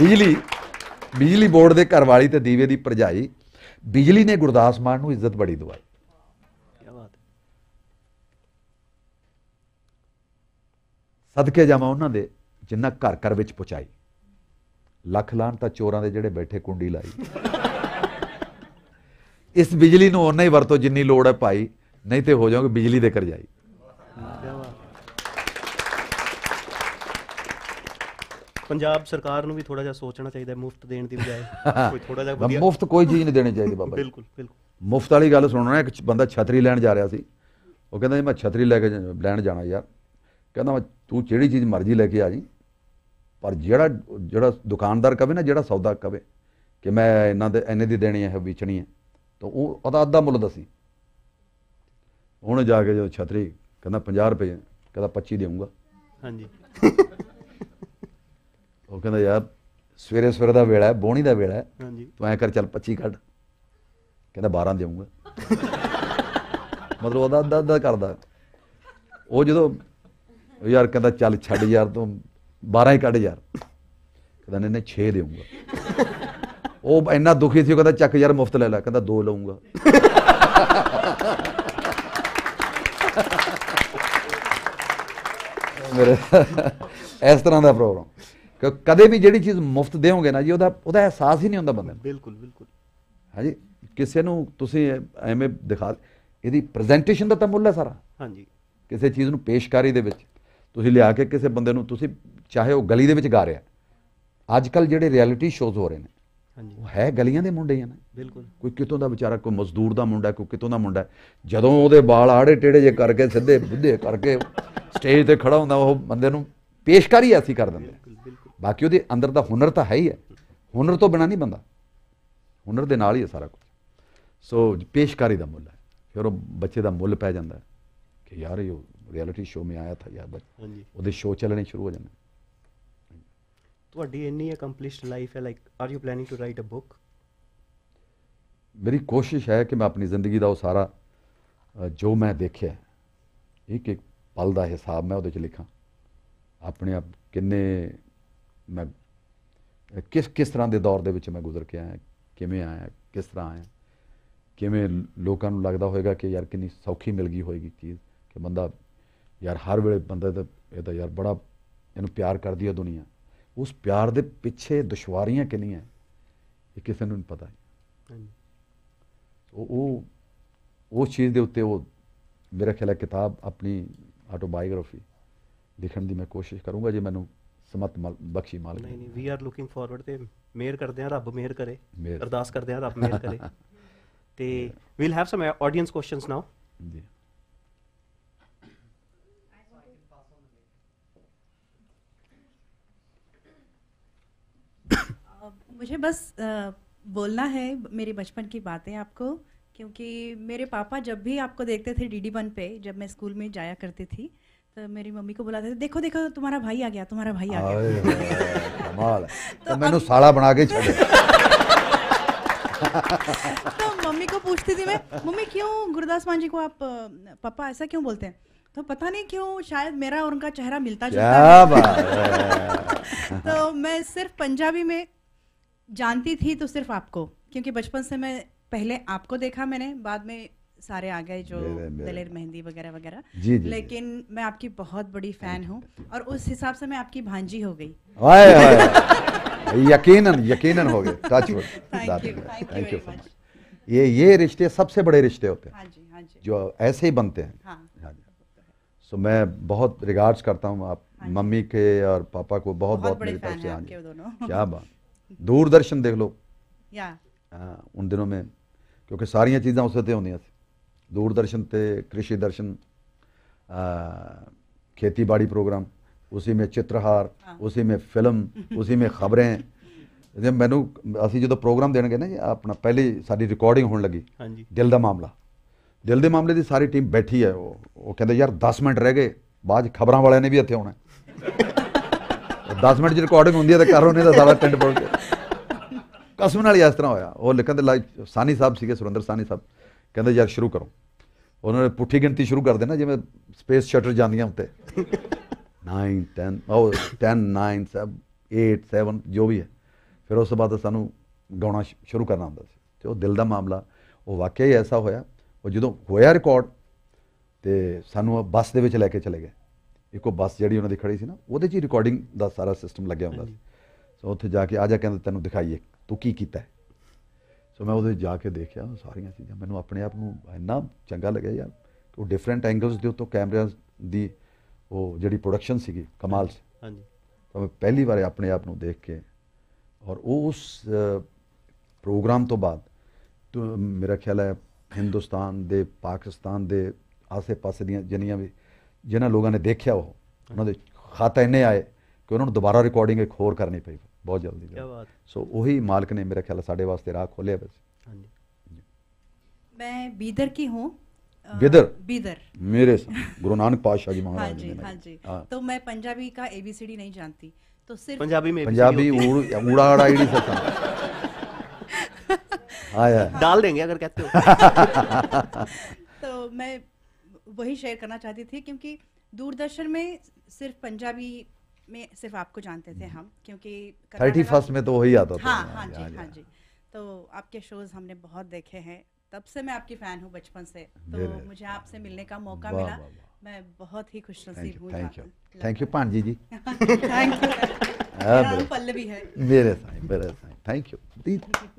ਬਿਜਲੀ ਬਿਜਲੀ ਬੋਰਡ ਦੇ ਘਰ ਵਾਲੀ ਤੇ ਦੀਵੇ ਦੀ ਭਰਜਾਈ ਬਿਜਲੀ ਨੇ ਗੁਰਦਾਸ ਮਾਨ ਨੂੰ ਇੱਜ਼ਤ ਬੜੀ ਦਵਾਈ ਕੀ ਬਾਤ ਸਦਕੇ ਜਾਵਾਂ ਉਹਨਾਂ ਦੇ ਜਿੰਨਾ ਘਰ ਘਰ ਵਿੱਚ ਪਹੁੰਚਾਈ ਲੱਖ ਲਾਣ ਤਾਂ ਚੋਰਾਂ ਦੇ ਜਿਹੜੇ ਬੈਠੇ ਕੁੰਡੀ ਲਾਈ ਇਸ ਬਿਜਲੀ ਨੂੰ ਉਹਨਾਂ ਹੀ ਵਰਤੋ ਜਿੰਨੀ ਲੋੜ ਹੈ ਭਾਈ ਨਹੀਂ ਤੇ ਹੋ ਜਾਓਗੇ ਬਿਜਲੀ ਦੇ ਕਰਜ਼ਾਈ ਪੰਜਾਬ ਸਰਕਾਰ ਨੂੰ ਵੀ ਥੋੜਾ ਜਿਹਾ ਸੋਚਣਾ ਚਾਹੀਦਾ ਹੈ ਮੁਫਤ ਦੇਣ ਦੀ ਬਜਾਏ ਕੋਈ ਥੋੜਾ ਜਿਹਾ ਵਧੀਆ ਮੁਫਤ ਕੋਈ ਚੀਜ਼ ਨਹੀਂ ਦੇਣੀ ਚਾਹੀਦੀ ਬਾਬਾ ਬਿਲਕੁਲ ਬਿਲਕੁਲ ਮੁਫਤ ਵਾਲੀ ਗੱਲ ਸੁਣਨਾ ਇੱਕ ਬੰਦਾ ਛਤਰੀ ਲੈਣ ਜਾ ਰਿਹਾ ਸੀ ਉਹ ਕਹਿੰਦਾ ਜੀ ਮੈਂ ਛਤਰੀ ਲੈ ਕੇ ਲੈਣ ਜਾਣਾ ਯਾਰ ਕਹਿੰਦਾ ਤੂੰ ਜਿਹੜੀ ਚੀਜ਼ ਮਰਜ਼ੀ ਲੈ ਕੇ ਆ ਜੀ ਪਰ ਜਿਹੜਾ ਜਿਹੜਾ ਦੁਕਾਨਦਾਰ ਕਵੇ ਨਾ ਜਿਹੜਾ ਸੌਦਾ ਕਵੇ ਕਿ ਮੈਂ ਇਹਨਾਂ ਦੇ ਐਨੇ ਦੀ ਦੇਣੀ ਹੈ ਵੇਚਣੀ ਹੈ ਤਾਂ ਉਹ ਉਹਦਾ ਅੱਧਾ ਮੁੱਲ ਦਸੀ ਹੁਣ ਜਾ ਕੇ ਜਦੋਂ ਛਤਰੀ ਕਹਿੰਦਾ 50 ਰੁਪਏ ਕਹਿੰਦਾ 25 ਦੇਵਾਂਗਾ ਹਾਂਜੀ ਉਹ ਕਹਿੰਦਾ ਯਾਰ ਸਵੇਰੇ ਸਵੇਰੇ ਦਾ ਵੇਲਾ ਹੈ ਬੋਣੀ ਦਾ ਵੇਲਾ ਹੈ ਹਾਂਜੀ ਤੂੰ ਐ ਕਰ ਚੱਲ 25 ਕੱਢ ਕਹਿੰਦਾ 12 ਦੇਵਾਂਗਾ ਮਤਲਬ ਉਹਦਾ ਅਦਾ ਅਦਾ ਕਰਦਾ ਉਹ ਜਦੋਂ ਯਾਰ ਕਹਿੰਦਾ ਚੱਲ ਛੱਡ ਯਾਰ ਤੂੰ 12 ਹੀ ਕੱਢ ਯਾਰ ਕਹਿੰਦਾ ਨਹੀਂ ਨਹੀਂ 6 ਦੇਉਂਗਾ ਉਹ ਇੰਨਾ ਦੁਖੀ ਸੀ ਉਹ ਕਹਿੰਦਾ ਚੱਕ ਯਾਰ ਮੁਫਤ ਲੈ ਲੈ ਕਹਿੰਦਾ 2 ਲਵਾਂਗਾ ਮੇਰੇ ਇਸ ਤਰ੍ਹਾਂ ਦਾ ਪ੍ਰੋਗਰਾਮ ਕਿ ਕਦੇ ਵੀ ਜਿਹੜੀ ਚੀਜ਼ ਮੁਫਤ ਦੇਵੋਗੇ ਨਾ ਜੀ ਉਹਦਾ ਉਹਦਾ ਅਹਿਸਾਸ ਹੀ ਨਹੀਂ ਹੁੰਦਾ ਬੰਦੇ ਨੂੰ ਬਿਲਕੁਲ ਬਿਲਕੁਲ ਹਾਂਜੀ ਕਿਸੇ ਨੂੰ ਤੁਸੀਂ ਐਵੇਂ ਦਿਖਾ ਇਹਦੀ ਪ੍ਰੈਜੈਂਟੇਸ਼ਨ ਦਾ ਤਾਂ ਮੁੱਲ ਹੈ ਸਾਰਾ ਹਾਂਜੀ ਕਿਸੇ ਚੀਜ਼ ਨੂੰ ਪੇਸ਼ਕਾਰੀ ਦੇ ਵਿੱਚ ਤੁਸੀਂ ਲਿਆ ਕੇ ਕਿਸੇ ਬੰਦੇ ਨੂੰ ਤੁਸੀਂ ਚਾਹੇ ਉਹ ਗਲੀ ਦੇ ਵਿੱਚ ਗਾ ਰਿਹਾ ਅੱਜ ਕੱਲ ਜਿਹੜੇ ਰਿਐਲਿਟੀ ਸ਼ੋਜ਼ ਹੋ ਰਹੇ ਨੇ ਉਹ ਹੈ ਗਲੀਆਂ ਦੇ ਮੁੰਡੇ ਆ ਨਾ ਬਿਲਕੁਲ ਕੋਈ ਕਿਤੋਂ ਦਾ ਵਿਚਾਰਾ ਕੋਈ ਮਜ਼ਦੂਰ ਦਾ ਮੁੰਡਾ ਕੋਈ ਕਿਤੋਂ ਦਾ ਮੁੰਡਾ ਜਦੋਂ ਉਹਦੇ ਵਾਲ ਆੜੇ ਟੇੜੇ ਜੇ ਕਰਕੇ ਸਿੱਧੇ ਬੁੱਧੇ ਕਰਕੇ ਸਟੇਜ ਤੇ ਖੜਾ ਹੁੰਦਾ ਉਹ ਬੰਦੇ ਨੂੰ ਪੇਸ਼ਕਾਰੀ ਐਸੀ ਕਰ ਦਿੰਦੇ ਬਿਲਕੁਲ ਬਿਲਕੁਲ ਬਾਕੀ ਉਹਦੇ ਅੰਦਰ ਦਾ ਹੁਨਰ ਤਾਂ ਹੈ ਹੀ ਹੈ ਹੁਨਰ ਤੋਂ ਬਿਨਾ ਨਹੀਂ ਬੰਦਾ ਹੁਨਰ ਦੇ ਨਾਲ ਹੀ ਹੈ ਸਾਰਾ ਕੁਝ ਸੋ ਪੇਸ਼ਕਾਰੀ ਦਾ ਮੁੱਲ ਹੈ ਫਿਰ ਉਹ ਬੱਚੇ ਦਾ ਮੁੱਲ ਪੈ ਜਾਂਦਾ ਕਿ ਯਾਰ ਇਹ ਰਿਐਲਿਟੀ ਸ਼ੋਅ ਮੇ ਆਇਆ ਥਾ ਯਾਰ ਬੱਚਾ ਉਹਦੇ ਸ਼ੋਅ ਚੱਲਣੇ ਸ਼ੁਰੂ ਹੋ ਜਾਂਦੇ ਤੁਹਾਡੀ ਇੰਨੀ ਅਕੰਪਲਿਸ਼ਡ ਲਾਈਫ ਹੈ like are you planning to write a book ਮੇਰੀ ਕੋਸ਼ਿਸ਼ ਹੈ ਕਿ ਮੈਂ ਆਪਣੀ ਜ਼ਿੰਦਗੀ ਦਾ ਉਹ ਸਾਰਾ ਜੋ ਮੈਂ ਦੇਖਿਆ ਇੱਕ ਇੱਕ ਪਲ ਦਾ ਹਿਸਾਬ ਮੈਂ ਉਹਦੇ 'ਚ ਲਿਖਾਂ ਆਪਣੇ ਆਪ ਕਿੰਨੇ ਮੈਂ ਕਿਸ ਕਿਸ ਤਰ੍ਹਾਂ ਦੇ ਦੌਰ ਦੇ ਵਿੱਚ ਮੈਂ ਗੁਜ਼ਰ ਕੇ ਆਇਆ ਕਿਵੇਂ ਆਇਆ ਕਿਸ ਤਰ੍ਹਾਂ ਆਇਆ ਕਿਵੇਂ ਲੋਕਾਂ ਨੂੰ ਲੱਗਦਾ ਹੋਵੇਗਾ ਕਿ ਯਾਰ ਕਿੰਨੀ ਸੌਖੀ ਮਿਲ ਗਈ ਹੋਏਗੀ ਚੀਜ਼ ਕਿ ਬੰਦਾ ਯਾਰ ਹਰ ਵੇਲੇ ਬੰਦੇ ਦਾ ਇਹ ਤਾਂ ਯਾਰ ਬੜਾ ਇਹਨੂੰ ਪਿਆਰ ਕਰਦੀ ਹੈ ਦੁਨੀਆ ਉਸ ਪਿਆਰ ਦੇ ਪਿੱਛੇ ਦੁਸ਼ਵਾਰੀਆਂ ਕਿੰਨੀਆਂ ਇਹ ਕਿਸੇ ਨੂੰ ਨਹੀਂ ਪਤਾ ਹਾਂਜੀ ਉਹ ਉਹ ਉਸ ਚੀਜ਼ ਦੇ ਉੱਤੇ ਉਹ ਮੇਰਾ ਖਿਆਲ ਹੈ ਕਿਤਾਬ ਆਪਣੀ ਆਟੋਬਾਇਓਗ੍ਰਾਫੀ ਲਿਖਣ ਦੀ ਮੈਂ ਕੋਸ਼ਿਸ਼ ਕਰੂੰਗਾ ਜੇ ਮੈਨੂੰ ਸਮਤ ਬਖਸ਼ੀ ਮਾਲਕ ਨਹੀਂ ਨਹੀਂ ਵੀ ਆਰ ਲੁਕਿੰਗ ਫਾਰਵਰਡ ਤੇ ਮੇਰ ਕਰਦੇ ਆ ਰੱਬ ਮੇਰ ਕਰੇ ਅਰਦਾਸ ਕਰਦੇ ਆ ਰੱਬ ਮੇਰ ਕਰੇ ਤੇ we'll have some audience questions now ਜੀ मुझे बस बोलना है मेरी बचपन की बातें आपको क्योंकि मेरे पापा जब भी आपको देखते थे डीडी डी वन पे जब मैं स्कूल में जाया करती थी तो मेरी मम्मी को बुलाते थे देखो देखो तुम्हारा भाई आ गया तुम्हारा भाई आ गया कमाल तो, तो मैंने साला बना के तो मम्मी को पूछती थी मैं मम्मी क्यों गुरुदास मान जी को आप पापा ऐसा क्यों बोलते हैं तो पता नहीं क्यों शायद मेरा और उनका चेहरा मिलता जुलता तो मैं सिर्फ पंजाबी में जानती थी तो सिर्फ आपको क्योंकि बचपन से मैं पहले आपको देखा मैंने बाद में सारे आ गए जो दलेर मेहंदी वगैरह वगैरह लेकिन जी। मैं आपकी बहुत बड़ी फैन हूँ और उस हिसाब से मैं आपकी भांजी हो गई यकीनन यकीनन हो गए थैंक यू ये ये रिश्ते सबसे बड़े रिश्ते होते हैं हाँ जी, हाँ जी। जो ऐसे ही बनते हैं हाँ। हाँ हाँ सो so, मैं बहुत रिगार्ड्स करता हूँ आप हाँ मम्मी के और पापा को बहुत बहुत, बहुत मेरी तरफ से हाँ क्या बात दूरदर्शन देख लो या उन दिनों में क्योंकि सारिया चीज़ा उस ते होंदियां सी दूरदर्शन ते कृषि दर्शन खेती बाड़ी प्रोग्राम उसी में चित्रहार उसी में फिल्म उसी में ਖਬਰਾਂ ਜੇ ਮੈਨੂੰ ਅਸੀਂ ਜਦੋਂ ਪ੍ਰੋਗਰਾਮ ਦੇਣਗੇ ਨਾ ਆਪਣਾ ਪਹਿਲੀ ਸਾਡੀ ਰਿਕਾਰਡਿੰਗ ਹੋਣ ਲੱਗੀ ਹਾਂਜੀ ਦਿਲ ਦਾ ਮਾਮਲਾ ਦਿਲ ਦੇ ਮਾਮਲੇ ਦੀ ਸਾਰੀ ਟੀਮ ਬੈਠੀ ਹੈ ਉਹ ਉਹ ਕਹਿੰਦੇ ਯਾਰ 10 ਮਿੰਟ ਰਹਿ ਗਏ ਬਾਅਦ ਖਬਰਾਂ ਵਾਲਿਆਂ ਨੇ ਵੀ ਇੱਥੇ ਆਉਣਾ 10 ਮਿੰਟ ਦੀ ਰਿਕਾਰਡਿੰਗ ਹੁੰਦੀ ਹੈ ਤਾਂ ਕਰ ਉਹਨੇ ਦਾ ਸਾਰਾ ਟੈਂਟ ਪੜ ਗਿਆ ਕਸਮ ਨਾਲ ਇਸ ਤਰ੍ਹਾਂ ਹੋਇਆ ਉਹ ਲਿਖਣ ਦੇ ਸਾਨੀ ਸਾਹਿਬ ਸੀਗੇ ਸੁਰਿੰਦਰ ਸਾਨੀ ਸਾਹਿਬ ਕਹਿੰਦੇ ਯਾਰ ਸ਼ੁਰੂ ਕਰੋ ਉਹਨਾਂ ਨੇ ਪੁੱਠੀ ਗਿਣਤੀ ਸ਼ੁਰੂ ਕਰ ਦੇਣਾ ਜਿਵੇਂ ਸਪੇਸ ਸ਼ਟਰ ਜਾਂਦੀਆਂ ਉੱਤੇ 9 10 ਉਹ 10 9 ਸਭ 8 7 ਜੋ ਵੀ ਹੈ ਫਿਰ ਉਸ ਤੋਂ ਬਾਅਦ ਸਾਨੂੰ ਗਾਉਣਾ ਸ਼ੁਰੂ ਕਰਨਾ ਹੁੰਦਾ ਸੀ ਤੇ ਉਹ ਦਿਲ ਦਾ ਮਾਮਲਾ ਉਹ ਵਾਕਿਆ ਹੀ ਐਸਾ ਹੋਇਆ ਉਹ ਜਦੋਂ ਹੋਇਆ ਰਿਕਾਰਡ ਤੇ ਸਾਨੂੰ ਬੱਸ ਦੇ ਵਿੱਚ ਲੈ ਕੇ ਚਲੇ ਗਏ ਇੱਕੋ ਬੱਸ ਜਿਹੜੀ ਉਹਨਾਂ ਦੀ ਖੜੀ ਸੀ ਨਾ ਉਹਦੇ 'ਚ ਹੀ ਰਿਕਾਰਡਿੰਗ ਦਾ ਸਾਰਾ ਸਿਸਟਮ ਲੱਗਿਆ ਹੁੰਦਾ ਸੀ ਸੋ ਉੱਥੇ ਜਾ ਕੇ ਆ ਜਾ ਕਹਿੰਦੇ ਤੈਨੂੰ ਦਿਖਾਈਏ ਤੂੰ ਕੀ ਕੀਤਾ ਸੋ ਮੈਂ ਉਹਦੇ ਜਾ ਕੇ ਦੇਖਿਆ ਸਾਰੀਆਂ ਚੀਜ਼ਾਂ ਮੈਨੂੰ ਆਪਣੇ ਆਪ ਨੂੰ ਇੰਨਾ ਚੰਗਾ ਲੱਗਿਆ ਯਾਰ ਉਹ ਡਿਫਰੈਂਟ ਐਂਗਲਸ ਦੇ ਉੱਤੋਂ ਕੈਮਰਿਆਂ ਦੀ ਉਹ ਜਿਹੜੀ ਪ੍ਰੋਡਕਸ਼ਨ ਸੀਗੀ ਕਮਾਲ ਸੀ ਹਾਂਜੀ ਤਾਂ ਮੈਂ ਪਹਿਲੀ ਵਾਰ ਆਪਣੇ ਆਪ ਨੂੰ ਦੇਖ ਕੇ ਔਰ ਉਸ ਪ੍ਰੋਗਰਾਮ ਤੋਂ ਬਾਅਦ ਤੋਂ ਮੇਰਾ ਖਿਆਲ ਹੈ ਹਿੰਦੁਸਤਾਨ ਦੇ ਪਾਕਿਸਤਾਨ ਦੇ ਆਸ ਪਾਸੇ ਦੀਆਂ ਜਨੀਆਂ ਵੀ ਜਿਨ੍ਹਾਂ ਲੋਕਾਂ ਨੇ ਦੇਖਿਆ ਉਹ ਉਹਨਾਂ ਦੇ ਖਾਤਾ ਇੰਨੇ ਆਏ ਕਿ ਉਹਨਾਂ ਨੂੰ ਦੁਬਾਰਾ ਰਿਕਾਰਡਿੰਗ ਇੱਕ ਹੋਰ ਕਰਨੀ ਪਈ बहुत जल्दी सो उ मालिक ने मेरा ख्याल साढ़े वास्ते राह ਵਾਸਤੇ बस हाँ मैं बीदर की हूँ ਬੀਦਰ ਕੀ बिदर बिदर मेरे गुरु नानक पातशाह जी महाराज हाँ हाँ जी हाँ जी तो मैं पंजाबी का एबीसीडी नहीं जानती तो सिर्फ पंजाबी में पंजाबी उड़ा उड़ा अड़ा इडी आया डाल देंगे अगर कहते हो तो मैं वही शेयर करना चाहती थी क्योंकि दूरदर्शन में सिर्फ पंजाबी में सिर्फ आपको जानते थे हम्म। हम क्योंकि थर्टी फर्स्ट में तो वही आता था हाँ हाँ, हाँ, हाँ जी हाँ, हाँ जी तो आपके शोज़ हमने बहुत देखे हैं तब से मैं आपकी फ़ैन हूँ बचपन से तो मुझे आपसे मिलने का मौका मिला मैं बहुत ही खुश नसीब हूँ थैंक यू थैंक यू पान जी जी थैंक यू पल्लवी है मेरे साईं मेरे साईं थैंक यू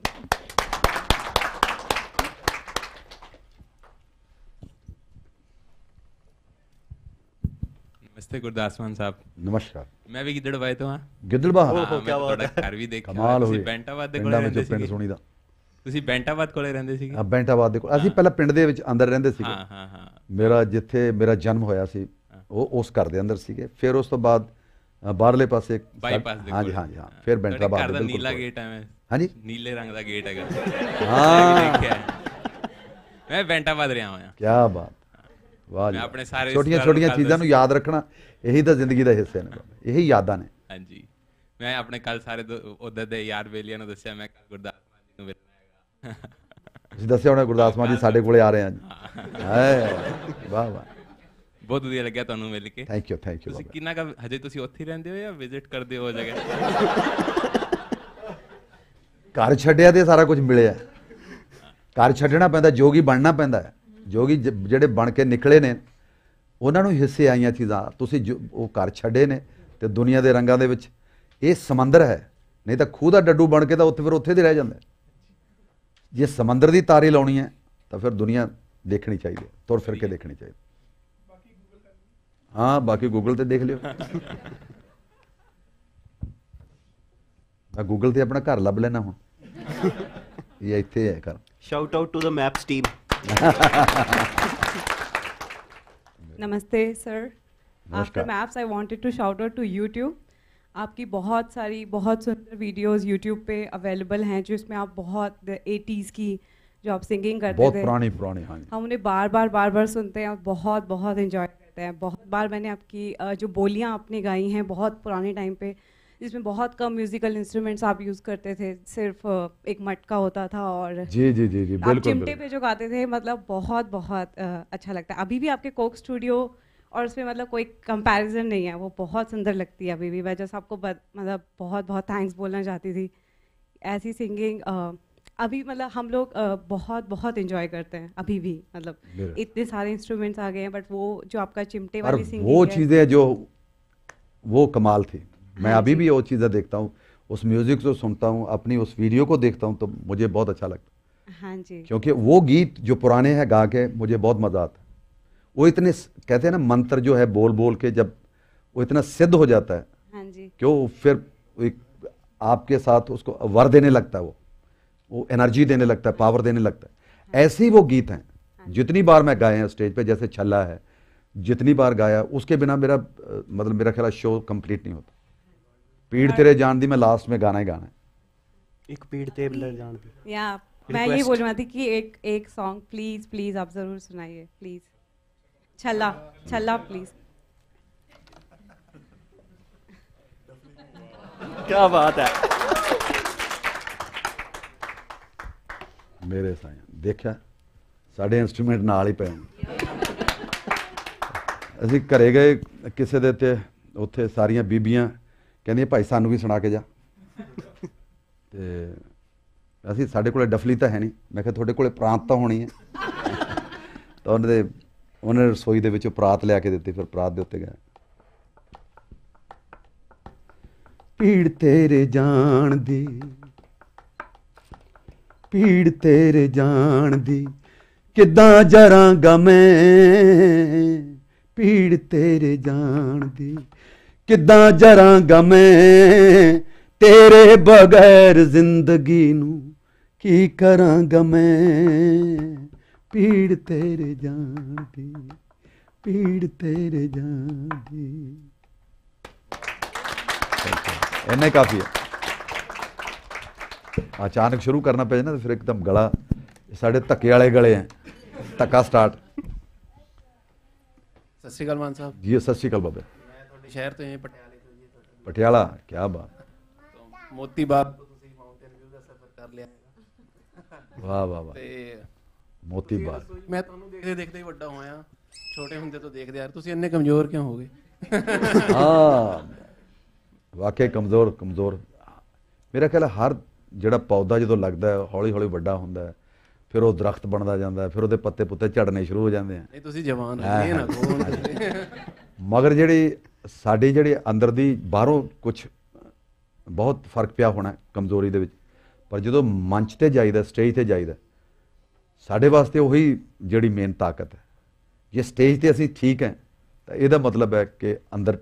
ਨਮਸਤੇ ਗੁਰਦਾਸ ਮਾਨ ਸਾਹਿਬ ਨਮਸਕਾਰ ਮੈਂ ਵੀ ਗਿੱਦੜਵਾਏ ਤੋਂ ਆ ਗਿੱਦੜਬਾਹ ਕੀ ਬਾਤ ਹੈ ਘਰ ਵੀ ਦੇਖਿਆ ਕਮਾਲ ਬੈਂਟਾਬਾਦ ਦੇ ਕੋਲੇ ਰਹਿੰਦੇ ਸੀ ਪਿੰਡ ਸੋਣੀ ਦਾ ਤੁਸੀਂ ਬੈਂਟਾਬਾਦ ਕੋਲੇ ਰਹਿੰਦੇ ਸੀ ਆ ਬੈਂਟਾਬਾਦ ਦੇ ਕੋਲ ਅਸੀਂ ਪਹਿਲਾਂ ਪਿੰਡ ਦੇ ਵਿੱਚ ਅੰਦਰ ਰਹਿੰਦੇ ਸੀ ਹਾਂ ਹਾਂ ਹਾਂ ਮੇਰਾ ਜਿੱਥੇ ਮੇਰਾ ਜਨਮ ਹੋਇਆ ਸੀ ਉਹ ਉਸ ਘਰ ਦੇ ਅੰਦਰ ਸੀਗੇ ਫਿਰ ਉਸ ਤੋਂ ਬਾਅਦ ਬਾਹਰਲੇ ਪਾਸੇ ਬਾਈਪਾਸ ਦੇ ਹਾਂਜੀ ਜੀ ਹਾਂ ਫਿਰ ਬੈਂਟਾਬਾਦ ਦੇ ਕੋਲ ਨੀਲਾ ਗੇਟ ਹੈ ਮੈਂ ਹਾਂਜੀ ਨੀਲੇ ਰੰਗ ਦਾ ਗੇਟ ਹੈਗਾ ਹਾਂ ਮੈਂ ਬੈਂਟਾਬਾਦ ਰਿਹਾ ਹਾਂ ਕੀ ਬਾਤ ਵਾਹ ਮੈਂ ਆਪਣੇ ਸਾਰੇ ਛੋਟੀਆਂ ਛੋਟੀਆਂ ਚੀਜ਼ਾਂ ਨੂੰ ਯਾਦ ਰੱਖਣਾ ਇਹੀ ਤਾਂ ਜ਼ਿੰਦਗੀ ਦਾ ਹਿੱਸਾ ਨੇ ਇਹੀ ਯਾਦਾਂ ਨੇ ਹਾਂਜੀ ਮੈਂ ਆਪਣੇ ਕੱਲ ਸਾਰੇ ਉਧਰ ਦੇ ਯਾਰ ਬੇਲੀਆਂ ਨੂੰ ਦੱਸਿਆ ਮੈਂ ਗੁਰਦਾਸ ਮਾਨ ਜੀ ਨੂੰ ਮਿਲਣਾ ਹੈਗਾ ਤੁਸੀਂ ਦੱਸਿਆ ਉਹਨੇ ਗੁਰਦਾਸ ਮਾਨ ਜੀ ਸਾਡੇ ਕੋਲੇ ਆ ਰਹੇ ਹਨ ਹਾਏ ਵਾਹ ਵਾਹ ਬਹੁਤ ਵਧੀਆ ਲੱਗਿਆ ਤੁਹਾਨੂੰ ਮਿਲ ਕੇ ਥੈਂਕ ਯੂ ਥੈਂਕ ਯੂ ਤੁਸੀਂ ਕਿੰਨਾ ਕ ਹਜੇ ਤੁਸੀਂ ਉੱਥੇ ਰਹਿੰਦੇ ਹੋ ਜਾਂ ਵਿਜ਼ਿਟ ਕਰਦੇ ਹੋ ਜਗ੍ਹਾ ਘਰ ਛੱਡਿਆ ਤੇ ਸਾਰਾ ਕੁਝ ਮਿਲਿਆ ਘਰ ਛੱਡਣਾ ਪੈਂਦਾ ਜੋਗੀ ਬਣਨਾ ਪੈਂਦਾ ਹੈ ਜੋਗੀ ਜਿਹੜੇ ਬਣ ਕੇ ਨਿਕਲੇ ਨੇ ਉਹਨਾਂ ਨੂੰ ਹਿੱਸੇ ਆਈਆਂ ਚੀਜ਼ਾਂ ਤੁਸੀਂ ਉਹ ਘਰ ਛੱਡੇ ਨੇ ਤੇ ਦੁਨੀਆ ਦੇ ਰੰਗਾਂ ਦੇ ਵਿੱਚ ਇਹ ਸਮੁੰਦਰ ਹੈ ਨਹੀਂ ਤਾਂ ਖੂਹ ਦਾ ਡੱਡੂ ਬਣ ਕੇ ਤਾਂ ਉੱਥੇ ਫਿਰ ਉੱਥੇ ਦੇ ਰਹਿ ਜਾਂਦਾ ਜੇ ਸਮੁੰਦਰ ਦੀ ਤਾਰੀ ਲਾਉਣੀ ਹੈ ਤਾਂ ਫਿਰ ਦੁਨੀਆ ਦੇਖਣੀ ਚਾਹੀਦੀ ਤੁਰ ਫਿਰ ਕੇ ਦੇਖਣੀ ਚਾਹੀਦੀ ਹਾਂ ਬਾਕੀ ਗੂਗਲ ਤੇ ਦੇਖ ਲਿਓ ਆ ਗੂਗਲ ਤੇ ਆਪਣਾ ਘਰ ਲੱਭ ਲੈਣਾ ਹੁਣ ਇਹ ਇੱਥੇ ਹੈ ਘਰ shout out to the maps team नमस्ते sir after maps I wanted to shout out to YouTube आपकी बहुत सारी बहुत सुंदर वीडियोस यूट्यूब पे अवेलेबल हैं जिसमें आप बहुत एटीज़ की जो आप सिंगिंग करते बहुत थे पुरानी पुरानी हाँ हम उन्हें बार बार बार बार सुनते हैं और बहुत बहुत इंजॉय करते हैं बहुत बार मैंने आपकी जो बोलियाँ आपने गाई हैं बहुत पुराने टाइम पे जिसमें बहुत कम म्यूजिकल इंस्ट्रूमेंट्स आप यूज करते थे सिर्फ एक मटका होता था और जी जी जी जी आप चिमटे पे जो गाते थे मतलब बहुत बहुत अच्छा लगता है अभी भी आपके कोक स्टूडियो और उसमें मतलब कोई कंपैरिजन नहीं है वो बहुत सुंदर लगती है अभी भी मैं जैसे आपको मतलब बहुत बहुत थैंक्स बोलना चाहती थी ऐसी सिंगिंग अभी मतलब हम लोग बहुत बहुत इंजॉय करते हैं अभी भी मतलब इतने सारे इंस्ट्रूमेंट्स आ गए हैं बट वो जो आपका चिमटे वाली सिंगिंग वो चीज़ें जो वो कमाल थी मैं हाँ अभी भी वो चीज़ें देखता हूँ उस म्यूज़िक को सुनता हूँ अपनी उस वीडियो को देखता हूँ तो मुझे बहुत अच्छा लगता हाँ जी क्योंकि वो गीत जो पुराने हैं गा के मुझे बहुत मज़ा आता वो इतने कहते हैं ना मंत्र जो है बोल बोल के जब वो इतना सिद्ध हो जाता है हाँ जी क्यों फिर एक आपके साथ उसको वर देने लगता है वो वो एनर्जी देने लगता है पावर देने लगता है हाँ। ऐसे ही वो गीत हैं हाँ जितनी बार मैं गाए हैं स्टेज पे जैसे छल्ला है जितनी बार गाया उसके बिना मेरा मतलब मेरा ख्याल शो कंप्लीट नहीं होता ਪੀੜ ਤੇਰੇ ਜਾਣ ਦੀ ਮੈਂ ਲਾਸਟ ਮੇ ਗਾਣਾ ਹੀ ਗਾਣਾ एक पीड़ ते ब्लर जान पे या मैं ये बोल रही थी कि एक एक सॉन्ग प्लीज प्लीज आप जरूर सुनाइए प्लीज छल्ला छल्ला प्लीज क्या बात है मेरे साईं ਦੇਖਿਆ ਸਾਡੇ ਇਨਸਟਰੂਮੈਂਟ ਨਾਲ ਹੀ ਪਏ ਅਸੀਂ ਘਰੇ ਗਏ ਕਿਸੇ ਦੇ ਤੇ ਉੱਥੇ ਸਾਰੀਆਂ ਕਹਿੰਦੀ ਭਾਈ ਸਾਨੂੰ ਵੀ ਸੁਣਾ ਕੇ ਜਾ ਤੇ ਅਸੀਂ ਸਾਡੇ ਕੋਲੇ ਡਫਲੀ ਤਾਂ ਹੈ ਨਹੀਂ ਮੈਂ ਕਿਹਾ ਤੁਹਾਡੇ ਕੋਲੇ ਪ੍ਰਾਂਤ ਤਾਂ ਹੋਣੀ ਹੈ ਤਾਂ ਉਹਨਾਂ ਦੇ ਉਹਨੇ ਰਸੋਈ ਦੇ ਵਿੱਚੋਂ ਪ੍ਰਾਤ ਲਿਆ ਕੇ ਦਿੱਤੀ ਫਿਰ ਪ੍ਰਾਤ ਦੇ ਉੱਤੇ ਗਿਆ ਪੀੜ ਤੇਰੇ ਜਾਣ ਦੀ ਪੀੜ ਤੇਰੇ ਜਾਣ ਦੀ ਕਿਦਾਂ ਜਰਾਂਗਾ ਮੈਂ ਪੀੜ ਤੇਰੇ ਜਾਣ ਦੀ ਕਿੱਦਾਂ ਜਰਾਂਗਾ ਮੈਂ ਤੇਰੇ ਬਗੈਰ ਜ਼ਿੰਦਗੀ ਨੂੰ ਕੀ ਕਰਾਂਗਾ ਮੈਂ ਪੀੜ ਤੇਰੇ ਜਾਂਦੀ ਪੀੜ ਤੇਰੇ ਜਾਂਦੀ ਦੀ ਇਹਨੇ ਕਾਫੀ ਹੈ ਅਚਾਨਕ ਸ਼ੁਰੂ ਕਰਨਾ ਪੈ ਨਾ ਤੇ ਫਿਰ ਇੱਕਦਮ ਗਲਾ ਸਾਡੇ ਧੱਕੇ ਵਾਲੇ ਗਲੇ ਆ ਧੱਕਾ ਸਟਾਰਟ ਸਤਿ ਮਾਨ ਸਾਹਿਬ ਜੀ ਸਤਿ ਸ਼੍ਰੀ ਬਾਬਾ ਸ਼ਹਿਰ ਤੋਂ ਪਟਿਆਲੇ ਤੋਂ ਜੀ ਪਟਿਆਲਾ ਕੀ ਬਾਤ ਮੋਤੀ ਬਾਗ ਤੋਂ ਤੁਸੀਂ ਮਾਊਂਟੇਨ ਵਿਊ ਦਾ ਸਫ਼ਰ ਕਰ ਲਿਆ ਵਾਹ ਵਾਹ ਵਾਹ ਤੇ ਮੋਤੀ ਬਾਗ ਮੈਂ ਤੁਹਾਨੂੰ ਦੇਖਦੇ ਦੇਖਦੇ ਹੀ ਵੱਡਾ ਹੋਇਆ ਛੋਟੇ ਹੁੰਦੇ ਤੋਂ ਦੇਖਦੇ ਯਾਰ ਤੁਸੀਂ ਇੰਨੇ ਕਮਜ਼ੋਰ ਕਿਉਂ ਹੋ ਗਏ ਹਾਂ ਵਾਕੇ ਕਮਜ਼ੋਰ ਕਮਜ਼ੋਰ ਮੇਰਾ ਖਿਆਲ ਹਰ ਜਿਹੜਾ ਪੌਦਾ ਜਦੋਂ ਲੱਗਦਾ ਹੈ ਹੌਲੀ ਹੌਲੀ ਵੱਡਾ ਹੁੰਦਾ ਹੈ ਫਿਰ ਉਹ ਦਰਖਤ ਬਣਦਾ ਜਾਂਦਾ ਹੈ ਫਿਰ ਉਹਦੇ ਪੱਤੇ ਪੁੱਤੇ ਝੜਨੇ ਸ਼ੁਰੂ ਹੋ ਜਾਂਦੇ ਆ ਨਹੀਂ ਤੁਸੀਂ ਜਵਾਨ ਹੋ ਗਏ ਨਾ ਕੋਣ ਮਗਰ ਜਿਹੜੀ ਸਾਡੇ ਜਿਹੜੇ ਅੰਦਰ ਦੀ ਬਾਹਰੋਂ ਕੁਝ ਬਹੁਤ ਫਰਕ ਪਿਆ ਹੋਣਾ ਕਮਜ਼ੋਰੀ ਦੇ ਵਿੱਚ ਪਰ ਜਦੋਂ ਮੰਚ ਤੇ ਜਾਈਦਾ ਸਟੇਜ ਤੇ ਜਾਈਦਾ ਸਾਡੇ ਵਾਸਤੇ ਉਹੀ ਜਿਹੜੀ ਮੇਨ ਤਾਕਤ ਹੈ ਜੇ ਸਟੇਜ ਤੇ ਅਸੀਂ ਠੀਕ ਹੈ ਤਾਂ ਇਹਦਾ ਮਤਲਬ ਹੈ ਕਿ ਅੰਦਰ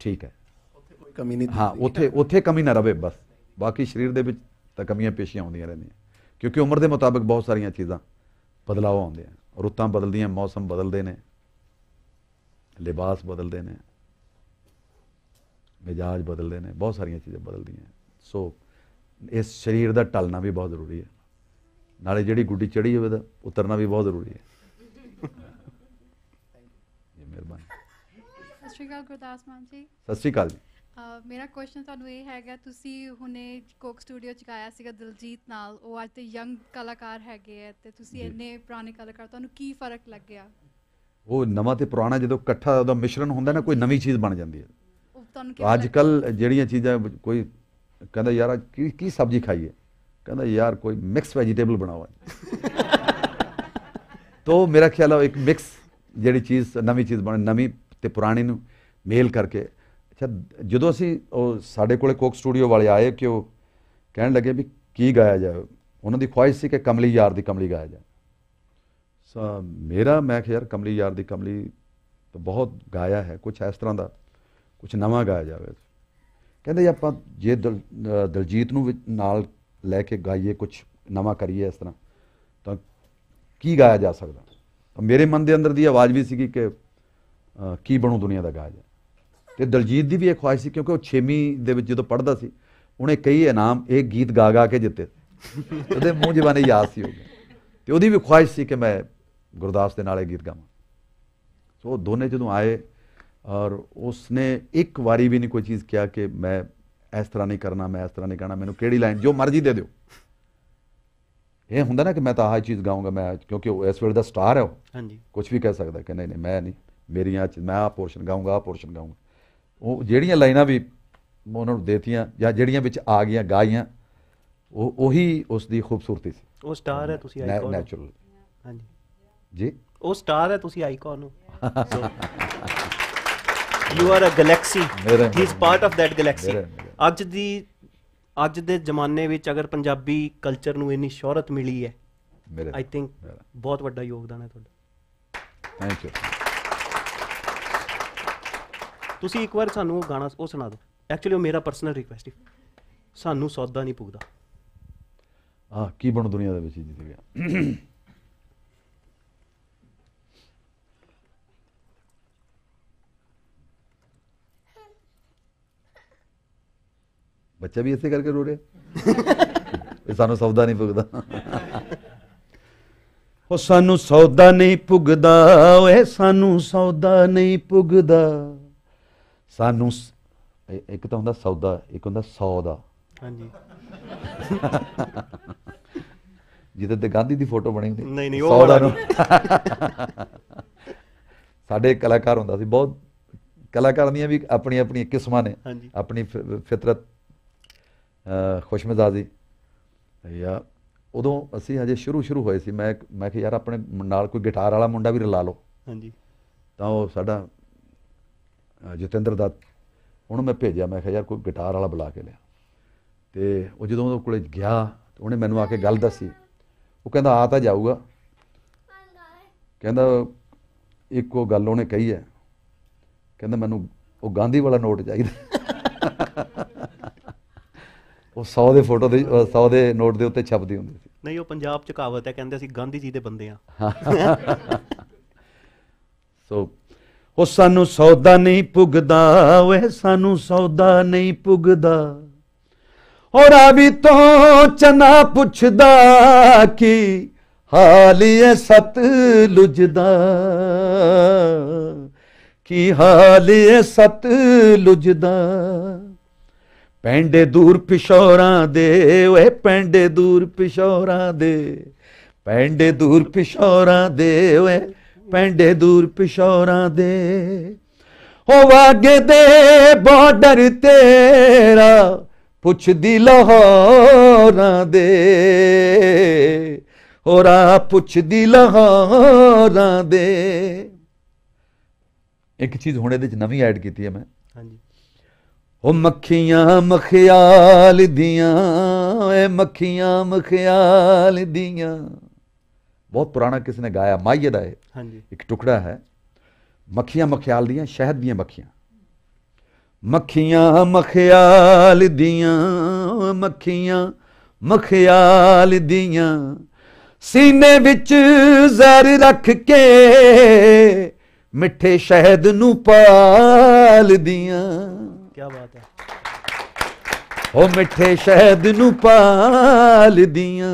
ਠੀਕ ਹੈ ਉੱਥੇ ਕੋਈ ਕਮੀ ਨਹੀਂ ਹਾਂ ਉੱਥੇ ਉੱਥੇ ਕਮੀ ਨਾ ਰਵੇ ਬਸ ਬਾਕੀ ਸਰੀਰ ਦੇ ਵਿੱਚ ਤਾਂ ਕਮੀਆਂ ਪੇਸ਼ੀਆਂ ਆਉਂਦੀਆਂ ਰਹਿੰਦੀਆਂ ਕਿਉਂਕਿ ਉਮਰ ਦੇ ਮੁਤਾਬਕ ਬਹੁਤ ਸਾਰੀਆਂ ਚੀਜ਼ਾਂ ਬਦਲਾਅ ਆਉਂਦੇ ਆ ਰੁੱਤਾਂ ਬਦਲਦੀਆਂ ਮੌਸਮ ਬਦਲਦੇ ਨੇ ਲਿਬਾਸ ਬਦਲਦੇ ਨੇ ਮਿਜਾਜ ਬਦਲਦੇ ਨੇ ਬਹੁਤ ਸਾਰੀਆਂ ਚੀਜ਼ਾਂ ਬਦਲਦੀਆਂ ਸੋ ਇਸ ਸਰੀਰ ਦਾ ਟਲਣਾ ਵੀ ਬਹੁਤ ਜ਼ਰੂਰੀ ਹੈ ਨਾਲੇ ਜਿਹੜੀ ਗੁੱਡੀ ਚੜੀ ਹੋਵੇ ਤਾਂ ਉਤਰਨਾ ਵੀ ਬਹੁਤ ਜ਼ਰੂਰੀ ਹੈ ਇਹ ਮਿਹਰਬਾਨੀ ਸਤਿ ਸ਼੍ਰੀ ਅਕਾਲ ਗੁਰਦਾਸ ਮਾਨ ਜੀ ਸਤਿ ਸ਼੍ਰੀ ਅਕਾਲ ਜੀ ਮੇਰਾ ਕੁਐਸਚਨ ਤੁਹਾਨੂੰ ਇਹ ਹੈਗਾ ਤੁਸੀਂ ਹੁਣੇ ਕੋਕ ਸਟੂਡੀਓ ਚ ਗਾਇਆ ਸੀਗਾ ਦਿਲਜੀਤ ਨਾਲ ਉਹ ਅੱਜ ਤੇ ਯੰਗ ਕਲਾਕਾਰ ਹੈਗੇ ਐ ਤੇ ਤੁਸੀਂ ਇੰਨੇ ਪੁਰਾਣੇ ਕਲਾਕਾਰ ਤੁਹਾਨੂੰ ਕੀ ਫਰਕ ਲੱਗਿਆ ਉਹ ਨਵਾਂ ਤੇ ਪੁਰਾਣਾ ਜਦੋਂ ਇਕੱਠਾ ਉਹਦਾ ਮਿਸ਼ਰਣ ਹੁੰਦਾ ਨਾ ਕੋਈ ਨਵੀਂ ਚੀਜ਼ ਬਣ ਜਾਂਦੀ ਹੈ ਤੁਹਾਨੂੰ ਅੱਜ ਕੱਲ ਜਿਹੜੀਆਂ ਚੀਜ਼ਾਂ ਕੋਈ ਕਹਿੰਦਾ ਯਾਰ ਕੀ ਕੀ ਸਬਜ਼ੀ ਖਾਈਏ ਕਹਿੰਦਾ ਯਾਰ ਕੋਈ ਮਿਕਸ ਵੈਜੀਟੇਬਲ ਬਣਾਓ ਤੋ ਮੇਰਾ ਖਿਆਲ ਹੈ ਇੱਕ ਮਿਕਸ ਜਿਹੜੀ ਚੀਜ਼ ਨਵੀਂ ਚੀਜ਼ ਬਣ ਨਵੀਂ ਤੇ ਪੁਰਾਣੀ ਨੂੰ ਮੇਲ ਕਰਕੇ ਅੱਛਾ ਜਦੋਂ ਅਸੀਂ ਉਹ ਸਾਡੇ ਕੋਲੇ ਕੋਕ ਸਟੂਡੀਓ ਵਾਲੇ ਆਏ ਕਿ ਉਹ ਕਹਿਣ ਲੱਗੇ ਵੀ ਕੀ ਗਾਇਆ ਜਾਵੇ ਉਹਨਾਂ ਦੀ ਖੁਆਇਸ਼ ਸੀ ਕਿ ਕਮਲੀ ਯਾਰ ਦੀ ਕਮਲੀ ਗਾਇਆ ਜਾਵੇ ਸੋ ਮੇਰਾ ਮੈਂ ਕਿ ਯਾਰ ਕਮਲੀ ਯਾਰ ਦੀ ਕਮਲੀ ਤਾਂ ਬਹੁਤ ਗਾਇਆ ਹੈ ਕੁਝ ਇਸ ਤਰ੍ਹਾਂ ਦਾ ਕੁਝ ਨਵਾਂ ਗਾਇਆ ਜਾਵੇ ਕਹਿੰਦੇ ਆਪਾਂ ਜੇ ਦਲਜੀਤ ਨੂੰ ਨਾਲ ਲੈ ਕੇ ਗਾਈਏ ਕੁਝ ਨਵਾਂ ਕਰੀਏ ਇਸ ਤਰ੍ਹਾਂ ਤਾਂ ਕੀ ਗਾਇਆ ਜਾ ਸਕਦਾ ਤਾਂ ਮੇਰੇ ਮਨ ਦੇ ਅੰਦਰ ਦੀ ਆਵਾਜ਼ ਵੀ ਸੀਗੀ ਕਿ ਕੀ ਬਣੂ ਦੁਨੀਆ ਦਾ ਗਾਇਆ ਤੇ ਦਲਜੀਤ ਦੀ ਵੀ ਇਹ ਖੁਆਇਸ਼ ਸੀ ਕਿਉਂਕਿ ਉਹ 6ਵੀਂ ਦੇ ਵਿੱਚ ਜਦੋਂ ਪੜਦਾ ਸੀ ਉਹਨੇ ਕਈ ਇਨਾਮ ਇਹ ਗੀਤ ਗਾ ਗਾ ਕੇ ਜਿੱਤੇ ਉਹਦੇ ਮੂੰਹ ਜਵਾਨੇ ਯਾਦ ਸੀ ਹੋ ਗਿਆ ਤੇ ਉਹਦੀ ਵੀ ਖੁਆਇਸ਼ ਸੀ ਕਿ ਮੈਂ ਗੁਰਦਾਸ ਦੇ ਨਾਲੇ ਗੀਤ ਗਾਵਾਂ ਸੋ ਦੋਨੇ ਜਦੋਂ ਆਏ ਔਰ ਉਸਨੇ ਇੱਕ ਵਾਰੀ ਵੀ ਨਹੀਂ ਕੋਈ ਚੀਜ਼ ਕਿਹਾ ਕਿ ਮੈਂ ਇਸ ਤਰ੍ਹਾਂ ਨਹੀਂ ਕਰਨਾ ਮੈਂ ਇਸ ਤਰ੍ਹਾਂ ਨਹੀਂ ਕਰਨਾ ਮੈਨੂੰ ਕਿਹੜੀ ਲਾਈਨ ਜੋ ਮਰਜ਼ੀ ਦੇ ਦਿਓ ਇਹ ਹੁੰਦਾ ਨਾ ਕਿ ਮੈਂ ਤਾਂ ਆਹ ਚੀਜ਼ ਗਾਉਂਗਾ ਮੈਂ ਕਿਉਂਕਿ ਉਹ ਇਸ ਵੇਲੇ ਦਾ ਸਟਾਰ ਹੈ ਉਹ ਹਾਂਜੀ ਕੁਝ ਵੀ ਕਹਿ ਸਕਦਾ ਕਿ ਨਹੀਂ ਨਹੀਂ ਮੈਂ ਨਹੀਂ ਮੇਰੀਆਂ ਮੈਂ ਆ ਪੋਰਸ਼ਨ ਗਾਉਂਗਾ ਆ ਪੋਰਸ਼ਨ ਗਾਉਂਗਾ ਉਹ ਜਿਹੜੀਆਂ ਲਾਈਨਾਂ ਵੀ ਉਹਨਾਂ ਨੂੰ ਦੇਤੀਆਂ ਜਾਂ ਜਿਹੜੀਆਂ ਵਿੱਚ ਆ ਗਈਆਂ ਗਾਈਆਂ ਉਹ ਉਹੀ ਉਸ ਦੀ ਖੂਬਸੂਰਤੀ ਸੀ ਉਹ ਸਟਾਰ ਹੈ ਤੁਸੀਂ ਆਈਕਨ ਨੈਚੁਰਲ ਹਾਂਜੀ ਜੀ ਉਹ ਸਟਾਰ ਹੈ ਤੁਸੀਂ ਆਈਕਨ ਹੋ you are a galaxy he is part of that galaxy ਅੱਜ ਦੀ ਅੱਜ ਦੇ ਜ਼ਮਾਨੇ ਵਿੱਚ ਅਗਰ ਪੰਜਾਬੀ ਕਲਚਰ ਨੂੰ ਇੰਨੀ ਸ਼ੋਹਰਤ ਮਿਲੀ ਹੈ ਆਈ ਥਿੰਕ ਬਹੁਤ ਵੱਡਾ ਯੋਗਦਾਨ ਹੈ ਤੁਹਾਡਾ ਥੈਂਕ ਯੂ ਤੁਸੀਂ ਇੱਕ ਵਾਰ ਸਾਨੂੰ ਉਹ ਗਾਣਾ ਉਹ ਸੁਣਾ ਦਿਓ ਐਕਚੁਅਲੀ ਉਹ ਮੇਰਾ ਪਰਸਨਲ ਰਿਕੁਐਸਟ ਹੈ ਸਾਨੂੰ ਸੌਦਾ ਨਹੀਂ ਪੁੱਗਦਾ ਆ ਕੀ ਬਣ ਦੁਨੀਆ ਦੇ ਵਿੱਚ ਜੀ ਜੀ ਗਿਆ ਬੱਚਾ ਵੀ ਇਸੇ ਕਰਕੇ ਰੋ ਰਿਹਾ ਇਹ ਸਾਨੂੰ ਸੌਦਾ ਨਹੀਂ ਪੁੱਗਦਾ ਉਹ ਸਾਨੂੰ ਸੌਦਾ ਨਹੀਂ ਪੁੱਗਦਾ ਓਏ ਸਾਨੂੰ ਸੌਦਾ ਨਹੀਂ ਪੁੱਗਦਾ ਸਾਨੂੰ ਇੱਕ ਤਾਂ ਹੁੰਦਾ ਸੌਦਾ ਇੱਕ ਹੁੰਦਾ ਸੌਦਾ ਦਾ ਹਾਂਜੀ ਜਿਹਦੇ ਤੇ ਗਾਂਧੀ ਦੀ ਫੋਟੋ ਬਣੀ ਹੁੰਦੀ ਨਹੀਂ ਨਹੀਂ ਉਹ ਸੌਦਾ ਨੂੰ ਸਾਡੇ ਕਲਾਕਾਰ ਹੁੰਦਾ ਸੀ ਬਹੁਤ ਕਲਾਕਾਰ ਦੀਆਂ ਵੀ ਆਪਣੀ ਆਪਣੀ ਕਿਸਮਾਂ ਨੇ ਆਪਣੀ ਫਿਤਰਤ ਖੁਸ਼ਮਿਜ਼ਾਜ਼ੀ ਯਾ ਉਦੋਂ ਅਸੀਂ ਹਜੇ ਸ਼ੁਰੂ ਸ਼ੁਰੂ ਹੋਏ ਸੀ ਮੈਂ ਮੈਂ ਕਿ ਯਾਰ ਆਪਣੇ ਨਾਲ ਕੋਈ ਗਿਟਾਰ ਵਾਲਾ ਮੁੰਡਾ ਵੀ ਰਲਾ ਲਓ ਹਾਂਜੀ ਤਾਂ ਉਹ ਸਾਡਾ ਜਤਿੰਦਰ ਦਾ ਉਹਨੂੰ ਮੈਂ ਭੇਜਿਆ ਮੈਂ ਕਿਹਾ ਯਾਰ ਕੋਈ ਗਿਟਾਰ ਵਾਲਾ ਬੁਲਾ ਕੇ ਲਿਆ ਤੇ ਉਹ ਜਦੋਂ ਉਹਦੇ ਕੋਲੇ ਗਿਆ ਉਹਨੇ ਮੈਨੂੰ ਆ ਕੇ ਗੱਲ ਦੱਸੀ ਉਹ ਕਹਿੰਦਾ ਆ ਤਾਂ ਜਾਊਗਾ ਕਹਿੰਦਾ ਇੱਕੋ ਗੱਲ ਉਹਨੇ ਕਹੀ ਹੈ ਕਹਿੰਦਾ ਮੈਨੂੰ ਉਹ ਗਾਂਧੀ ਵਾਲਾ ਨੋਟ ਚਾਹੀਦਾ ਉਹ 100 ਦੇ ਫੋਟੋ ਦੇ 100 ਦੇ ਨੋਟ ਦੇ ਉੱਤੇ ਛਪਦੀ ਹੁੰਦੀ ਸੀ ਨਹੀਂ ਉਹ ਪੰਜਾਬ ਚ ਕਹਾਵਤ ਹੈ ਕਹਿੰਦੇ ਅਸੀਂ ਗਾਂਧੀ ਜੀ ਦੇ ਬੰਦੇ ਆ ਸੋ ਉਹ ਸਾਨੂੰ ਸੌਦਾ ਨਹੀਂ ਪੁੱਗਦਾ ਓਏ ਸਾਨੂੰ ਸੌਦਾ ਨਹੀਂ ਪੁੱਗਦਾ ਹੋ ਰਾਵੀ ਤੋਂ ਚਨਾ ਪੁੱਛਦਾ ਕਿ ਹਾਲੀਏ ਸਤ ਲੁਜਦਾ ਕੀ ਹਾਲੀਏ ਸਤ ਲੁਜਦਾ ਪੈਂਡੇ ਦੂਰ ਪਿਸ਼ੌਰਾਂ ਦੇ ਓਏ ਪੈਂਡੇ ਦੂਰ ਪਿਸ਼ੌਰਾਂ ਦੇ ਪੈਂਡੇ ਦੂਰ ਪਿਸ਼ੌਰਾਂ ਦੇ ਓਏ ਪੈਂਡੇ ਦੂਰ ਪਿਸ਼ੌਰਾਂ ਦੇ ਹੋ ਵਾਗੇ ਦੇ ਬਾਰਡਰ ਤੇਰਾ ਪੁੱਛਦੀ ਲਾਹੌਰਾਂ ਦੇ ਹੋਰਾ ਪੁੱਛਦੀ ਲਾਹੌਰਾਂ ਦੇ ਇੱਕ ਚੀਜ਼ ਹੁਣ ਇਹਦੇ ਵਿੱਚ ਨਵੀਂ ਐਡ ਕੀਤੀ ਹੈ ਮੈਂ ਹਾਂਜੀ ਉਹ ਮੱਖੀਆਂ ਮਖਿਆਲ ਦੀਆਂ ਐ ਮੱਖੀਆਂ ਮਖਿਆਲ ਦੀਆਂ ਬਹੁਤ ਪੁਰਾਣਾ ਕਿਸ ਨੇ ਗਾਇਆ ਮਾਇਦਾ ਹੈ ਹਾਂਜੀ ਇੱਕ ਟੁਕੜਾ ਹੈ ਮੱਖੀਆਂ ਮਖਿਆਲ ਦੀਆਂ ਸ਼ਹਿਦ ਦੀਆਂ ਮੱਖੀਆਂ ਮੱਖੀਆਂ ਮਖਿਆਲ ਦੀਆਂ ਮੱਖੀਆਂ ਮਖਿਆਲ ਦੀਆਂ ਸੀਨੇ ਵਿੱਚ ਜ਼ਰ ਰੱਖ ਕੇ ਮਿੱਠੇ ਸ਼ਹਿਦ ਨੂੰ ਪਾਲ ਦੀਆਂ ਉਹ ਮਿੱਠੇ ਸ਼ਹਿਦ ਨੂੰ ਪਾਲਦੀਆਂ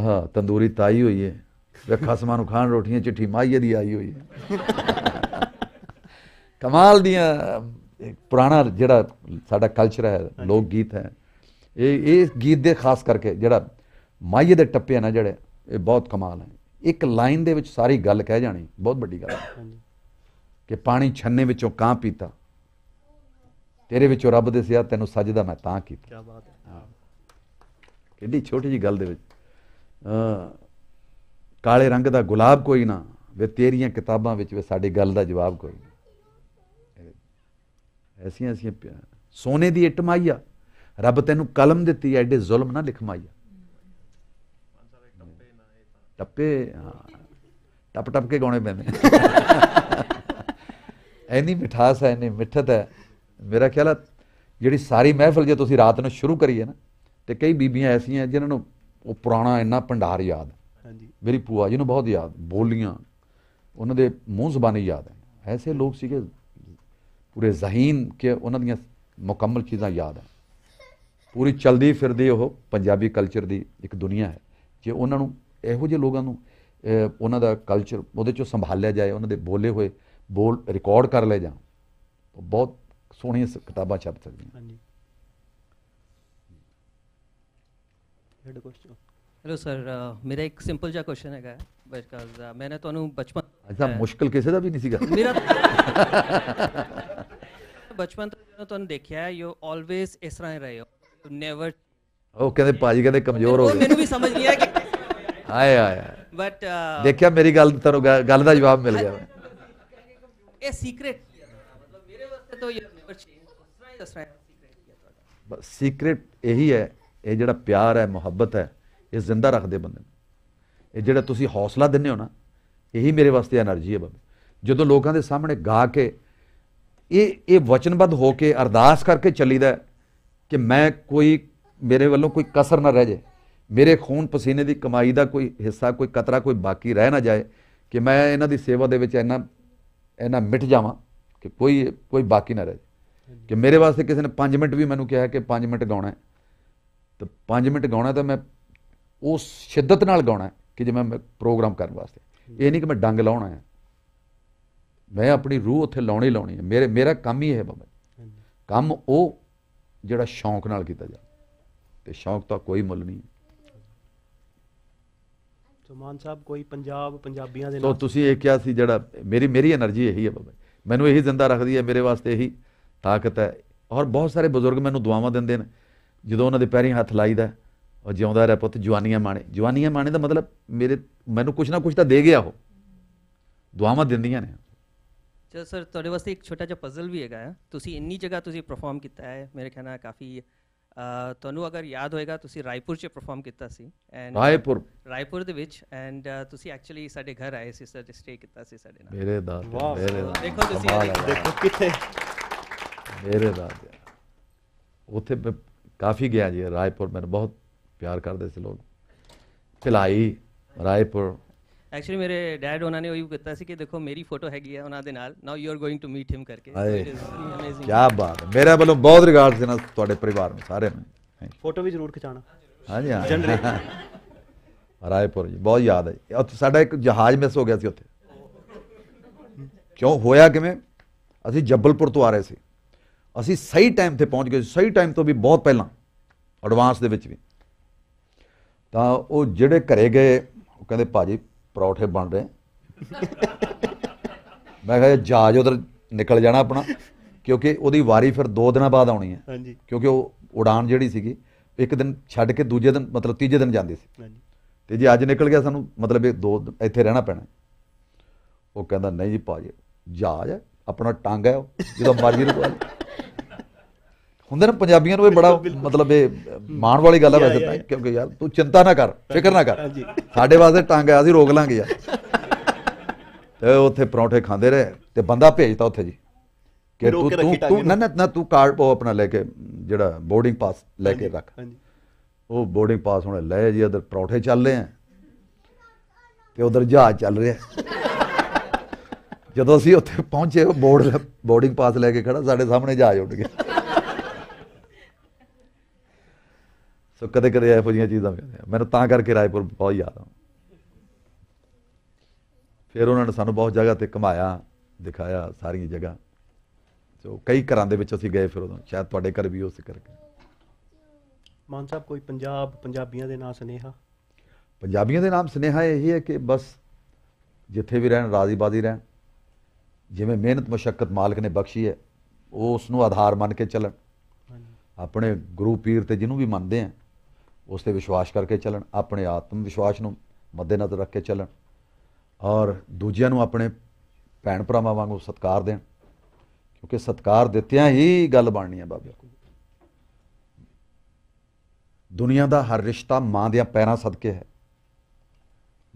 ਆਹ ਤੰਦੂਰੀ ਤਾਈ ਹੋਈ ਏ ਵੇਖਾ ਸਮਾਂ ਨੂੰ ਖਾਣ ਰੋਟੀਆਂ ਚਿੱਠੀ ਮਾਈਏ ਦੀ ਆਈ ਹੋਈ ਏ ਕਮਾਲ ਦੀਆਂ ਇੱਕ ਪੁਰਾਣਾ ਜਿਹੜਾ ਸਾਡਾ ਕਲਚਰ ਹੈ ਲੋਕ ਗੀਤ ਹੈ ਇਹ ਇਹ ਗੀਤ ਦੇ ਖਾਸ ਕਰਕੇ ਜਿਹੜਾ ਮਾਈਏ ਦੇ ਟੱਪੇ ਨਾ ਜਿਹੜੇ ਇਹ ਬਹੁਤ ਕਮਾਲ ਹੈ ਇੱਕ ਲਾਈਨ ਦੇ ਵਿੱਚ ਸਾਰੀ ਗੱਲ ਕਹਿ ਜਾਣੀ ਬਹੁਤ ਵੱਡੀ ਗੱਲ ਹੈ ਕਿ ਪਾਣੀ ਛੰਨੇ ਵਿੱਚੋਂ ਕਾਂ ਪੀਤਾ ਤੇਰੇ ਵਿੱਚੋਂ ਰੱਬ ਦੇ ਸਿਆ ਤੈਨੂੰ ਸਜਦਾ ਮੈਂ ਤਾਂ ਕੀਤਾ ਕੀ ਬਾਤ ਹੈ ਕਿੱਡੀ ਛੋਟੀ ਜੀ ਗੱਲ ਦੇ ਵਿੱਚ ਕਾਲੇ ਰੰਗ ਦਾ ਗੁਲਾਬ ਕੋਈ ਨਾ ਵੇ ਤੇਰੀਆਂ ਕਿਤਾਬਾਂ ਵਿੱਚ ਵੇ ਸਾਡੀ ਗੱਲ ਦਾ ਜਵਾਬ ਕੋਈ ਐਸੀਆਂ ਐਸੀਆਂ ਸੋਨੇ ਦੀ ਇੱਟ ਮਾਈਆ ਰੱਬ ਤੈਨੂੰ ਕਲਮ ਦਿੱਤੀ ਐਡੇ ਜ਼ੁਲਮ ਨਾ ਲਿਖ ਮਾਈਆ ਟੱਪੇ ਟੱਪ ਟੱਪ ਕੇ ਗਾਉਣੇ ਪੈਂਦੇ ਐਨੀ ਮਿਠਾਸ ਹੈ ਐਨੀ ਮਿੱਠਤ ਹੈ ਮੇਰਾ ਖਿਆਲ ਹੈ ਜਿਹੜੀ ਸਾਰੀ ਮਹਿਫਲ ਜੇ ਤੁਸੀਂ ਰਾਤ ਨੂੰ ਸ਼ੁਰੂ ਕਰੀਏ ਨਾ ਤੇ ਕਈ ਬੀਬੀਆਂ ਐਸੀਆਂ ਜਿਨ੍ਹਾਂ ਨੂੰ ਉਹ ਪੁਰਾਣਾ ਇੰਨਾ ਭੰਡਾਰ ਯਾਦ ਹਾਂਜੀ ਮੇਰੀ ਭੂਆ ਜੀ ਨੂੰ ਬਹੁਤ ਯਾਦ ਬੋਲੀਆਂ ਉਹਨਾਂ ਦੇ ਮੂੰਹ ਜ਼ਬਾਨੀ ਯਾਦ ਹੈ ਐਸੇ ਲੋਕ ਸੀਗੇ ਪੂਰੇ ਜ਼ਹੀਨ ਕਿ ਉਹਨਾਂ ਦੀਆਂ ਮੁਕੰਮਲ ਚੀਜ਼ਾਂ ਯਾਦ ਹੈ ਪੂਰੀ ਚਲਦੀ ਫਿਰਦੀ ਉਹ ਪੰਜਾਬੀ ਕਲਚਰ ਦੀ ਇੱਕ ਦੁਨੀਆ ਹੈ ਜੇ ਉਹਨਾਂ ਨੂੰ ਇਹੋ ਜਿਹੇ ਲੋਕਾਂ ਨੂੰ ਉਹਨਾਂ ਦਾ ਕਲਚਰ ਉਹਦੇ ਚੋਂ ਸੰਭਾਲਿਆ ਜਾਏ ਉਹਨਾਂ ਦੇ ਬੋਲੇ ਹੋਏ ਬੋਲ ਰਿਕਾਰਡ ਕਰ ਲਏ ਜਾਣ ਬਹੁਤ ਸੋਹਣੀਆਂ ਕਿਤਾਬਾਂ ਛਪ ਸਕਦੀਆਂ ਹਾਂਜੀ ਹੈਡ ਕੁਐਸਚਨ ਹੈਲੋ ਸਰ ਮੇਰਾ ਇੱਕ ਸਿੰਪਲ ਜਿਹਾ ਕੁਐਸਚਨ ਹੈਗਾ ਬਿਕਾਜ਼ ਮੈਂ ਤੁਹਾਨੂੰ ਬਚਪਨ ਅੱਜ ਮੁਸ਼ਕਲ ਕਿਸੇ ਦਾ ਵੀ ਨਹੀਂ ਸੀਗਾ ਮੇਰਾ ਬਚਪਨ ਤੋਂ ਜਦੋਂ ਤੁਹਾਨੂੰ ਦੇਖਿਆ ਯੂ ਆਲਵੇਸ ਇਸ ਤਰ੍ਹਾਂ ਹੀ ਰਹੇ ਹੋ ਨੈਵਰ ਉਹ ਕਹਿੰਦੇ ਭਾਜੀ ਕਹਿੰਦੇ ਕਮਜ਼ੋਰ ਹੋ ਗਏ ਮੈਨੂੰ ਵੀ ਸਮਝ ਨਹੀਂ ਆਇਆ ਕਿ ਹਾਏ ਹਾਏ ਬਟ ਦੇਖਿਆ ਮੇਰੀ ਗੱਲ ਤੁਹਾਨੂੰ ਗੱਲ ਦਾ ਜਵਾਬ ਮਿਲ ਗਿਆ ਇਹ ਸੀਕ੍ਰੇਟ ਮਤਲਬ ਮੇਰੇ ਵਾਸਤੇ ਤਾਂ ਸੀਕ੍ਰੇਟ ਤੁਹਾਡਾ ਬਸ ਸੀਕ੍ਰੇਟ ਇਹੀ ਹੈ ਇਹ ਜਿਹੜਾ ਪਿਆਰ ਹੈ ਮੁਹੱਬਤ ਹੈ ਇਹ ਜ਼ਿੰਦਾ ਰੱਖਦੇ ਬੰਦੇ ਨੂੰ ਇਹ ਜਿਹੜਾ ਤੁਸੀਂ ਹੌਸਲਾ ਦਿੰਦੇ ਹੋ ਨਾ ਇਹੀ ਮੇਰੇ ਵਾਸਤੇ એનર્ਜੀ ਹੈ ਬਾਬੇ ਜਦੋਂ ਲੋਕਾਂ ਦੇ ਸਾਹਮਣੇ ਗਾ ਕੇ ਇਹ ਇਹ ਵਚਨਬੱਧ ਹੋ ਕੇ ਅਰਦਾਸ ਕਰਕੇ ਚੱਲੀਦਾ ਕਿ ਮੈਂ ਕੋਈ ਮੇਰੇ ਵੱਲੋਂ ਕੋਈ ਕਸਰ ਨਾ ਰਹਿ ਜਾਏ ਮੇਰੇ ਖੂਨ ਪਸੀਨੇ ਦੀ ਕਮਾਈ ਦਾ ਕੋਈ ਹਿੱਸਾ ਕੋਈ ਕਤਰਾ ਕੋਈ ਬਾਕੀ ਰਹਿ ਨਾ ਜਾਏ ਕਿ ਮੈਂ ਇਹਨਾਂ ਦੀ ਸੇਵਾ ਦੇ ਵਿੱਚ ਇਹਨਾਂ ਇਹਨਾਂ ਮਿਟ ਜਾਵਾਂ ਕਿ ਕੋਈ ਕੋਈ ਬਾਕੀ ਨਾ ਰਹੇ ਕਿ ਮੇਰੇ ਵਾਸਤੇ ਕਿਸੇ ਨੇ 5 ਮਿੰਟ ਵੀ ਮੈਨੂੰ ਕਿਹਾ ਕਿ 5 ਮਿੰਟ ਗਾਉਣਾ ਹੈ ਤਾਂ 5 ਮਿੰਟ ਗਾਉਣਾ ਤਾਂ ਮੈਂ ਉਸ ਸ਼ਿੱਦਤ ਨਾਲ ਗਾਉਣਾ ਕਿ ਜਿਵੇਂ ਮੈਂ ਪ੍ਰੋਗਰਾਮ ਕਰਨ ਵਾਸਤੇ ਇਹ ਨਹੀਂ ਕਿ ਮੈਂ ਡੰਗ ਲਾਉਣਾ ਹੈ ਮੈਂ ਆਪਣੀ ਰੂਹ ਉੱਥੇ ਲਾਉਣੀ ਲਾਉਣੀ ਹੈ ਮੇਰੇ ਮੇਰਾ ਕੰਮ ਹੀ ਹੈ ਬਾਬਾ ਕੰਮ ਉਹ ਜਿਹੜਾ ਸ਼ੌਂਕ ਨਾਲ ਕੀਤਾ ਜਾ ਤੇ ਸ਼ੌਂਕ ਤਾਂ ਕੋਈ ਮੁੱਲ ਨਹੀਂ ਤੁਮਾਨ ਸਾਹਿਬ ਕੋਈ ਪੰਜਾਬ ਪੰਜਾਬੀਆਂ ਦੇ ਨਾਲ ਤੁਸੀਂ ਇਹ ਕਿਹਾ ਸੀ ਜਿਹੜਾ ਮੇਰੀ ਮੇਰੀ એનર્ਜੀ ਇਹੀ ਹੈ ਬਾਬਾ ਮੈਨੂੰ ਇਹੀ ਜ਼ਿੰਦਾ ਰੱਖਦੀ ਹੈ ਮੇਰੇ ਵਾਸਤੇ ਇਹੀ ਤਾਕਤ ਹੈ ਔਰ ਬਹੁਤ ਸਾਰੇ ਬਜ਼ੁਰਗ ਮੈਨੂੰ ਦੁਆਵਾਂ ਦਿੰਦੇ ਨੇ ਜਦੋਂ ਉਹਨਾਂ ਦੇ ਪੈਰੀਂ ਹੱਥ ਲਾਈਦਾ ਔਰ ਜਿਉਂਦਾ ਰਹਿ ਪੁੱਤ ਜਵਾਨੀਆਂ ਮਾਣੇ ਜਵਾਨੀਆਂ ਮਾਣੇ ਦਾ ਮਤਲਬ ਮੇਰੇ ਮੈਨੂੰ ਕੁਛ ਨਾ ਕੁਛ ਤਾਂ ਦੇ ਗਿਆ ਉਹ ਦੁਆਵਾਂ ਦਿੰਦੀਆਂ ਨੇ ਚਲ ਸਰ ਤੁਹਾਡੇ ਵਾਸਤੇ ਇੱਕ ਛੋਟਾ ਜਿਹਾ ਪਜ਼ਲ ਵੀ ਹੈਗਾ ਤੁਸੀਂ ਇੰਨੀ ਜਗ੍ਹਾ ਤੁਸੀਂ ਪਰਫਾਰਮ ਕੀਤਾ ਹੈ ਮੇਰੇ ਖਿਆਲ ਨਾਲ ਕਾਫੀ ਤੁਹਾਨੂੰ ਅਗਰ ਯਾਦ ਹੋਏਗਾ ਤੁਸੀਂ ਰਾਏਪੁਰ 'ਚ ਪਰਫਾਰਮ ਕੀਤਾ ਸੀ ਐਂਡ ਰਾਏਪੁਰ ਰਾਏਪੁਰ ਦੇ ਵਿੱਚ ਐਂਡ ਤੁਸੀਂ ਐਕਚੁਅਲੀ ਸਾਡੇ ਘਰ ਆਏ ਸੀ ਸਰ ਸਟੇ ਕੀਤਾ ਸੀ ਸਾਡੇ ਨਾਲ ਮੇਰੇ ਦਾ ਦੇਖੋ ਤੁਸੀਂ ਦੇਖੋ ਕਿੱਥੇ ਮੇਰੇ ਰਾਜ ਉੱਥੇ ਮੈਂ ਕਾਫੀ ਗਿਆ ਜੀ ਰਾਏਪੁਰ ਮੈਨੂੰ ਬਹੁਤ ਪਿਆਰ ਕਰਦੇ ਸੀ ਲੋਕ ਭਲਾਈ ਰਾਏਪੁਰ ਐਕਚੁਅਲੀ ਮੇਰੇ ਡੈਡ ਉਹਨਾਂ ਨੇ ਉਹ ਹੀ ਕੀਤਾ ਸੀ ਕਿ ਦੇਖੋ ਮੇਰੀ ਫੋਟੋ ਹੈਗੀ ਹੈ ਉਹਨਾਂ ਦੇ ਨਾਲ now you are going to meet him ਕਰਕੇ ਇਟ ਇਜ਼ ਅਮੇਜ਼ਿੰਗ ਕੀ ਬਾਤ ਹੈ ਮੇਰੇ ਵੱਲੋਂ ਬਹੁਤ ਰਿਗਾਰਡ ਨਾਲ ਤੁਹਾਡੇ ਪਰਿਵਾਰ ਨੂੰ ਸਾਰਿਆਂ ਨੂੰ ਫੋਟੋ ਵੀ ਜ਼ਰੂਰ ਖਿਚਾਣਾ ਹਾਂਜੀ ਹਾਂ ਰਾਏਪੁਰ ਜੀ ਬਹੁਤ ਯਾਦ ਹੈ ਸਾਡਾ ਇੱਕ ਜਹਾਜ਼ ਮਿਸ ਹੋ ਗਿਆ ਸੀ ਉੱਥੇ ਕਿਉਂ ਹੋਇਆ ਕਿਵੇਂ ਅਸੀਂ ਜੱਬਲਪੁਰ ਤੋਂ ਆ ਰਹੇ ਸੀ ਅਸੀਂ ਸਹੀ ਟਾਈਮ ਤੇ ਪਹੁੰਚ ਗਏ ਸਹੀ ਟਾਈਮ ਤੋਂ ਵੀ ਬਹੁਤ ਪਹਿਲਾਂ ਐਡਵਾਂਸ ਦੇ ਵਿੱਚ ਵੀ ਤਾਂ ਉਹ ਜਿਹੜੇ ਘਰੇ ਗਏ ਉਹ ਕਹਿੰਦੇ ਭਾਜੀ ਪਰੌਠੇ ਬਣ ਰਹੇ ਮੈਂ ਕਿਹਾ ਜਾਜ ਉਧਰ ਨਿਕਲ ਜਾਣਾ ਆਪਣਾ ਕਿਉਂਕਿ ਉਹਦੀ ਵਾਰੀ ਫਿਰ 2 ਦਿਨਾਂ ਬਾਅਦ ਆਉਣੀ ਹੈ ਹਾਂਜੀ ਕਿਉਂਕਿ ਉਹ ਉਡਾਨ ਜਿਹੜੀ ਸੀਗੀ ਇੱਕ ਦਿਨ ਛੱਡ ਕੇ ਦੂਜੇ ਦਿਨ ਮਤਲਬ ਤੀਜੇ ਦਿਨ ਜਾਂਦੀ ਸੀ ਹਾਂਜੀ ਤੇ ਜੇ ਅੱਜ ਨਿਕਲ ਗਿਆ ਸਾਨੂੰ ਮਤਲਬ ਇਹ ਦੋ ਇੱਥੇ ਰਹਿਣਾ ਪੈਣਾ ਉਹ ਕਹਿੰਦਾ ਨਹੀਂ ਜੀ ਭਾਜੀ ਜਾਜ ਆਪਣਾ ਟੰਗ ਹੈ ਜਦੋਂ ਮਰਜ਼ੀ ਨੂੰ ਹੁੰਦੇ ਨੇ ਪੰਜਾਬੀਆਂ ਨੂੰ ਇਹ ਬੜਾ ਮਤਲਬ ਇਹ ਮਾਣ ਵਾਲੀ ਗੱਲ ਹੈ ਵੈਸੇ ਤਾਂ ਕਿਉਂਕਿ ਯਾਰ ਤੂੰ ਚਿੰਤਾ ਨਾ ਕਰ ਫਿਕਰ ਨਾ ਕਰ ਸਾਡੇ ਵਾਸਤੇ ਟੰਗ ਆ ਅਸੀਂ ਰੋਕ ਲਾਂਗੇ ਯਾਰ ਤੇ ਉੱਥੇ ਪਰੌਂਠੇ ਖਾਂਦੇ ਰਹੇ ਤੇ ਬੰਦਾ ਭੇਜਤਾ ਉੱਥੇ ਜੀ ਕਿ ਤੂੰ ਤੂੰ ਤੂੰ ਨਾ ਨਾ ਤੂੰ ਕਾਰਡ ਪਾ ਆਪਣਾ ਲੈ ਕੇ ਜਿਹੜਾ ਬੋਰਡਿੰਗ ਪਾਸ ਲੈ ਕੇ ਰੱਖ ਉਹ ਬੋਰਡਿੰਗ ਪਾਸ ਹੁਣ ਲੈ ਜੀ ਅਦਰ ਪਰੌਂਠੇ ਚੱਲ ਰਹੇ ਆ ਤੇ ਉਧਰ ਜਹਾਜ਼ ਚੱਲ ਰਿਹਾ ਜਦੋਂ ਅਸੀਂ ਉੱਥੇ ਪਹੁੰਚੇ ਬੋਰਡ ਬੋਰਡਿੰਗ ਪਾਸ ਲੈ ਕੇ ਖੜਾ ਸਾਡੇ ਸਾਹਮਣੇ ਜਹਾਜ਼ ਉੱਡ ਗਿਆ ਸੋ ਕਦੇ ਕਦੇ ਇਹੋ ਜੀਆਂ ਚੀਜ਼ਾਂ ਪੈਂਦੀਆਂ ਮੈਨੂੰ ਤਾਂ ਕਰਕੇ ਰਾਏਪੁਰ ਬਹੁਤ ਯਾਦ ਆ ਫਿਰ ਉਹਨਾਂ ਨੇ ਸਾਨੂੰ ਬਹੁਤ ਜਗ੍ਹਾ ਤੇ ਘਮਾਇਆ ਦਿਖਾਇਆ ਸਾਰੀਆਂ ਜਗ੍ਹਾ ਸੋ ਕਈ ਘਰਾਂ ਦੇ ਵਿੱਚ ਅਸੀਂ ਗਏ ਫਿਰ ਉਦੋਂ ਸ਼ਾਇਦ ਤੁਹਾਡੇ ਘਰ ਵੀ ਉਸ ਕਰਕੇ ਮਾਨ ਸਾਹਿਬ ਕੋਈ ਪੰਜਾਬ ਪੰਜਾਬੀਆਂ ਦੇ ਨਾਲ ਸਨੇਹਾ ਪੰਜਾਬੀਆਂ ਦੇ ਨਾਮ ਸਨੇਹਾ ਇਹ ਹੈ ਕਿ ਬਸ ਜਿੱਥੇ ਵੀ ਰਹਿਣ ਰਾਜ਼ੀ ਬਾਜ਼ੀ ਰਹਿਣ ਜਿਵੇਂ ਮਿਹਨਤ ਮੁਸ਼ਕਲ ਮਾਲਕ ਨੇ ਬਖਸ਼ੀ ਹੈ ਉਹ ਉਸ ਨੂੰ ਆਧਾਰ ਮੰਨ ਕੇ ਚੱਲਣ ਆਪਣੇ ਗੁਰੂ ਪੀਰ ਤੇ ਜਿਹਨੂੰ ਵੀ ਮੰਨਦੇ ਆ ਉਸ ਤੇ ਵਿਸ਼ਵਾਸ ਕਰਕੇ ਚੱਲਣ ਆਪਣੇ ਆਤਮ ਵਿਸ਼ਵਾਸ ਨੂੰ ਮੱਦੇਨਜ਼ਰ ਰੱਖ ਕੇ ਚੱਲਣ ਔਰ ਦੂਜਿਆਂ ਨੂੰ ਆਪਣੇ ਭੈਣ ਭਰਾਵਾਂ ਵਾਂਗੂ ਸਤਿਕਾਰ ਦੇਣ ਕਿਉਂਕਿ ਸਤਿਕਾਰ ਦਿੱਤਿਆਂ ਹੀ ਗੱਲ ਬਣਨੀ ਆ ਬਾਬੇ ਦੁਨੀਆ ਦਾ ਹਰ ਰਿਸ਼ਤਾ ਮਾਂ ਦੇ ਪੈਰਾਂ ਸਦਕੇ ਹੈ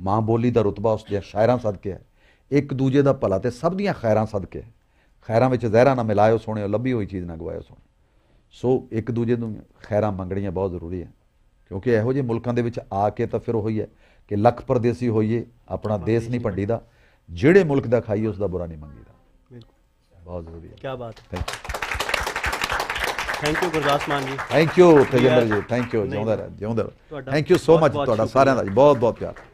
ਮਾਂ ਬੋਲੀ ਦਾ ਰਤਬਾ ਉਸ ਦੇ ਸ਼ਾਇਰਾਂ ਸਦਕੇ ਹੈ ਇੱਕ ਦੂਜੇ ਦਾ ਭਲਾ ਤੇ ਸਭ ਦੀਆਂ ਖੈਰਾਂ ਸਦਕੇ ਖੈਰਾਂ ਵਿੱਚ ਜ਼ਹਿਰਾਂ ਨਾ ਮਿਲਾਇਓ ਸੋਹਣਿਓ ਲੱਭੀ ਹੋਈ ਚੀਜ਼ ਨਾ ਗਵਾਇਓ ਸੋਣ ਸੋ ਇੱਕ ਦੂਜੇ ਨੂੰ ਖੈਰਾਂ ਮੰਗਣੀਆਂ ਬਹੁਤ ਜ਼ਰੂਰੀ ਹੈ ਕਿਉਂਕਿ ਇਹੋ ਜਿਹੇ ਮੁਲਕਾਂ ਦੇ ਵਿੱਚ ਆ ਕੇ ਤਾਂ ਫਿਰ ਹੋਈ ਹੈ ਕਿ ਲੱਖ ਪਰਦੇਸੀ ਹੋਈਏ ਆਪਣਾ ਦੇਸ਼ ਨਹੀਂ ਭੰਡੀਦਾ ਜਿਹੜੇ ਮੁਲਕ ਦਾ ਖਾਈ ਉਸ ਦਾ ਬੁਰਾ ਨਹੀਂ ਮੰਗੀਦਾ ਬਿਲਕੁਲ ਬਹੁਤ ਜ਼ਰੂਰੀ ਹੈ ਕੀ ਬਾਤ ਹੈ ਥੈਂਕ ਯੂ ਗੁਰਦਾਸ ਮਾਨ ਜੀ ਥੈਂਕ ਯੂ ਤੇਜਿੰਦਰ ਜੀ ਥੈਂਕ ਯੂ ਜਿਉਂਦਾ ਰਹਿ ਜਿਉਂਦਾ ਥੈਂਕ ਯੂ ਸੋ ਮਚ ਤੁਹਾਡਾ ਸਾਰਿਆਂ ਦਾ ਜੀ ਬਹੁਤ ਬਹੁਤ ਪਿਆਰ